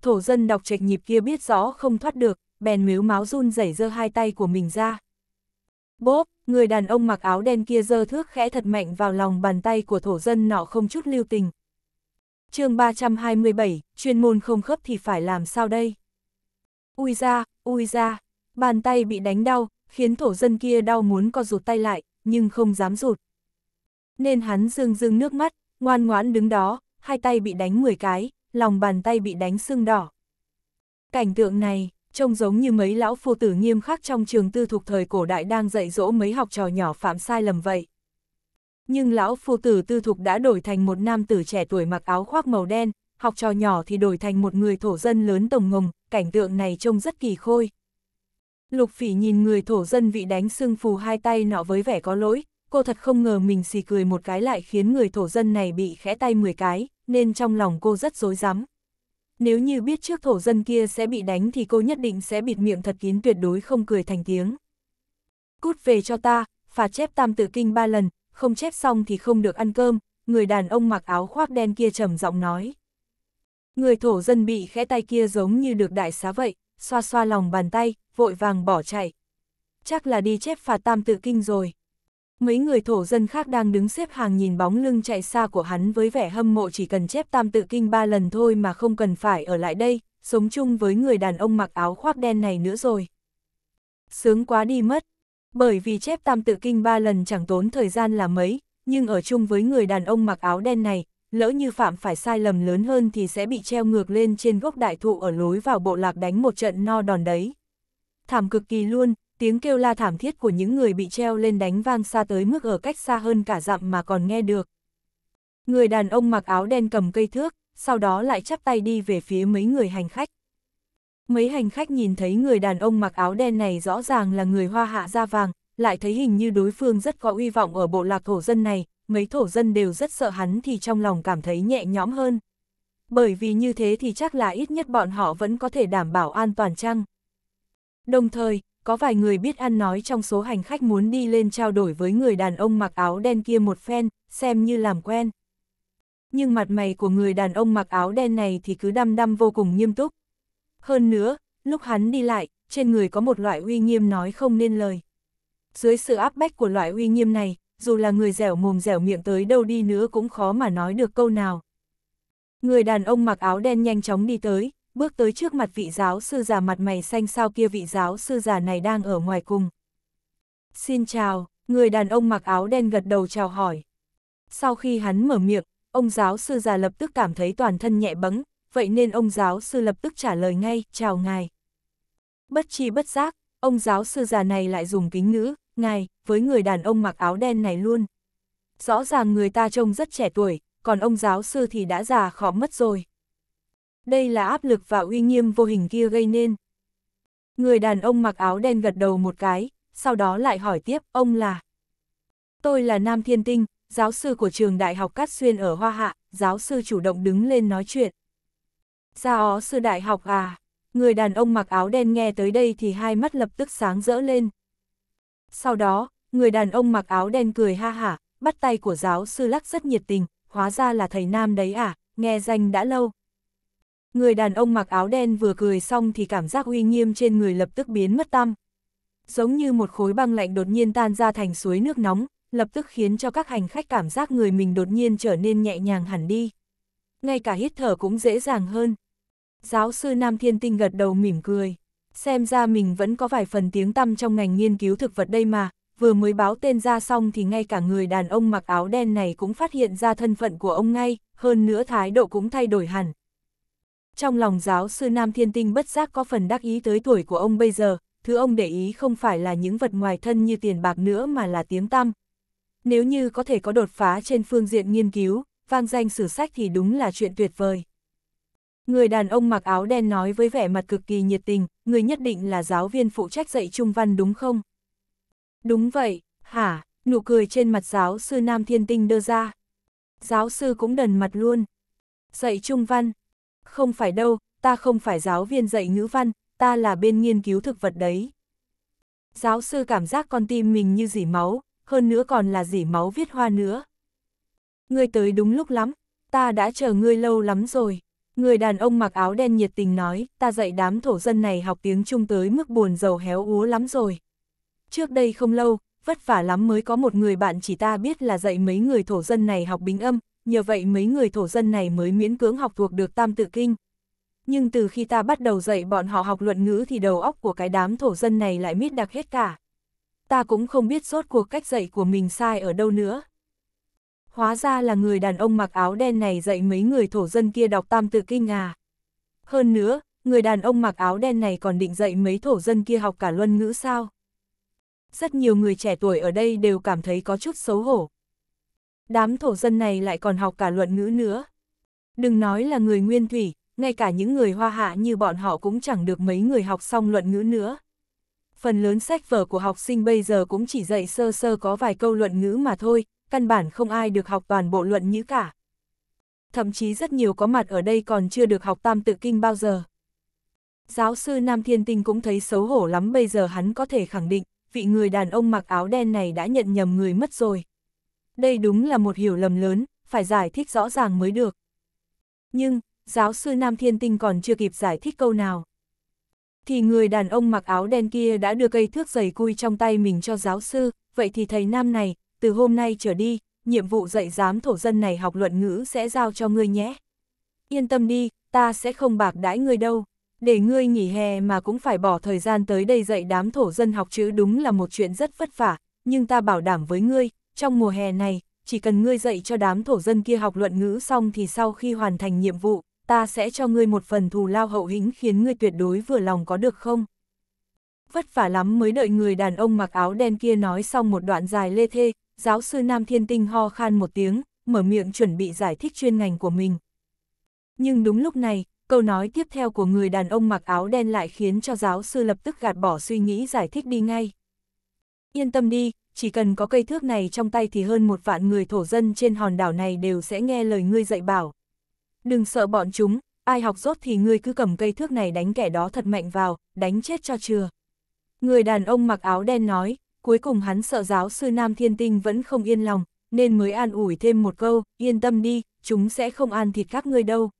Thổ dân đọc trạch nhịp kia biết rõ không thoát được, bèn miếu máu run rẩy giơ hai tay của mình ra. Bốp, người đàn ông mặc áo đen kia giơ thước khẽ thật mạnh vào lòng bàn tay của thổ dân nọ không chút lưu tình, chương 327, chuyên môn không khớp thì phải làm sao đây? Ui ra, ui ra, bàn tay bị đánh đau, khiến thổ dân kia đau muốn co rụt tay lại, nhưng không dám rụt. Nên hắn dương dương nước mắt, ngoan ngoãn đứng đó, hai tay bị đánh 10 cái, lòng bàn tay bị đánh sưng đỏ. Cảnh tượng này, trông giống như mấy lão phu tử nghiêm khắc trong trường tư thuộc thời cổ đại đang dạy dỗ mấy học trò nhỏ phạm sai lầm vậy. Nhưng lão phu tử tư thục đã đổi thành một nam tử trẻ tuổi mặc áo khoác màu đen, học trò nhỏ thì đổi thành một người thổ dân lớn tổng ngồng, cảnh tượng này trông rất kỳ khôi. Lục phỉ nhìn người thổ dân vị đánh sưng phù hai tay nọ với vẻ có lỗi, cô thật không ngờ mình xì cười một cái lại khiến người thổ dân này bị khẽ tay 10 cái, nên trong lòng cô rất dối rắm. Nếu như biết trước thổ dân kia sẽ bị đánh thì cô nhất định sẽ bịt miệng thật kín tuyệt đối không cười thành tiếng. Cút về cho ta, phạt chép tam tự kinh ba lần, không chép xong thì không được ăn cơm, người đàn ông mặc áo khoác đen kia trầm giọng nói. Người thổ dân bị khẽ tay kia giống như được đại xá vậy, xoa xoa lòng bàn tay, vội vàng bỏ chạy. Chắc là đi chép phạt tam tự kinh rồi. Mấy người thổ dân khác đang đứng xếp hàng nhìn bóng lưng chạy xa của hắn với vẻ hâm mộ chỉ cần chép tam tự kinh ba lần thôi mà không cần phải ở lại đây, sống chung với người đàn ông mặc áo khoác đen này nữa rồi. Sướng quá đi mất. Bởi vì chép tam tự kinh ba lần chẳng tốn thời gian là mấy, nhưng ở chung với người đàn ông mặc áo đen này, lỡ như phạm phải sai lầm lớn hơn thì sẽ bị treo ngược lên trên gốc đại thụ ở lối vào bộ lạc đánh một trận no đòn đấy. Thảm cực kỳ luôn, tiếng kêu la thảm thiết của những người bị treo lên đánh vang xa tới mức ở cách xa hơn cả dặm mà còn nghe được. Người đàn ông mặc áo đen cầm cây thước, sau đó lại chắp tay đi về phía mấy người hành khách. Mấy hành khách nhìn thấy người đàn ông mặc áo đen này rõ ràng là người hoa hạ da vàng, lại thấy hình như đối phương rất có uy vọng ở bộ lạc thổ dân này, mấy thổ dân đều rất sợ hắn thì trong lòng cảm thấy nhẹ nhõm hơn. Bởi vì như thế thì chắc là ít nhất bọn họ vẫn có thể đảm bảo an toàn chăng. Đồng thời, có vài người biết ăn nói trong số hành khách muốn đi lên trao đổi với người đàn ông mặc áo đen kia một phen, xem như làm quen. Nhưng mặt mày của người đàn ông mặc áo đen này thì cứ đăm đăm vô cùng nghiêm túc, hơn nữa, lúc hắn đi lại, trên người có một loại uy nghiêm nói không nên lời. Dưới sự áp bách của loại uy nghiêm này, dù là người dẻo mồm dẻo miệng tới đâu đi nữa cũng khó mà nói được câu nào. Người đàn ông mặc áo đen nhanh chóng đi tới, bước tới trước mặt vị giáo sư già mặt mày xanh sao kia vị giáo sư già này đang ở ngoài cùng. Xin chào, người đàn ông mặc áo đen gật đầu chào hỏi. Sau khi hắn mở miệng, ông giáo sư già lập tức cảm thấy toàn thân nhẹ bẫng, vậy nên ông giáo sư lập tức trả lời ngay, chào ngài. Bất chi bất giác, ông giáo sư già này lại dùng kính ngữ, ngài, với người đàn ông mặc áo đen này luôn. Rõ ràng người ta trông rất trẻ tuổi, còn ông giáo sư thì đã già khó mất rồi. Đây là áp lực và uy nghiêm vô hình kia gây nên. Người đàn ông mặc áo đen gật đầu một cái, sau đó lại hỏi tiếp, ông là... Tôi là Nam Thiên Tinh, giáo sư của trường Đại học Cát Xuyên ở Hoa Hạ, giáo sư chủ động đứng lên nói chuyện. Gia ó sư đại học à? Người đàn ông mặc áo đen nghe tới đây thì hai mắt lập tức sáng rỡ lên. Sau đó, người đàn ông mặc áo đen cười ha hả, bắt tay của giáo sư lắc rất nhiệt tình, hóa ra là thầy nam đấy à, nghe danh đã lâu. Người đàn ông mặc áo đen vừa cười xong thì cảm giác uy nghiêm trên người lập tức biến mất tăm. Giống như một khối băng lạnh đột nhiên tan ra thành suối nước nóng, lập tức khiến cho các hành khách cảm giác người mình đột nhiên trở nên nhẹ nhàng hẳn đi. Ngay cả hít thở cũng dễ dàng hơn. Giáo sư Nam Thiên Tinh gật đầu mỉm cười. Xem ra mình vẫn có vài phần tiếng tăm trong ngành nghiên cứu thực vật đây mà, vừa mới báo tên ra xong thì ngay cả người đàn ông mặc áo đen này cũng phát hiện ra thân phận của ông ngay, hơn nữa thái độ cũng thay đổi hẳn. Trong lòng giáo sư Nam Thiên Tinh bất giác có phần đắc ý tới tuổi của ông bây giờ, thứ ông để ý không phải là những vật ngoài thân như tiền bạc nữa mà là tiếng tăm. Nếu như có thể có đột phá trên phương diện nghiên cứu, vang danh sử sách thì đúng là chuyện tuyệt vời. Người đàn ông mặc áo đen nói với vẻ mặt cực kỳ nhiệt tình, người nhất định là giáo viên phụ trách dạy trung văn đúng không? Đúng vậy, hả, nụ cười trên mặt giáo sư Nam Thiên Tinh đưa ra. Giáo sư cũng đần mặt luôn. Dạy trung văn? Không phải đâu, ta không phải giáo viên dạy ngữ văn, ta là bên nghiên cứu thực vật đấy. Giáo sư cảm giác con tim mình như dỉ máu, hơn nữa còn là dỉ máu viết hoa nữa. Ngươi tới đúng lúc lắm, ta đã chờ ngươi lâu lắm rồi. Người đàn ông mặc áo đen nhiệt tình nói, ta dạy đám thổ dân này học tiếng Trung tới mức buồn giàu héo úa lắm rồi. Trước đây không lâu, vất vả lắm mới có một người bạn chỉ ta biết là dạy mấy người thổ dân này học bính âm, nhờ vậy mấy người thổ dân này mới miễn cưỡng học thuộc được tam tự kinh. Nhưng từ khi ta bắt đầu dạy bọn họ học luận ngữ thì đầu óc của cái đám thổ dân này lại mít đặc hết cả. Ta cũng không biết rốt cuộc cách dạy của mình sai ở đâu nữa hóa ra là người đàn ông mặc áo đen này dạy mấy người thổ dân kia đọc tam tự kinh à. Hơn nữa, người đàn ông mặc áo đen này còn định dạy mấy thổ dân kia học cả luân ngữ sao. Rất nhiều người trẻ tuổi ở đây đều cảm thấy có chút xấu hổ. Đám thổ dân này lại còn học cả luận ngữ nữa. Đừng nói là người nguyên thủy, ngay cả những người hoa hạ như bọn họ cũng chẳng được mấy người học xong luận ngữ nữa. Phần lớn sách vở của học sinh bây giờ cũng chỉ dạy sơ sơ có vài câu luận ngữ mà thôi, căn bản không ai được học toàn bộ luận như cả. Thậm chí rất nhiều có mặt ở đây còn chưa được học tam tự kinh bao giờ. Giáo sư Nam Thiên Tinh cũng thấy xấu hổ lắm bây giờ hắn có thể khẳng định, vị người đàn ông mặc áo đen này đã nhận nhầm người mất rồi. Đây đúng là một hiểu lầm lớn, phải giải thích rõ ràng mới được. Nhưng, giáo sư Nam Thiên Tinh còn chưa kịp giải thích câu nào. Thì người đàn ông mặc áo đen kia đã đưa cây thước giày cui trong tay mình cho giáo sư, vậy thì thầy Nam này, từ hôm nay trở đi, nhiệm vụ dạy giám thổ dân này học luận ngữ sẽ giao cho ngươi nhé. Yên tâm đi, ta sẽ không bạc đãi ngươi đâu. Để ngươi nghỉ hè mà cũng phải bỏ thời gian tới đây dạy đám thổ dân học chữ đúng là một chuyện rất vất vả, nhưng ta bảo đảm với ngươi, trong mùa hè này, chỉ cần ngươi dạy cho đám thổ dân kia học luận ngữ xong thì sau khi hoàn thành nhiệm vụ, ta sẽ cho ngươi một phần thù lao hậu hĩnh khiến ngươi tuyệt đối vừa lòng có được không? Vất vả lắm mới đợi người đàn ông mặc áo đen kia nói xong một đoạn dài lê thê, giáo sư Nam Thiên Tinh ho khan một tiếng, mở miệng chuẩn bị giải thích chuyên ngành của mình. Nhưng đúng lúc này, câu nói tiếp theo của người đàn ông mặc áo đen lại khiến cho giáo sư lập tức gạt bỏ suy nghĩ giải thích đi ngay. Yên tâm đi, chỉ cần có cây thước này trong tay thì hơn một vạn người thổ dân trên hòn đảo này đều sẽ nghe lời ngươi dạy bảo. Đừng sợ bọn chúng, ai học rốt thì ngươi cứ cầm cây thước này đánh kẻ đó thật mạnh vào, đánh chết cho chừa. Người đàn ông mặc áo đen nói, cuối cùng hắn sợ giáo sư Nam Thiên Tinh vẫn không yên lòng, nên mới an ủi thêm một câu, yên tâm đi, chúng sẽ không ăn thịt các ngươi đâu.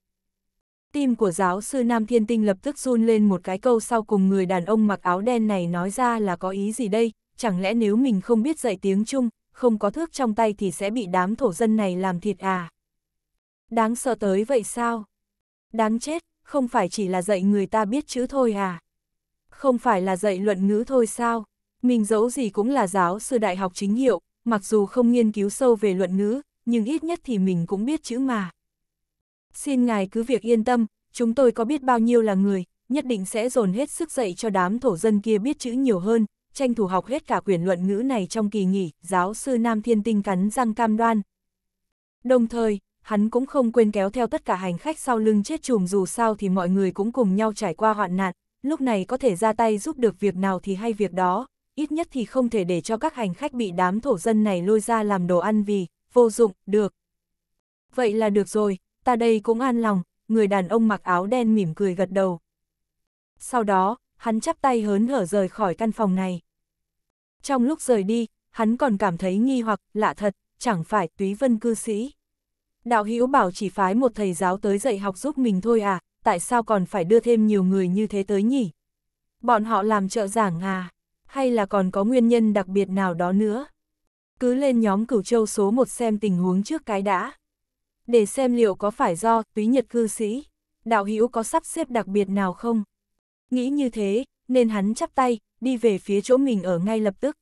Tim của giáo sư Nam Thiên Tinh lập tức run lên một cái câu sau cùng người đàn ông mặc áo đen này nói ra là có ý gì đây, chẳng lẽ nếu mình không biết dạy tiếng Trung, không có thước trong tay thì sẽ bị đám thổ dân này làm thịt à? Đáng sợ tới vậy sao? Đáng chết, không phải chỉ là dạy người ta biết chữ thôi à? Không phải là dạy luận ngữ thôi sao? Mình dẫu gì cũng là giáo sư đại học chính hiệu, mặc dù không nghiên cứu sâu về luận ngữ, nhưng ít nhất thì mình cũng biết chữ mà. Xin ngài cứ việc yên tâm, chúng tôi có biết bao nhiêu là người, nhất định sẽ dồn hết sức dạy cho đám thổ dân kia biết chữ nhiều hơn, tranh thủ học hết cả quyển luận ngữ này trong kỳ nghỉ, giáo sư Nam Thiên Tinh cắn răng cam đoan. Đồng thời, hắn cũng không quên kéo theo tất cả hành khách sau lưng chết chùm dù sao thì mọi người cũng cùng nhau trải qua hoạn nạn, lúc này có thể ra tay giúp được việc nào thì hay việc đó, ít nhất thì không thể để cho các hành khách bị đám thổ dân này lôi ra làm đồ ăn vì, vô dụng, được. Vậy là được rồi, ta đây cũng an lòng, người đàn ông mặc áo đen mỉm cười gật đầu. Sau đó, hắn chắp tay hớn hở rời khỏi căn phòng này. Trong lúc rời đi, hắn còn cảm thấy nghi hoặc, lạ thật, chẳng phải túy vân cư sĩ. Đạo hữu bảo chỉ phái một thầy giáo tới dạy học giúp mình thôi à, tại sao còn phải đưa thêm nhiều người như thế tới nhỉ? Bọn họ làm trợ giảng à? hay là còn có nguyên nhân đặc biệt nào đó nữa? Cứ lên nhóm cửu châu số 1 xem tình huống trước cái đã. Để xem liệu có phải do túy nhật cư sĩ, đạo hữu có sắp xếp đặc biệt nào không? Nghĩ như thế, nên hắn chắp tay, đi về phía chỗ mình ở ngay lập tức.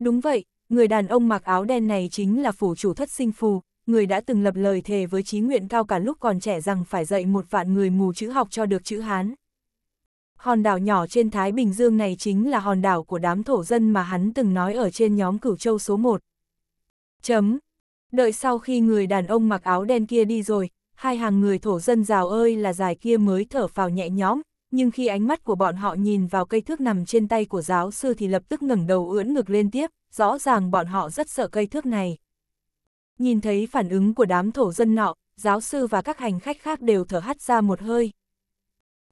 Đúng vậy, người đàn ông mặc áo đen này chính là phủ chủ thất sinh phù, người đã từng lập lời thề với trí nguyện cao cả lúc còn trẻ rằng phải dạy một vạn người mù chữ học cho được chữ Hán. Hòn đảo nhỏ trên Thái Bình Dương này chính là hòn đảo của đám thổ dân mà hắn từng nói ở trên nhóm cửu châu số 1. Chấm. Đợi sau khi người đàn ông mặc áo đen kia đi rồi, hai hàng người thổ dân rào ơi là dài kia mới thở phào nhẹ nhõm, nhưng khi ánh mắt của bọn họ nhìn vào cây thước nằm trên tay của giáo sư thì lập tức ngẩng đầu ưỡn ngực lên tiếp, rõ ràng bọn họ rất sợ cây thước này. Nhìn thấy phản ứng của đám thổ dân nọ, giáo sư và các hành khách khác đều thở hắt ra một hơi.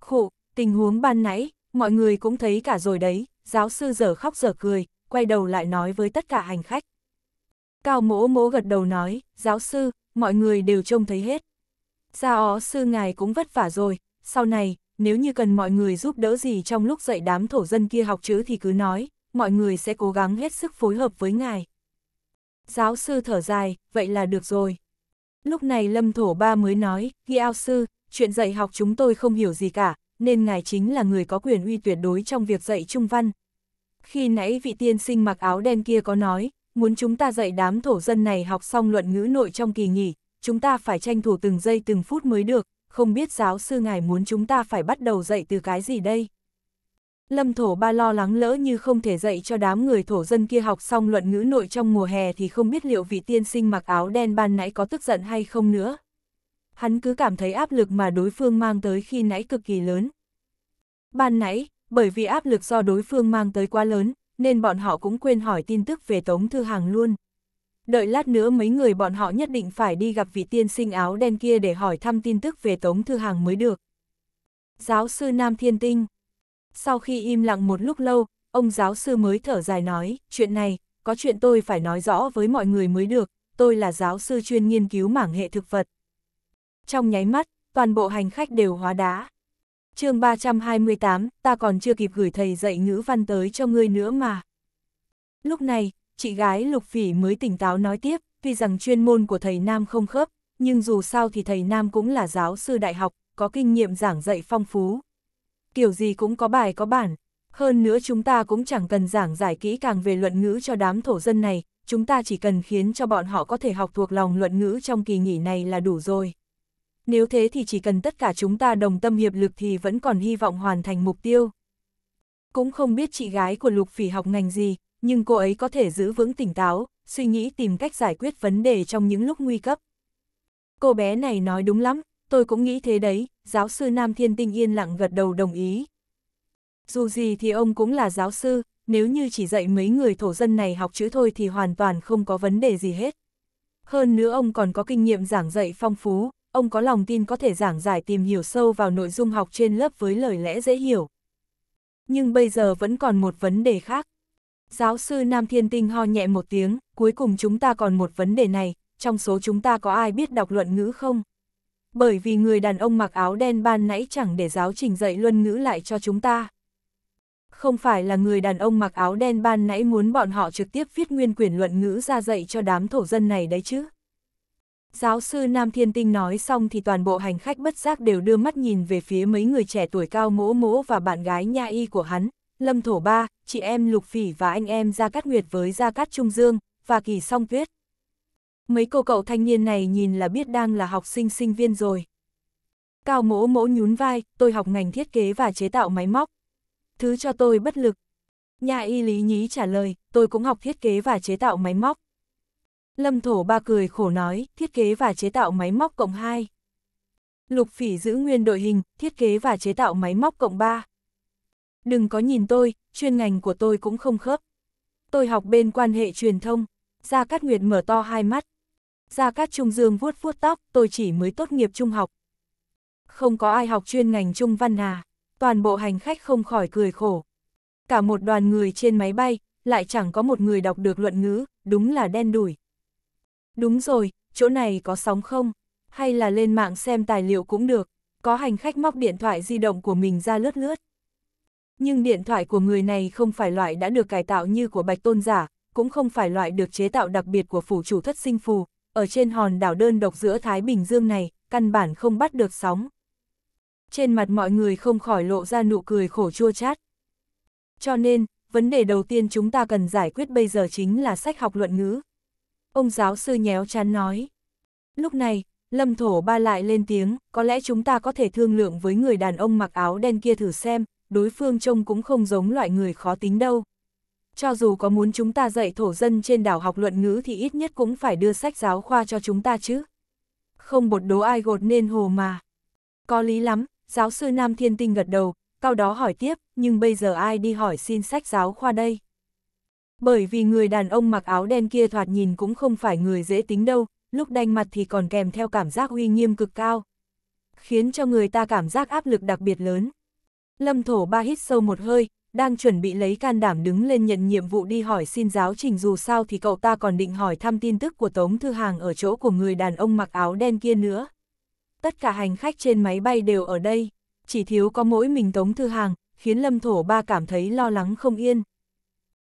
Khụ, Tình huống ban nãy, mọi người cũng thấy cả rồi đấy, giáo sư giờ khóc giờ cười, quay đầu lại nói với tất cả hành khách. Cao mỗ mỗ gật đầu nói, giáo sư, mọi người đều trông thấy hết. Gia ó sư ngài cũng vất vả rồi, sau này, nếu như cần mọi người giúp đỡ gì trong lúc dạy đám thổ dân kia học chữ thì cứ nói, mọi người sẽ cố gắng hết sức phối hợp với ngài. Giáo sư thở dài, vậy là được rồi. Lúc này Lâm Thổ Ba mới nói, Ghi ao sư, chuyện dạy học chúng tôi không hiểu gì cả, nên ngài chính là người có quyền uy tuyệt đối trong việc dạy trung văn. Khi nãy vị tiên sinh mặc áo đen kia có nói, muốn chúng ta dạy đám thổ dân này học xong luận ngữ nội trong kỳ nghỉ, chúng ta phải tranh thủ từng giây từng phút mới được, không biết giáo sư ngài muốn chúng ta phải bắt đầu dạy từ cái gì đây. Lâm thổ ba lo lắng lỡ như không thể dạy cho đám người thổ dân kia học xong luận ngữ nội trong mùa hè thì không biết liệu vị tiên sinh mặc áo đen ban nãy có tức giận hay không nữa hắn cứ cảm thấy áp lực mà đối phương mang tới khi nãy cực kỳ lớn. Ban nãy, bởi vì áp lực do đối phương mang tới quá lớn, nên bọn họ cũng quên hỏi tin tức về Tống Thư Hàng luôn. Đợi lát nữa mấy người bọn họ nhất định phải đi gặp vị tiên sinh áo đen kia để hỏi thăm tin tức về Tống Thư Hàng mới được. Giáo sư Nam Thiên Tinh Sau khi im lặng một lúc lâu, ông giáo sư mới thở dài nói, chuyện này, có chuyện tôi phải nói rõ với mọi người mới được, tôi là giáo sư chuyên nghiên cứu mảng hệ thực vật trong nháy mắt, toàn bộ hành khách đều hóa đá. chương 328, ta còn chưa kịp gửi thầy dạy ngữ văn tới cho ngươi nữa mà. Lúc này, chị gái Lục Phỉ mới tỉnh táo nói tiếp, tuy rằng chuyên môn của thầy Nam không khớp, nhưng dù sao thì thầy Nam cũng là giáo sư đại học, có kinh nghiệm giảng dạy phong phú. Kiểu gì cũng có bài có bản, hơn nữa chúng ta cũng chẳng cần giảng giải kỹ càng về luận ngữ cho đám thổ dân này, chúng ta chỉ cần khiến cho bọn họ có thể học thuộc lòng luận ngữ trong kỳ nghỉ này là đủ rồi nếu thế thì chỉ cần tất cả chúng ta đồng tâm hiệp lực thì vẫn còn hy vọng hoàn thành mục tiêu. Cũng không biết chị gái của Lục Phỉ học ngành gì, nhưng cô ấy có thể giữ vững tỉnh táo, suy nghĩ tìm cách giải quyết vấn đề trong những lúc nguy cấp. Cô bé này nói đúng lắm, tôi cũng nghĩ thế đấy, giáo sư Nam Thiên Tinh yên lặng gật đầu đồng ý. Dù gì thì ông cũng là giáo sư, nếu như chỉ dạy mấy người thổ dân này học chữ thôi thì hoàn toàn không có vấn đề gì hết. Hơn nữa ông còn có kinh nghiệm giảng dạy phong phú, ông có lòng tin có thể giảng giải tìm hiểu sâu vào nội dung học trên lớp với lời lẽ dễ hiểu. Nhưng bây giờ vẫn còn một vấn đề khác. Giáo sư Nam Thiên Tinh ho nhẹ một tiếng, cuối cùng chúng ta còn một vấn đề này, trong số chúng ta có ai biết đọc luận ngữ không? Bởi vì người đàn ông mặc áo đen ban nãy chẳng để giáo trình dạy luân ngữ lại cho chúng ta. Không phải là người đàn ông mặc áo đen ban nãy muốn bọn họ trực tiếp viết nguyên quyển luận ngữ ra dạy cho đám thổ dân này đấy chứ? Giáo sư Nam Thiên Tinh nói xong thì toàn bộ hành khách bất giác đều đưa mắt nhìn về phía mấy người trẻ tuổi cao mỗ mỗ và bạn gái nha y của hắn, Lâm Thổ Ba, chị em Lục Phỉ và anh em Gia Cát Nguyệt với Gia Cát Trung Dương, và Kỳ Song Tuyết. Mấy cô cậu thanh niên này nhìn là biết đang là học sinh sinh viên rồi. Cao mỗ mỗ nhún vai, tôi học ngành thiết kế và chế tạo máy móc. Thứ cho tôi bất lực. Nhà y lý nhí trả lời, tôi cũng học thiết kế và chế tạo máy móc. Lâm Thổ Ba cười khổ nói, thiết kế và chế tạo máy móc cộng 2. Lục Phỉ giữ nguyên đội hình, thiết kế và chế tạo máy móc cộng 3. Đừng có nhìn tôi, chuyên ngành của tôi cũng không khớp. Tôi học bên quan hệ truyền thông. Gia Cát Nguyệt mở to hai mắt. Gia Cát Trung Dương vuốt vuốt tóc, tôi chỉ mới tốt nghiệp trung học. Không có ai học chuyên ngành trung văn à. Toàn bộ hành khách không khỏi cười khổ. Cả một đoàn người trên máy bay, lại chẳng có một người đọc được luận ngữ, đúng là đen đủi. Đúng rồi, chỗ này có sóng không? Hay là lên mạng xem tài liệu cũng được. Có hành khách móc điện thoại di động của mình ra lướt lướt. Nhưng điện thoại của người này không phải loại đã được cải tạo như của bạch tôn giả, cũng không phải loại được chế tạo đặc biệt của phủ chủ thất sinh phù. Ở trên hòn đảo đơn độc giữa Thái Bình Dương này, căn bản không bắt được sóng. Trên mặt mọi người không khỏi lộ ra nụ cười khổ chua chát. Cho nên, vấn đề đầu tiên chúng ta cần giải quyết bây giờ chính là sách học luận ngữ, Ông giáo sư nhéo chán nói. Lúc này, Lâm Thổ Ba lại lên tiếng, có lẽ chúng ta có thể thương lượng với người đàn ông mặc áo đen kia thử xem, đối phương trông cũng không giống loại người khó tính đâu. Cho dù có muốn chúng ta dạy thổ dân trên đảo học luận ngữ thì ít nhất cũng phải đưa sách giáo khoa cho chúng ta chứ. Không bột đố ai gột nên hồ mà. Có lý lắm, giáo sư Nam Thiên Tinh gật đầu, sau đó hỏi tiếp, nhưng bây giờ ai đi hỏi xin sách giáo khoa đây? Bởi vì người đàn ông mặc áo đen kia thoạt nhìn cũng không phải người dễ tính đâu, lúc đanh mặt thì còn kèm theo cảm giác uy nghiêm cực cao. Khiến cho người ta cảm giác áp lực đặc biệt lớn. Lâm thổ ba hít sâu một hơi, đang chuẩn bị lấy can đảm đứng lên nhận nhiệm vụ đi hỏi xin giáo trình dù sao thì cậu ta còn định hỏi thăm tin tức của Tống Thư Hàng ở chỗ của người đàn ông mặc áo đen kia nữa. Tất cả hành khách trên máy bay đều ở đây, chỉ thiếu có mỗi mình Tống Thư Hàng, khiến Lâm Thổ Ba cảm thấy lo lắng không yên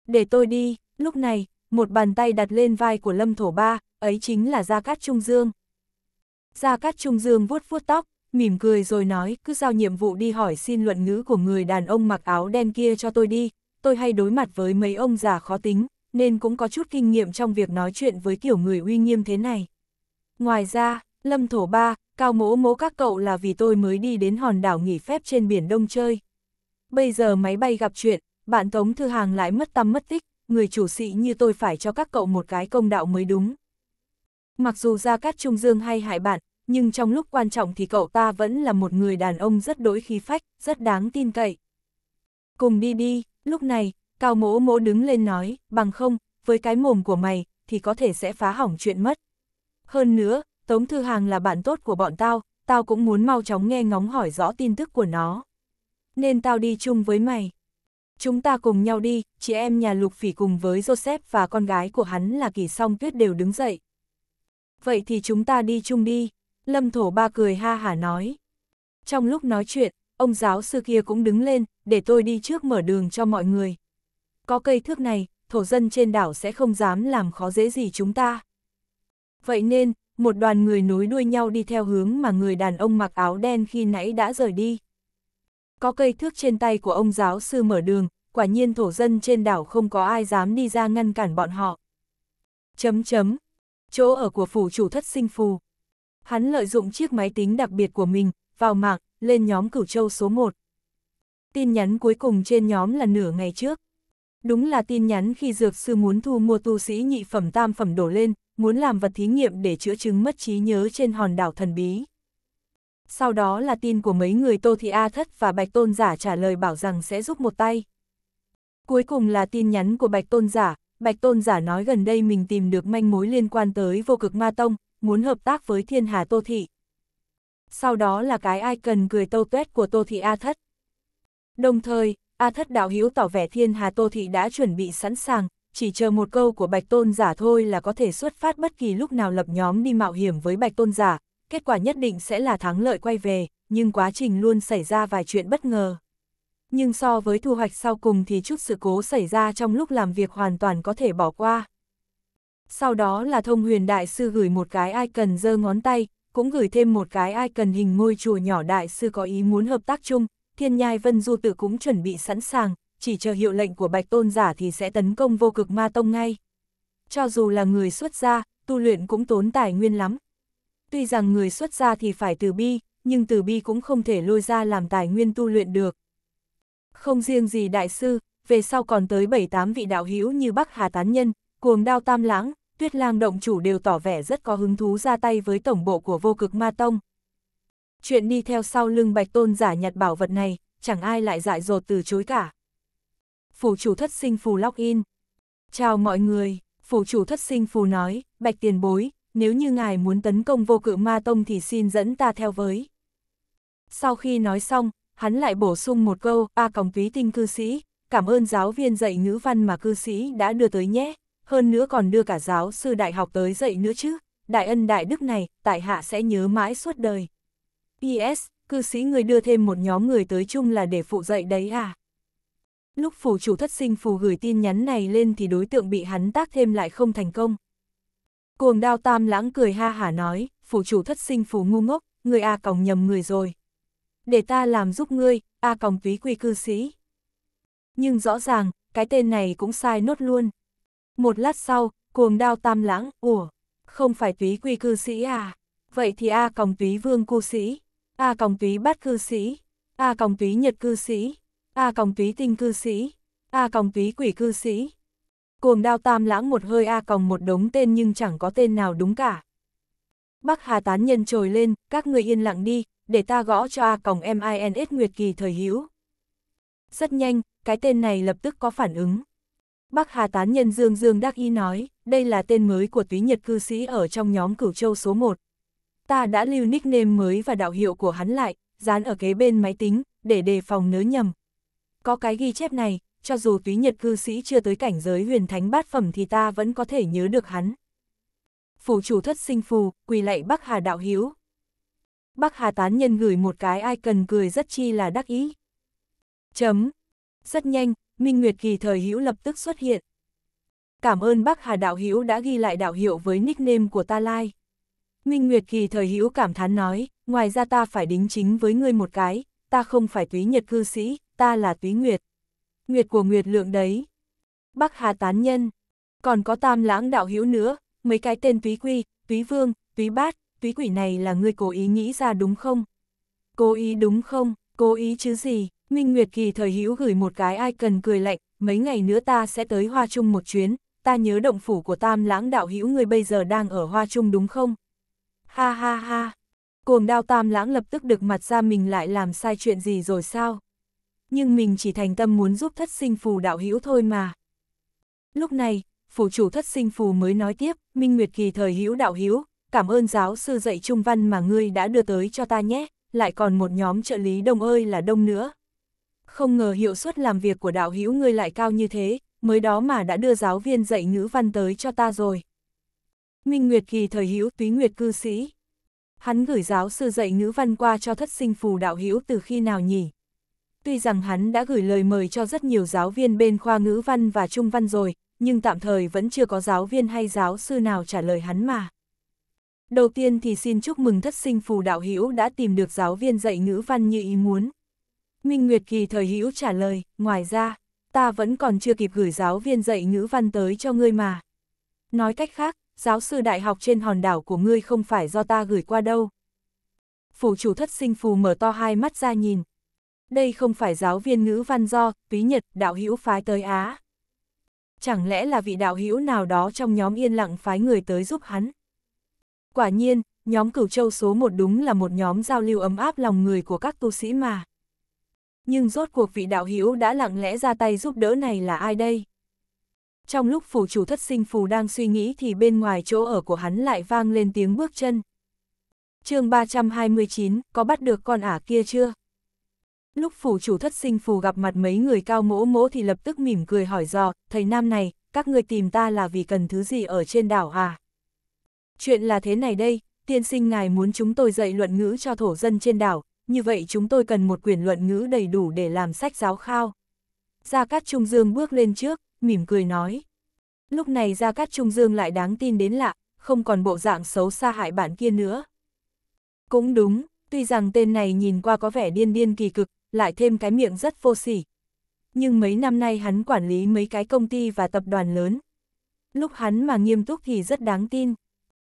để tôi đi, lúc này, một bàn tay đặt lên vai của Lâm Thổ Ba, ấy chính là Gia Cát Trung Dương. Gia Cát Trung Dương vuốt vuốt tóc, mỉm cười rồi nói, cứ giao nhiệm vụ đi hỏi xin luận ngữ của người đàn ông mặc áo đen kia cho tôi đi, tôi hay đối mặt với mấy ông già khó tính, nên cũng có chút kinh nghiệm trong việc nói chuyện với kiểu người uy nghiêm thế này. Ngoài ra, Lâm Thổ Ba, Cao Mỗ Mỗ các cậu là vì tôi mới đi đến hòn đảo nghỉ phép trên biển Đông chơi. Bây giờ máy bay gặp chuyện, bạn Tống Thư Hàng lại mất tâm mất tích, người chủ sĩ như tôi phải cho các cậu một cái công đạo mới đúng. Mặc dù ra Cát Trung Dương hay hại bạn, nhưng trong lúc quan trọng thì cậu ta vẫn là một người đàn ông rất đối khí phách, rất đáng tin cậy. Cùng đi đi, lúc này, Cao Mỗ Mỗ đứng lên nói, bằng không, với cái mồm của mày, thì có thể sẽ phá hỏng chuyện mất. Hơn nữa, Tống Thư Hàng là bạn tốt của bọn tao, tao cũng muốn mau chóng nghe ngóng hỏi rõ tin tức của nó. Nên tao đi chung với mày. Chúng ta cùng nhau đi, chị em nhà Lục Phỉ cùng với Joseph và con gái của hắn là Kỳ Song Tuyết đều đứng dậy. Vậy thì chúng ta đi chung đi, Lâm Thổ Ba cười ha hả nói. Trong lúc nói chuyện, ông giáo sư kia cũng đứng lên, để tôi đi trước mở đường cho mọi người. Có cây thước này, thổ dân trên đảo sẽ không dám làm khó dễ gì chúng ta. Vậy nên, một đoàn người nối đuôi nhau đi theo hướng mà người đàn ông mặc áo đen khi nãy đã rời đi. Có cây thước trên tay của ông giáo sư mở đường, quả nhiên thổ dân trên đảo không có ai dám đi ra ngăn cản bọn họ. Chấm chấm. Chỗ ở của phủ chủ thất sinh phù. Hắn lợi dụng chiếc máy tính đặc biệt của mình, vào mạng, lên nhóm cửu châu số 1. Tin nhắn cuối cùng trên nhóm là nửa ngày trước. Đúng là tin nhắn khi dược sư muốn thu mua tu sĩ nhị phẩm tam phẩm đổ lên, muốn làm vật thí nghiệm để chữa chứng mất trí nhớ trên hòn đảo thần bí. Sau đó là tin của mấy người Tô Thị A Thất và Bạch Tôn Giả trả lời bảo rằng sẽ giúp một tay. Cuối cùng là tin nhắn của Bạch Tôn Giả, Bạch Tôn Giả nói gần đây mình tìm được manh mối liên quan tới vô cực ma tông, muốn hợp tác với thiên hà Tô Thị. Sau đó là cái ai cần cười tâu tuét của Tô Thị A Thất. Đồng thời, A Thất Đạo Hiếu tỏ vẻ thiên hà Tô Thị đã chuẩn bị sẵn sàng, chỉ chờ một câu của Bạch Tôn Giả thôi là có thể xuất phát bất kỳ lúc nào lập nhóm đi mạo hiểm với Bạch Tôn Giả, kết quả nhất định sẽ là thắng lợi quay về, nhưng quá trình luôn xảy ra vài chuyện bất ngờ. Nhưng so với thu hoạch sau cùng thì chút sự cố xảy ra trong lúc làm việc hoàn toàn có thể bỏ qua. Sau đó là thông huyền đại sư gửi một cái icon giơ ngón tay, cũng gửi thêm một cái icon hình ngôi chùa nhỏ đại sư có ý muốn hợp tác chung, thiên nhai vân du tử cũng chuẩn bị sẵn sàng, chỉ chờ hiệu lệnh của bạch tôn giả thì sẽ tấn công vô cực ma tông ngay. Cho dù là người xuất gia, tu luyện cũng tốn tài nguyên lắm, tuy rằng người xuất gia thì phải từ bi, nhưng từ bi cũng không thể lôi ra làm tài nguyên tu luyện được. Không riêng gì đại sư, về sau còn tới 7-8 vị đạo hữu như Bắc Hà Tán Nhân, Cuồng Đao Tam Lãng, Tuyết Lang Động Chủ đều tỏ vẻ rất có hứng thú ra tay với tổng bộ của vô cực ma tông. Chuyện đi theo sau lưng bạch tôn giả nhặt bảo vật này, chẳng ai lại dại dột từ chối cả. Phủ chủ thất sinh phù lóc in. Chào mọi người, phủ chủ thất sinh phù nói, bạch tiền bối, nếu như ngài muốn tấn công vô cự ma tông thì xin dẫn ta theo với. Sau khi nói xong, hắn lại bổ sung một câu, a còng túy tinh cư sĩ, cảm ơn giáo viên dạy ngữ văn mà cư sĩ đã đưa tới nhé, hơn nữa còn đưa cả giáo sư đại học tới dạy nữa chứ, đại ân đại đức này, tại hạ sẽ nhớ mãi suốt đời. P.S. Cư sĩ người đưa thêm một nhóm người tới chung là để phụ dạy đấy à? Lúc phủ chủ thất sinh phù gửi tin nhắn này lên thì đối tượng bị hắn tác thêm lại không thành công. Cuồng đao tam lãng cười ha hả nói, phủ chủ thất sinh phủ ngu ngốc, người A còng nhầm người rồi. Để ta làm giúp ngươi, A còng túy quy cư sĩ. Nhưng rõ ràng, cái tên này cũng sai nốt luôn. Một lát sau, cuồng đao tam lãng, ủa, không phải túy quy cư sĩ à? Vậy thì A còng túy vương cư sĩ, A còng túy bát cư sĩ, A còng túy nhật cư sĩ, A còng túy tinh cư sĩ, A còng túy quỷ cư sĩ. Cuồng đao tam lãng một hơi A còng một đống tên nhưng chẳng có tên nào đúng cả. Bắc Hà tán nhân trồi lên, các người yên lặng đi, để ta gõ cho A còng MINS Nguyệt Kỳ thời hữu. Rất nhanh, cái tên này lập tức có phản ứng. Bắc Hà tán nhân Dương Dương Đắc Y nói, đây là tên mới của túy nhật cư sĩ ở trong nhóm cửu châu số 1. Ta đã lưu nickname mới và đạo hiệu của hắn lại, dán ở kế bên máy tính, để đề phòng nớ nhầm. Có cái ghi chép này, cho dù túy nhật cư sĩ chưa tới cảnh giới huyền thánh bát phẩm thì ta vẫn có thể nhớ được hắn. Phủ chủ thất sinh phù, quỳ lạy Bắc Hà đạo hiếu. Bắc Hà tán nhân gửi một cái ai cần cười rất chi là đắc ý. Chấm. Rất nhanh, Minh Nguyệt kỳ thời hữu lập tức xuất hiện. Cảm ơn Bắc Hà đạo hiếu đã ghi lại đạo hiệu với nickname của ta lai. Minh Nguyệt kỳ thời hữu cảm thán nói, ngoài ra ta phải đính chính với ngươi một cái, ta không phải túy nhật cư sĩ, ta là túy nguyệt nguyệt của nguyệt lượng đấy. Bắc Hà Tán Nhân, còn có tam lãng đạo hữu nữa, mấy cái tên túy quy, túy vương, túy bát, túy quỷ này là ngươi cố ý nghĩ ra đúng không? Cố ý đúng không, cố ý chứ gì, Minh Nguyệt Kỳ thời hữu gửi một cái ai cần cười lạnh, mấy ngày nữa ta sẽ tới Hoa Trung một chuyến, ta nhớ động phủ của tam lãng đạo hữu người bây giờ đang ở Hoa Trung đúng không? Ha ha ha, cuồng đao tam lãng lập tức được mặt ra mình lại làm sai chuyện gì rồi sao? nhưng mình chỉ thành tâm muốn giúp thất sinh phù đạo hữu thôi mà. Lúc này, phủ chủ thất sinh phù mới nói tiếp, Minh Nguyệt kỳ thời hữu đạo hữu, cảm ơn giáo sư dạy trung văn mà ngươi đã đưa tới cho ta nhé, lại còn một nhóm trợ lý đông ơi là đông nữa. Không ngờ hiệu suất làm việc của đạo hữu ngươi lại cao như thế, mới đó mà đã đưa giáo viên dạy ngữ văn tới cho ta rồi. Minh Nguyệt kỳ thời hữu túy nguyệt cư sĩ. Hắn gửi giáo sư dạy ngữ văn qua cho thất sinh phù đạo hữu từ khi nào nhỉ? Tuy rằng hắn đã gửi lời mời cho rất nhiều giáo viên bên khoa ngữ văn và trung văn rồi, nhưng tạm thời vẫn chưa có giáo viên hay giáo sư nào trả lời hắn mà. Đầu tiên thì xin chúc mừng thất sinh phù đạo hữu đã tìm được giáo viên dạy ngữ văn như ý muốn. Minh Nguyệt Kỳ thời hữu trả lời, ngoài ra, ta vẫn còn chưa kịp gửi giáo viên dạy ngữ văn tới cho ngươi mà. Nói cách khác, giáo sư đại học trên hòn đảo của ngươi không phải do ta gửi qua đâu. Phủ chủ thất sinh phù mở to hai mắt ra nhìn, đây không phải giáo viên ngữ văn do, túy Nhật, đạo hữu phái tới Á. Chẳng lẽ là vị đạo hữu nào đó trong nhóm yên lặng phái người tới giúp hắn? Quả nhiên, nhóm cửu châu số một đúng là một nhóm giao lưu ấm áp lòng người của các tu sĩ mà. Nhưng rốt cuộc vị đạo hữu đã lặng lẽ ra tay giúp đỡ này là ai đây? Trong lúc phủ chủ thất sinh phù đang suy nghĩ thì bên ngoài chỗ ở của hắn lại vang lên tiếng bước chân. chương 329, có bắt được con ả kia chưa? Lúc phủ chủ thất sinh phù gặp mặt mấy người cao mỗ mỗ thì lập tức mỉm cười hỏi dò, thầy nam này, các người tìm ta là vì cần thứ gì ở trên đảo à? Chuyện là thế này đây, tiên sinh ngài muốn chúng tôi dạy luận ngữ cho thổ dân trên đảo, như vậy chúng tôi cần một quyển luận ngữ đầy đủ để làm sách giáo khao. Gia Cát Trung Dương bước lên trước, mỉm cười nói. Lúc này Gia Cát Trung Dương lại đáng tin đến lạ, không còn bộ dạng xấu xa hại bản kia nữa. Cũng đúng, tuy rằng tên này nhìn qua có vẻ điên điên kỳ cực, lại thêm cái miệng rất vô sỉ. Nhưng mấy năm nay hắn quản lý mấy cái công ty và tập đoàn lớn. Lúc hắn mà nghiêm túc thì rất đáng tin.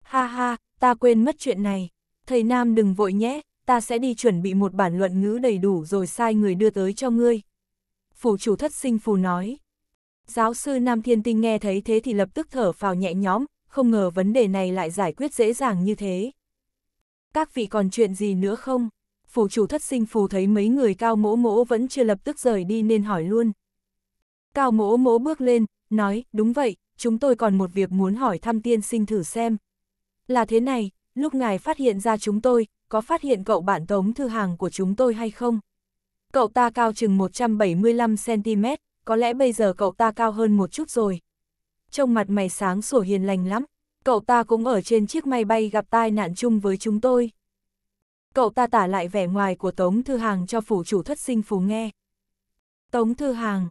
Ha ha, ta quên mất chuyện này. Thầy Nam đừng vội nhé, ta sẽ đi chuẩn bị một bản luận ngữ đầy đủ rồi sai người đưa tới cho ngươi. Phủ chủ thất sinh phù nói. Giáo sư Nam Thiên Tinh nghe thấy thế thì lập tức thở phào nhẹ nhõm, không ngờ vấn đề này lại giải quyết dễ dàng như thế. Các vị còn chuyện gì nữa không? phủ chủ thất sinh phù thấy mấy người cao mỗ mỗ vẫn chưa lập tức rời đi nên hỏi luôn. Cao mỗ mỗ bước lên, nói, đúng vậy, chúng tôi còn một việc muốn hỏi thăm tiên sinh thử xem. Là thế này, lúc ngài phát hiện ra chúng tôi, có phát hiện cậu bạn tống thư hàng của chúng tôi hay không? Cậu ta cao chừng 175cm, có lẽ bây giờ cậu ta cao hơn một chút rồi. Trông mặt mày sáng sủa hiền lành lắm, cậu ta cũng ở trên chiếc máy bay gặp tai nạn chung với chúng tôi cậu ta tả lại vẻ ngoài của Tống Thư Hàng cho phủ chủ thất sinh phù nghe. Tống Thư Hàng,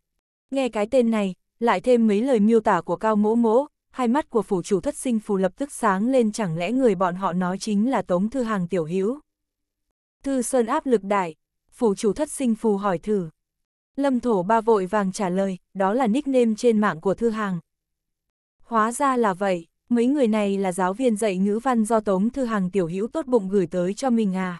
nghe cái tên này, lại thêm mấy lời miêu tả của Cao Mỗ Mỗ, hai mắt của phủ chủ thất sinh phù lập tức sáng lên chẳng lẽ người bọn họ nói chính là Tống Thư Hàng tiểu hữu. Thư Sơn áp lực đại, phủ chủ thất sinh phù hỏi thử. Lâm Thổ Ba vội vàng trả lời, đó là nickname trên mạng của Thư Hàng. Hóa ra là vậy mấy người này là giáo viên dạy ngữ văn do Tống Thư Hằng Tiểu Hữu tốt bụng gửi tới cho mình à.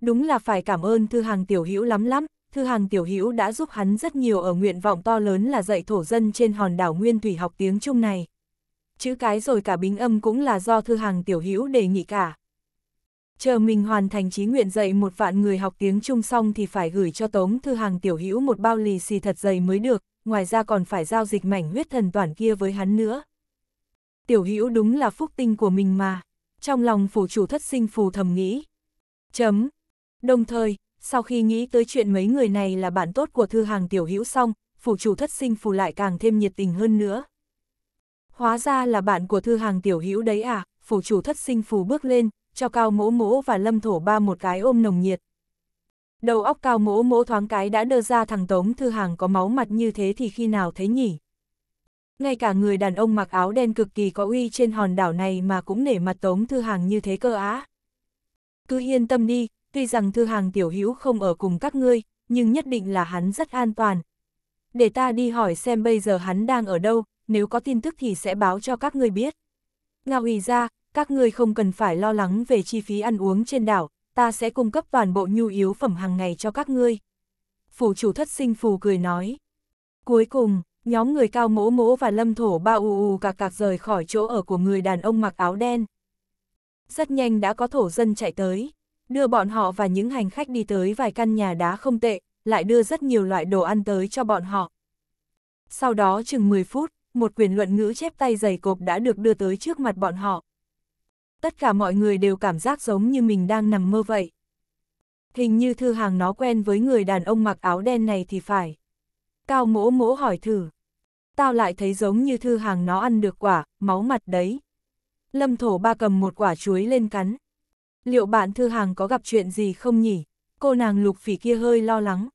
Đúng là phải cảm ơn Thư Hằng Tiểu Hữu lắm lắm, Thư Hằng Tiểu Hữu đã giúp hắn rất nhiều ở nguyện vọng to lớn là dạy thổ dân trên hòn đảo Nguyên Thủy học tiếng Trung này. Chữ cái rồi cả bính âm cũng là do Thư Hằng Tiểu Hữu đề nghị cả. Chờ mình hoàn thành trí nguyện dạy một vạn người học tiếng Trung xong thì phải gửi cho Tống Thư Hằng Tiểu Hữu một bao lì xì thật dày mới được, ngoài ra còn phải giao dịch mảnh huyết thần toàn kia với hắn nữa tiểu hữu đúng là phúc tinh của mình mà. Trong lòng phủ chủ thất sinh phù thầm nghĩ. Chấm. Đồng thời, sau khi nghĩ tới chuyện mấy người này là bạn tốt của thư hàng tiểu hữu xong, phủ chủ thất sinh phù lại càng thêm nhiệt tình hơn nữa. Hóa ra là bạn của thư hàng tiểu hữu đấy à, phủ chủ thất sinh phù bước lên, cho cao mỗ mỗ và lâm thổ ba một cái ôm nồng nhiệt. Đầu óc cao mỗ mỗ thoáng cái đã đưa ra thằng Tống thư hàng có máu mặt như thế thì khi nào thế nhỉ? ngay cả người đàn ông mặc áo đen cực kỳ có uy trên hòn đảo này mà cũng nể mặt Tống Thư Hàng như thế cơ á. Cứ yên tâm đi, tuy rằng Thư Hàng tiểu hữu không ở cùng các ngươi, nhưng nhất định là hắn rất an toàn. Để ta đi hỏi xem bây giờ hắn đang ở đâu, nếu có tin tức thì sẽ báo cho các ngươi biết. Ngao ý ra, các ngươi không cần phải lo lắng về chi phí ăn uống trên đảo, ta sẽ cung cấp toàn bộ nhu yếu phẩm hàng ngày cho các ngươi. Phủ chủ thất sinh phù cười nói. Cuối cùng, nhóm người cao mỗ mỗ và lâm thổ ba ù ù cạc cạc rời khỏi chỗ ở của người đàn ông mặc áo đen. Rất nhanh đã có thổ dân chạy tới, đưa bọn họ và những hành khách đi tới vài căn nhà đá không tệ, lại đưa rất nhiều loại đồ ăn tới cho bọn họ. Sau đó chừng 10 phút, một quyền luận ngữ chép tay dày cộp đã được đưa tới trước mặt bọn họ. Tất cả mọi người đều cảm giác giống như mình đang nằm mơ vậy. Hình như thư hàng nó quen với người đàn ông mặc áo đen này thì phải. Cao mỗ mỗ hỏi thử, tao lại thấy giống như thư hàng nó ăn được quả, máu mặt đấy. Lâm thổ ba cầm một quả chuối lên cắn. Liệu bạn thư hàng có gặp chuyện gì không nhỉ? Cô nàng lục phỉ kia hơi lo lắng.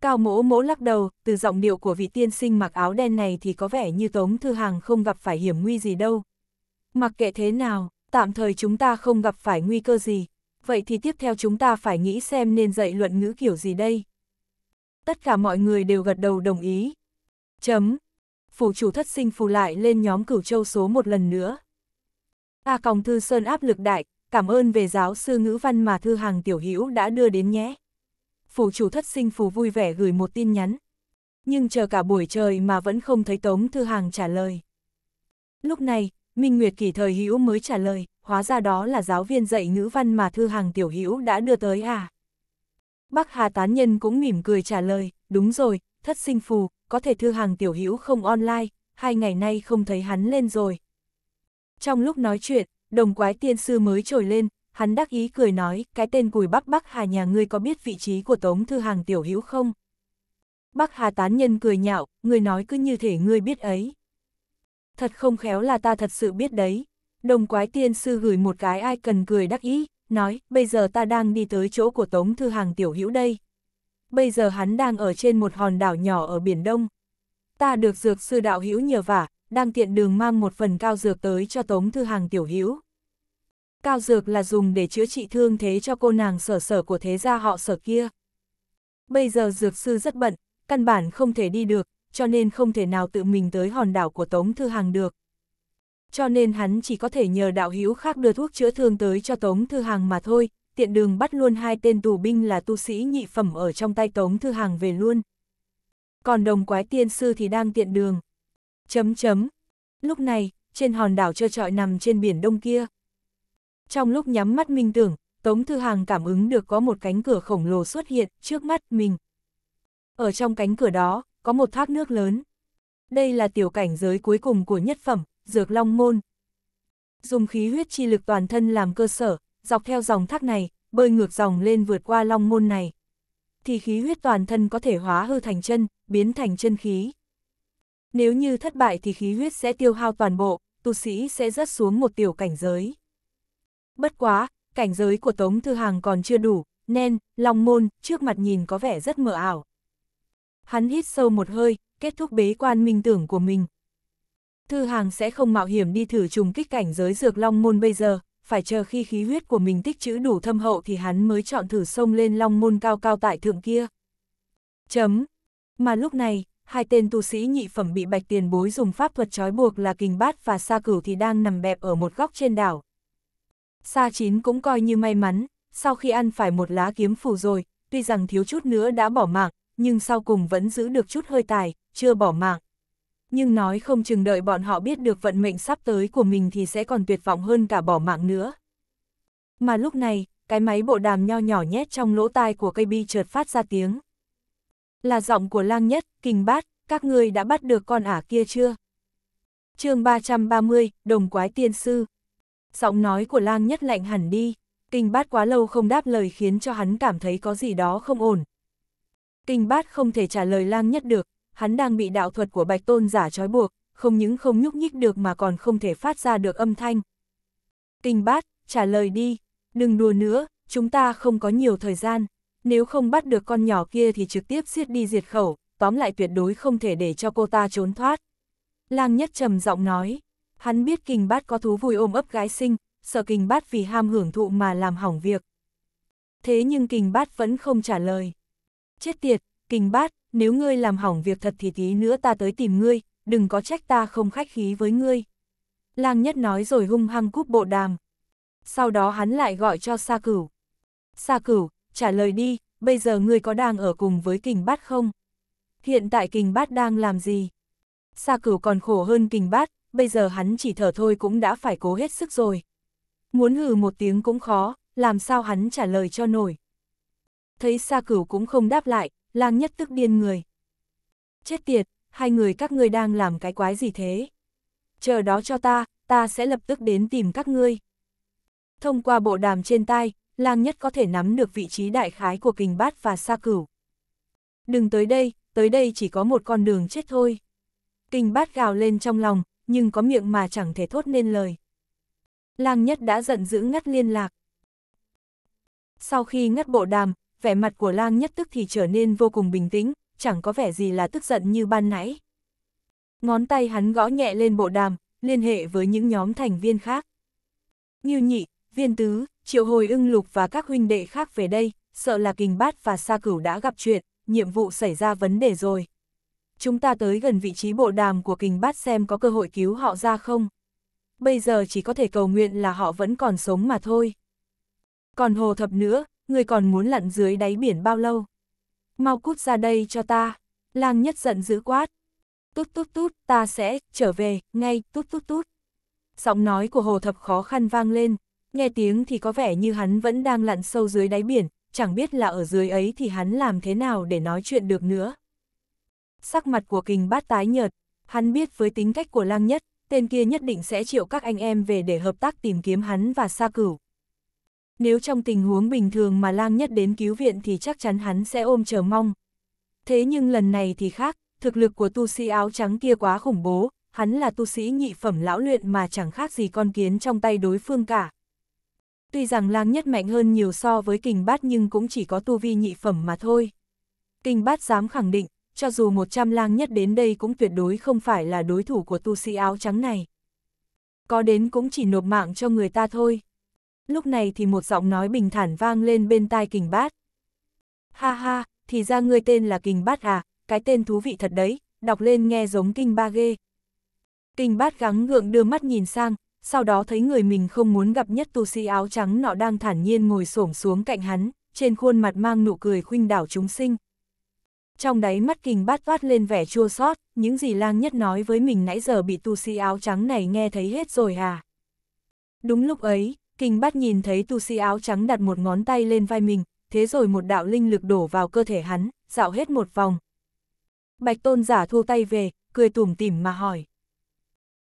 Cao mỗ mỗ lắc đầu, từ giọng điệu của vị tiên sinh mặc áo đen này thì có vẻ như Tống Thư Hàng không gặp phải hiểm nguy gì đâu. Mặc kệ thế nào, tạm thời chúng ta không gặp phải nguy cơ gì, vậy thì tiếp theo chúng ta phải nghĩ xem nên dạy luận ngữ kiểu gì đây. Tất cả mọi người đều gật đầu đồng ý. Chấm, phủ chủ thất sinh phù lại lên nhóm cửu châu số một lần nữa. A à, còng thư sơn áp lực đại, cảm ơn về giáo sư ngữ văn mà thư hàng tiểu hữu đã đưa đến nhé. Phủ chủ thất sinh phù vui vẻ gửi một tin nhắn. Nhưng chờ cả buổi trời mà vẫn không thấy tống thư hàng trả lời. Lúc này, Minh Nguyệt kỷ thời hữu mới trả lời, hóa ra đó là giáo viên dạy ngữ văn mà thư hàng tiểu hữu đã đưa tới à. Bắc Hà Tán Nhân cũng mỉm cười trả lời, đúng rồi, thất sinh phù, có thể thư hàng tiểu hữu không online, hai ngày nay không thấy hắn lên rồi. Trong lúc nói chuyện, đồng quái tiên sư mới trồi lên, hắn đắc ý cười nói, cái tên cùi bắc bắc hà nhà ngươi có biết vị trí của tống thư hàng tiểu hữu không? Bắc hà tán nhân cười nhạo, ngươi nói cứ như thể ngươi biết ấy. Thật không khéo là ta thật sự biết đấy. Đồng quái tiên sư gửi một cái ai cần cười đắc ý, nói, bây giờ ta đang đi tới chỗ của tống thư hàng tiểu hữu đây bây giờ hắn đang ở trên một hòn đảo nhỏ ở Biển Đông. Ta được dược sư đạo hữu nhờ vả, đang tiện đường mang một phần cao dược tới cho Tống Thư Hàng tiểu hữu. Cao dược là dùng để chữa trị thương thế cho cô nàng sở sở của thế gia họ sở kia. Bây giờ dược sư rất bận, căn bản không thể đi được, cho nên không thể nào tự mình tới hòn đảo của Tống Thư Hàng được. Cho nên hắn chỉ có thể nhờ đạo hữu khác đưa thuốc chữa thương tới cho Tống Thư Hàng mà thôi, tiện đường bắt luôn hai tên tù binh là tu sĩ nhị phẩm ở trong tay Tống Thư Hàng về luôn. Còn đồng quái tiên sư thì đang tiện đường. Chấm chấm. Lúc này, trên hòn đảo trơ trọi nằm trên biển đông kia. Trong lúc nhắm mắt minh tưởng, Tống Thư Hàng cảm ứng được có một cánh cửa khổng lồ xuất hiện trước mắt mình. Ở trong cánh cửa đó, có một thác nước lớn. Đây là tiểu cảnh giới cuối cùng của nhất phẩm, Dược Long Môn. Dùng khí huyết chi lực toàn thân làm cơ sở, dọc theo dòng thác này, bơi ngược dòng lên vượt qua long môn này. Thì khí huyết toàn thân có thể hóa hư thành chân, biến thành chân khí. Nếu như thất bại thì khí huyết sẽ tiêu hao toàn bộ, tu sĩ sẽ rớt xuống một tiểu cảnh giới. Bất quá, cảnh giới của Tống Thư Hàng còn chưa đủ, nên, long môn, trước mặt nhìn có vẻ rất mờ ảo. Hắn hít sâu một hơi, kết thúc bế quan minh tưởng của mình. Thư Hàng sẽ không mạo hiểm đi thử trùng kích cảnh giới dược long môn bây giờ, phải chờ khi khí huyết của mình tích trữ đủ thâm hậu thì hắn mới chọn thử sông lên long môn cao cao tại thượng kia. Chấm. Mà lúc này, hai tên tu sĩ nhị phẩm bị bạch tiền bối dùng pháp thuật trói buộc là kình bát và sa cửu thì đang nằm bẹp ở một góc trên đảo. Sa chín cũng coi như may mắn, sau khi ăn phải một lá kiếm phù rồi, tuy rằng thiếu chút nữa đã bỏ mạng, nhưng sau cùng vẫn giữ được chút hơi tài, chưa bỏ mạng nhưng nói không chừng đợi bọn họ biết được vận mệnh sắp tới của mình thì sẽ còn tuyệt vọng hơn cả bỏ mạng nữa. Mà lúc này, cái máy bộ đàm nho nhỏ nhét trong lỗ tai của cây bi trượt phát ra tiếng. Là giọng của lang nhất, kinh bát, các ngươi đã bắt được con ả kia chưa? chương 330, Đồng Quái Tiên Sư. Giọng nói của lang nhất lạnh hẳn đi, kinh bát quá lâu không đáp lời khiến cho hắn cảm thấy có gì đó không ổn. Kinh bát không thể trả lời lang nhất được, hắn đang bị đạo thuật của bạch tôn giả trói buộc, không những không nhúc nhích được mà còn không thể phát ra được âm thanh. Kinh bát, trả lời đi, đừng đùa nữa, chúng ta không có nhiều thời gian, nếu không bắt được con nhỏ kia thì trực tiếp siết đi diệt khẩu, tóm lại tuyệt đối không thể để cho cô ta trốn thoát. Lang nhất trầm giọng nói, hắn biết kinh bát có thú vui ôm ấp gái sinh, sợ kinh bát vì ham hưởng thụ mà làm hỏng việc. Thế nhưng kinh bát vẫn không trả lời. Chết tiệt, kinh bát, nếu ngươi làm hỏng việc thật thì tí nữa ta tới tìm ngươi, đừng có trách ta không khách khí với ngươi. Lang nhất nói rồi hung hăng cúp bộ đàm. Sau đó hắn lại gọi cho Sa Cửu. Sa Cửu, trả lời đi, bây giờ ngươi có đang ở cùng với kình bát không? Hiện tại kình bát đang làm gì? Sa Cửu còn khổ hơn kình bát, bây giờ hắn chỉ thở thôi cũng đã phải cố hết sức rồi. Muốn hừ một tiếng cũng khó, làm sao hắn trả lời cho nổi. Thấy Sa Cửu cũng không đáp lại, lang nhất tức điên người. Chết tiệt, hai người các ngươi đang làm cái quái gì thế? Chờ đó cho ta, ta sẽ lập tức đến tìm các ngươi. Thông qua bộ đàm trên tai, lang nhất có thể nắm được vị trí đại khái của kình bát và sa cửu. Đừng tới đây, tới đây chỉ có một con đường chết thôi. Kình bát gào lên trong lòng, nhưng có miệng mà chẳng thể thốt nên lời. Lang nhất đã giận dữ ngắt liên lạc. Sau khi ngắt bộ đàm, vẻ mặt của lang nhất tức thì trở nên vô cùng bình tĩnh, chẳng có vẻ gì là tức giận như ban nãy. Ngón tay hắn gõ nhẹ lên bộ đàm, liên hệ với những nhóm thành viên khác. Như nhị, viên tứ, triệu hồi ưng lục và các huynh đệ khác về đây, sợ là kình bát và sa cửu đã gặp chuyện, nhiệm vụ xảy ra vấn đề rồi. Chúng ta tới gần vị trí bộ đàm của kình bát xem có cơ hội cứu họ ra không. Bây giờ chỉ có thể cầu nguyện là họ vẫn còn sống mà thôi. Còn hồ thập nữa, người còn muốn lặn dưới đáy biển bao lâu? Mau cút ra đây cho ta, lang nhất giận dữ quát. Tút tút tút, ta sẽ, trở về, ngay, tút tút tút. Giọng nói của hồ thập khó khăn vang lên, nghe tiếng thì có vẻ như hắn vẫn đang lặn sâu dưới đáy biển, chẳng biết là ở dưới ấy thì hắn làm thế nào để nói chuyện được nữa. Sắc mặt của kình bát tái nhợt, hắn biết với tính cách của lang nhất, tên kia nhất định sẽ chịu các anh em về để hợp tác tìm kiếm hắn và xa cửu. Nếu trong tình huống bình thường mà lang nhất đến cứu viện thì chắc chắn hắn sẽ ôm chờ mong. Thế nhưng lần này thì khác, thực lực của tu sĩ áo trắng kia quá khủng bố, hắn là tu sĩ nhị phẩm lão luyện mà chẳng khác gì con kiến trong tay đối phương cả. Tuy rằng lang nhất mạnh hơn nhiều so với kình bát nhưng cũng chỉ có tu vi nhị phẩm mà thôi. Kình bát dám khẳng định, cho dù 100 lang nhất đến đây cũng tuyệt đối không phải là đối thủ của tu sĩ áo trắng này. Có đến cũng chỉ nộp mạng cho người ta thôi lúc này thì một giọng nói bình thản vang lên bên tai kình bát. Ha ha, thì ra ngươi tên là kình bát à, cái tên thú vị thật đấy, đọc lên nghe giống kinh ba ghê. Kình bát gắng gượng đưa mắt nhìn sang, sau đó thấy người mình không muốn gặp nhất tu sĩ áo trắng nọ đang thản nhiên ngồi xổm xuống cạnh hắn, trên khuôn mặt mang nụ cười khuynh đảo chúng sinh. Trong đáy mắt kình bát toát lên vẻ chua xót, những gì lang nhất nói với mình nãy giờ bị tu sĩ áo trắng này nghe thấy hết rồi à. Đúng lúc ấy, Kinh bắt nhìn thấy tu sĩ áo trắng đặt một ngón tay lên vai mình, thế rồi một đạo linh lực đổ vào cơ thể hắn, dạo hết một vòng. Bạch tôn giả thu tay về, cười tủm tỉm mà hỏi.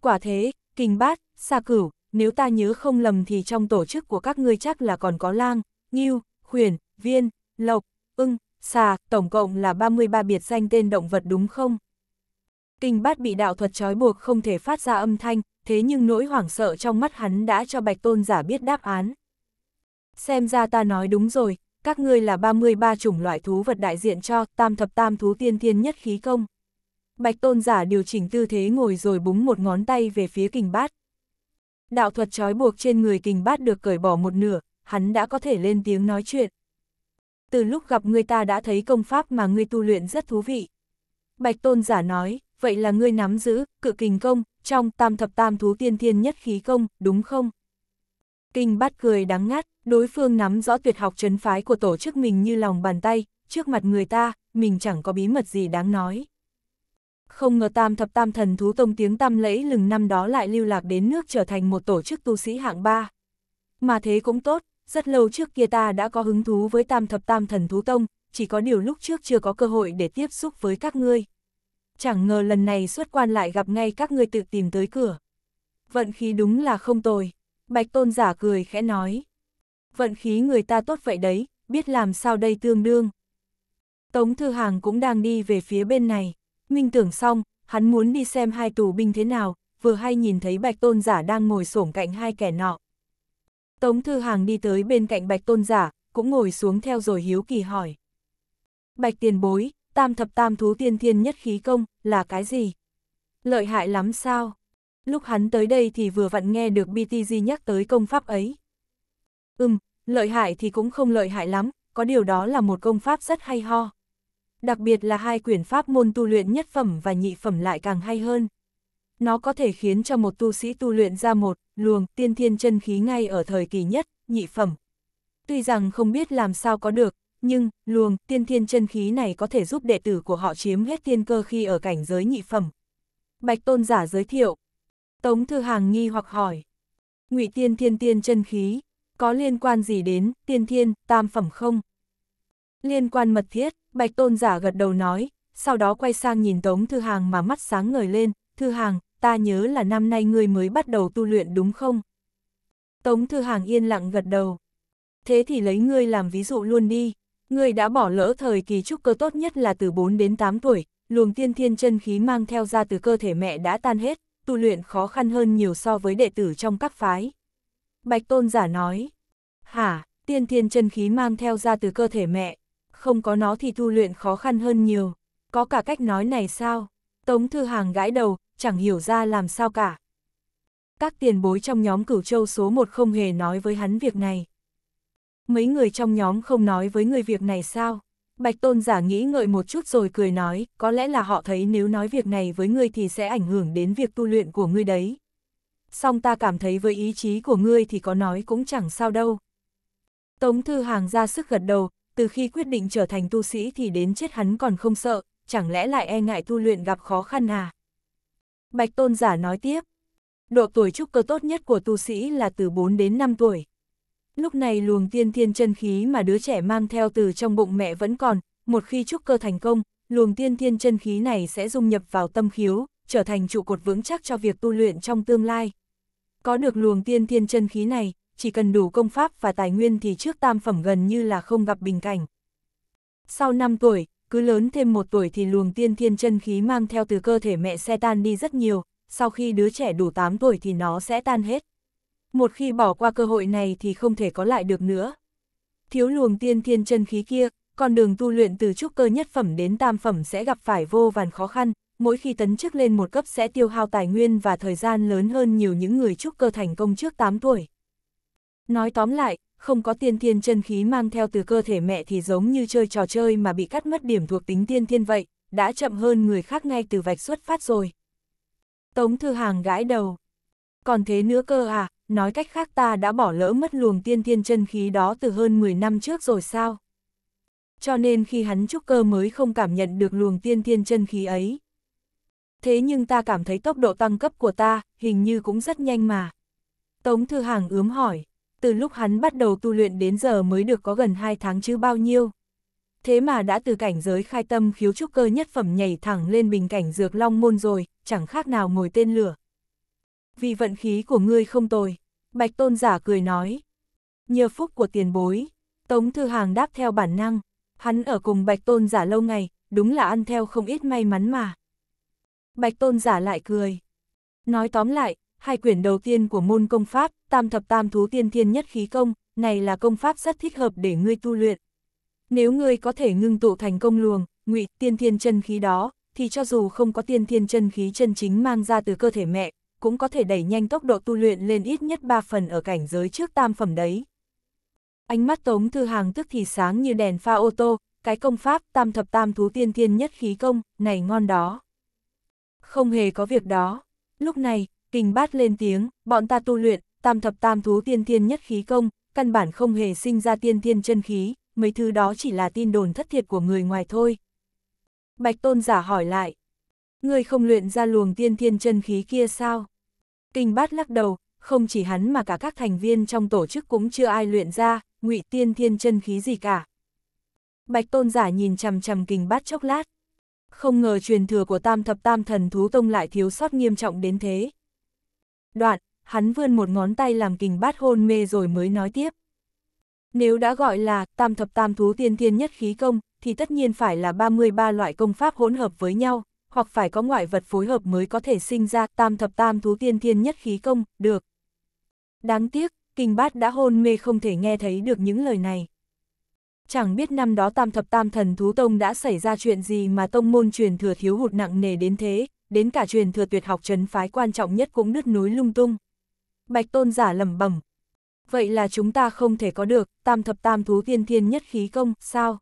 Quả thế, kinh bát, xa cửu, nếu ta nhớ không lầm thì trong tổ chức của các ngươi chắc là còn có lang, nghiêu, khuyển, viên, lộc, ưng, xà, tổng cộng là 33 biệt danh tên động vật đúng không? Kinh bát bị đạo thuật trói buộc không thể phát ra âm thanh, thế nhưng nỗi hoảng sợ trong mắt hắn đã cho bạch tôn giả biết đáp án. Xem ra ta nói đúng rồi, các ngươi là 33 chủng loại thú vật đại diện cho tam thập tam thú tiên thiên nhất khí công. Bạch tôn giả điều chỉnh tư thế ngồi rồi búng một ngón tay về phía kình bát. Đạo thuật trói buộc trên người kình bát được cởi bỏ một nửa, hắn đã có thể lên tiếng nói chuyện. Từ lúc gặp ngươi ta đã thấy công pháp mà ngươi tu luyện rất thú vị. Bạch tôn giả nói, vậy là ngươi nắm giữ, cự kình công, trong tam thập tam thú tiên thiên nhất khí công, đúng không? Kinh bát cười đắng ngắt, đối phương nắm rõ tuyệt học trấn phái của tổ chức mình như lòng bàn tay, trước mặt người ta, mình chẳng có bí mật gì đáng nói. Không ngờ tam thập tam thần thú tông tiếng tam lẫy lừng năm đó lại lưu lạc đến nước trở thành một tổ chức tu sĩ hạng ba. Mà thế cũng tốt, rất lâu trước kia ta đã có hứng thú với tam thập tam thần thú tông, chỉ có điều lúc trước chưa có cơ hội để tiếp xúc với các ngươi chẳng ngờ lần này xuất quan lại gặp ngay các ngươi tự tìm tới cửa. Vận khí đúng là không tồi, bạch tôn giả cười khẽ nói. Vận khí người ta tốt vậy đấy, biết làm sao đây tương đương. Tống Thư Hàng cũng đang đi về phía bên này, minh tưởng xong, hắn muốn đi xem hai tù binh thế nào, vừa hay nhìn thấy bạch tôn giả đang ngồi xổm cạnh hai kẻ nọ. Tống Thư Hàng đi tới bên cạnh bạch tôn giả, cũng ngồi xuống theo rồi hiếu kỳ hỏi. Bạch tiền bối, tam thập tam thú tiên thiên nhất khí công, là cái gì? Lợi hại lắm sao? Lúc hắn tới đây thì vừa vặn nghe được BTG nhắc tới công pháp ấy. Ừm, lợi hại thì cũng không lợi hại lắm, có điều đó là một công pháp rất hay ho. Đặc biệt là hai quyển pháp môn tu luyện nhất phẩm và nhị phẩm lại càng hay hơn. Nó có thể khiến cho một tu sĩ tu luyện ra một luồng tiên thiên chân khí ngay ở thời kỳ nhất, nhị phẩm. Tuy rằng không biết làm sao có được, nhưng luồng tiên thiên chân khí này có thể giúp đệ tử của họ chiếm hết tiên cơ khi ở cảnh giới nhị phẩm. Bạch tôn giả giới thiệu. Tống Thư Hàng nghi hoặc hỏi. ngụy tiên thiên tiên chân khí, có liên quan gì đến tiên thiên, tam phẩm không? Liên quan mật thiết, Bạch tôn giả gật đầu nói, sau đó quay sang nhìn Tống Thư Hàng mà mắt sáng ngời lên. Thư Hàng, ta nhớ là năm nay ngươi mới bắt đầu tu luyện đúng không? Tống Thư Hàng yên lặng gật đầu. Thế thì lấy ngươi làm ví dụ luôn đi, Người đã bỏ lỡ thời kỳ trúc cơ tốt nhất là từ 4 đến 8 tuổi, luồng tiên thiên chân khí mang theo ra từ cơ thể mẹ đã tan hết, tu luyện khó khăn hơn nhiều so với đệ tử trong các phái. Bạch tôn giả nói, hả, tiên thiên chân khí mang theo ra từ cơ thể mẹ, không có nó thì tu luyện khó khăn hơn nhiều, có cả cách nói này sao? Tống Thư Hàng gãi đầu, chẳng hiểu ra làm sao cả. Các tiền bối trong nhóm cửu châu số 1 không hề nói với hắn việc này mấy người trong nhóm không nói với người việc này sao? Bạch tôn giả nghĩ ngợi một chút rồi cười nói, có lẽ là họ thấy nếu nói việc này với ngươi thì sẽ ảnh hưởng đến việc tu luyện của ngươi đấy. Song ta cảm thấy với ý chí của ngươi thì có nói cũng chẳng sao đâu. Tống Thư Hàng ra sức gật đầu, từ khi quyết định trở thành tu sĩ thì đến chết hắn còn không sợ, chẳng lẽ lại e ngại tu luyện gặp khó khăn à? Bạch tôn giả nói tiếp, độ tuổi trúc cơ tốt nhất của tu sĩ là từ 4 đến 5 tuổi. Lúc này luồng tiên thiên chân khí mà đứa trẻ mang theo từ trong bụng mẹ vẫn còn, một khi trúc cơ thành công, luồng tiên thiên chân khí này sẽ dung nhập vào tâm khiếu, trở thành trụ cột vững chắc cho việc tu luyện trong tương lai. Có được luồng tiên thiên chân khí này, chỉ cần đủ công pháp và tài nguyên thì trước tam phẩm gần như là không gặp bình cảnh. Sau 5 tuổi, cứ lớn thêm một tuổi thì luồng tiên thiên chân khí mang theo từ cơ thể mẹ sẽ tan đi rất nhiều, sau khi đứa trẻ đủ 8 tuổi thì nó sẽ tan hết. Một khi bỏ qua cơ hội này thì không thể có lại được nữa. Thiếu luồng tiên thiên chân khí kia, con đường tu luyện từ trúc cơ nhất phẩm đến tam phẩm sẽ gặp phải vô vàn khó khăn, mỗi khi tấn chức lên một cấp sẽ tiêu hao tài nguyên và thời gian lớn hơn nhiều những người trúc cơ thành công trước 8 tuổi. Nói tóm lại, không có tiên thiên chân khí mang theo từ cơ thể mẹ thì giống như chơi trò chơi mà bị cắt mất điểm thuộc tính tiên thiên vậy, đã chậm hơn người khác ngay từ vạch xuất phát rồi. Tống Thư Hàng gãi đầu. Còn thế nữa cơ à, nói cách khác ta đã bỏ lỡ mất luồng tiên thiên chân khí đó từ hơn 10 năm trước rồi sao? Cho nên khi hắn trúc cơ mới không cảm nhận được luồng tiên thiên chân khí ấy. Thế nhưng ta cảm thấy tốc độ tăng cấp của ta hình như cũng rất nhanh mà. Tống Thư Hàng ướm hỏi, từ lúc hắn bắt đầu tu luyện đến giờ mới được có gần 2 tháng chứ bao nhiêu? Thế mà đã từ cảnh giới khai tâm khiếu trúc cơ nhất phẩm nhảy thẳng lên bình cảnh dược long môn rồi, chẳng khác nào ngồi tên lửa vì vận khí của ngươi không tồi. Bạch tôn giả cười nói. Nhờ phúc của tiền bối, Tống Thư Hàng đáp theo bản năng. Hắn ở cùng bạch tôn giả lâu ngày, đúng là ăn theo không ít may mắn mà. Bạch tôn giả lại cười. Nói tóm lại, hai quyển đầu tiên của môn công pháp, tam thập tam thú tiên thiên nhất khí công, này là công pháp rất thích hợp để ngươi tu luyện. Nếu ngươi có thể ngưng tụ thành công luồng, ngụy tiên thiên chân khí đó, thì cho dù không có tiên thiên chân khí chân chính mang ra từ cơ thể mẹ, cũng có thể đẩy nhanh tốc độ tu luyện lên ít nhất 3 phần ở cảnh giới trước tam phẩm đấy. Ánh mắt Tống Thư Hàng tức thì sáng như đèn pha ô tô, cái công pháp tam thập tam thú tiên thiên nhất khí công, này ngon đó. Không hề có việc đó. Lúc này, kình bát lên tiếng, bọn ta tu luyện, tam thập tam thú tiên thiên nhất khí công, căn bản không hề sinh ra tiên thiên chân khí, mấy thứ đó chỉ là tin đồn thất thiệt của người ngoài thôi. Bạch tôn giả hỏi lại, người không luyện ra luồng tiên thiên chân khí kia sao? Kinh bát lắc đầu, không chỉ hắn mà cả các thành viên trong tổ chức cũng chưa ai luyện ra, ngụy tiên thiên chân khí gì cả. Bạch tôn giả nhìn chằm chằm kinh bát chốc lát. Không ngờ truyền thừa của tam thập tam thần thú tông lại thiếu sót nghiêm trọng đến thế. Đoạn, hắn vươn một ngón tay làm kinh bát hôn mê rồi mới nói tiếp. Nếu đã gọi là tam thập tam thú tiên thiên nhất khí công, thì tất nhiên phải là 33 loại công pháp hỗn hợp với nhau, hoặc phải có ngoại vật phối hợp mới có thể sinh ra tam thập tam thú tiên thiên nhất khí công, được. Đáng tiếc, kinh bát đã hôn mê không thể nghe thấy được những lời này. Chẳng biết năm đó tam thập tam thần thú tông đã xảy ra chuyện gì mà tông môn truyền thừa thiếu hụt nặng nề đến thế, đến cả truyền thừa tuyệt học trấn phái quan trọng nhất cũng đứt núi lung tung. Bạch tôn giả lẩm bẩm. Vậy là chúng ta không thể có được tam thập tam thú tiên thiên nhất khí công, sao?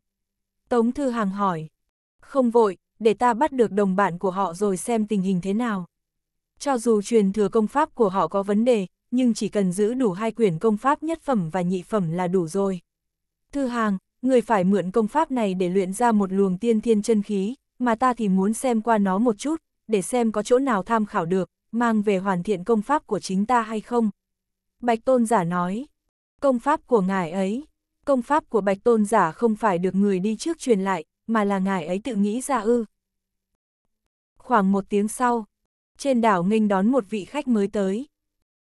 Tống Thư Hàng hỏi. Không vội, để ta bắt được đồng bạn của họ rồi xem tình hình thế nào. Cho dù truyền thừa công pháp của họ có vấn đề, nhưng chỉ cần giữ đủ hai quyển công pháp nhất phẩm và nhị phẩm là đủ rồi. Thư hàng, người phải mượn công pháp này để luyện ra một luồng tiên thiên chân khí, mà ta thì muốn xem qua nó một chút, để xem có chỗ nào tham khảo được, mang về hoàn thiện công pháp của chính ta hay không. Bạch Tôn Giả nói, công pháp của ngài ấy, công pháp của Bạch Tôn Giả không phải được người đi trước truyền lại, mà là ngài ấy tự nghĩ ra ư. Khoảng một tiếng sau, trên đảo nghênh đón một vị khách mới tới.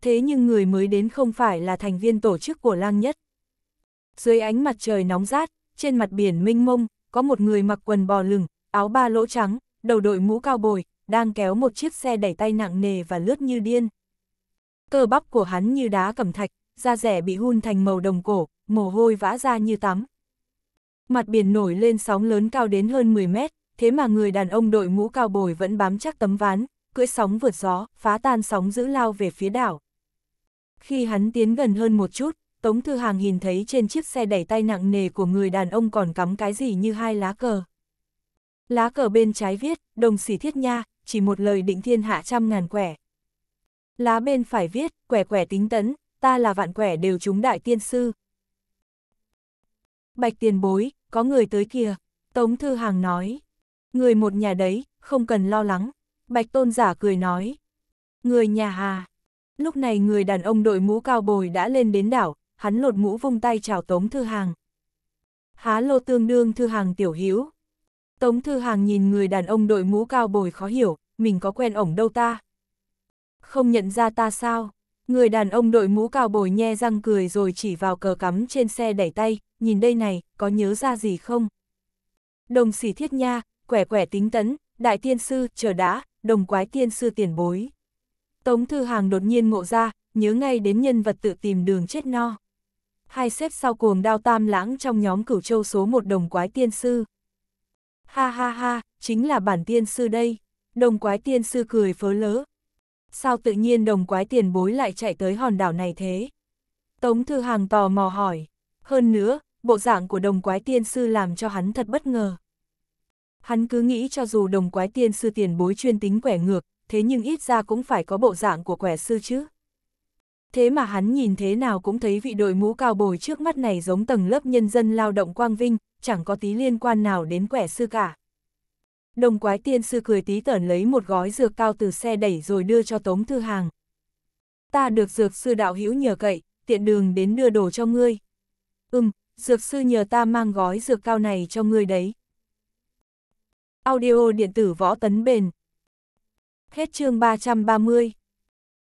Thế nhưng người mới đến không phải là thành viên tổ chức của lang nhất. Dưới ánh mặt trời nóng rát, trên mặt biển mênh mông, có một người mặc quần bò lửng, áo ba lỗ trắng, đầu đội mũ cao bồi, đang kéo một chiếc xe đẩy tay nặng nề và lướt như điên. Cơ bắp của hắn như đá cẩm thạch, da rẻ bị hun thành màu đồng cổ, mồ hôi vã ra như tắm mặt biển nổi lên sóng lớn cao đến hơn 10 mét, thế mà người đàn ông đội mũ cao bồi vẫn bám chắc tấm ván, cưỡi sóng vượt gió, phá tan sóng giữ lao về phía đảo. Khi hắn tiến gần hơn một chút, Tống Thư Hàng nhìn thấy trên chiếc xe đẩy tay nặng nề của người đàn ông còn cắm cái gì như hai lá cờ. Lá cờ bên trái viết, đồng xỉ thiết nha, chỉ một lời định thiên hạ trăm ngàn quẻ. Lá bên phải viết, quẻ quẻ tính tấn, ta là vạn quẻ đều chúng đại tiên sư. Bạch tiền bối, có người tới kia Tống Thư Hàng nói. Người một nhà đấy, không cần lo lắng, Bạch Tôn giả cười nói. Người nhà hà. Lúc này người đàn ông đội mũ cao bồi đã lên đến đảo, hắn lột mũ vung tay chào Tống Thư Hàng. Há lô tương đương Thư Hàng tiểu hữu Tống Thư Hàng nhìn người đàn ông đội mũ cao bồi khó hiểu, mình có quen ổng đâu ta? Không nhận ra ta sao? Người đàn ông đội mũ cao bồi nhe răng cười rồi chỉ vào cờ cắm trên xe đẩy tay, nhìn đây này, có nhớ ra gì không? Đồng sỉ thiết nha, quẻ quẻ tính tấn, đại tiên sư, chờ đã, đồng quái tiên sư tiền bối. Tống Thư Hàng đột nhiên ngộ ra, nhớ ngay đến nhân vật tự tìm đường chết no. Hai xếp sau cuồng đao tam lãng trong nhóm cửu châu số một đồng quái tiên sư. Ha ha ha, chính là bản tiên sư đây. Đồng quái tiên sư cười phớ lỡ. Sao tự nhiên đồng quái tiền bối lại chạy tới hòn đảo này thế? Tống Thư Hàng tò mò hỏi. Hơn nữa, bộ dạng của đồng quái tiên sư làm cho hắn thật bất ngờ. Hắn cứ nghĩ cho dù đồng quái tiên sư tiền bối chuyên tính quẻ ngược, thế nhưng ít ra cũng phải có bộ dạng của quẻ sư chứ. Thế mà hắn nhìn thế nào cũng thấy vị đội mũ cao bồi trước mắt này giống tầng lớp nhân dân lao động quang vinh, chẳng có tí liên quan nào đến quẻ sư cả. Đồng quái tiên sư cười tí tởn lấy một gói dược cao từ xe đẩy rồi đưa cho Tống Thư Hàng. Ta được dược sư đạo hữu nhờ cậy, tiện đường đến đưa đồ cho ngươi. Ừm, dược sư nhờ ta mang gói dược cao này cho ngươi đấy. Audio điện tử võ tấn bền. Hết chương 330.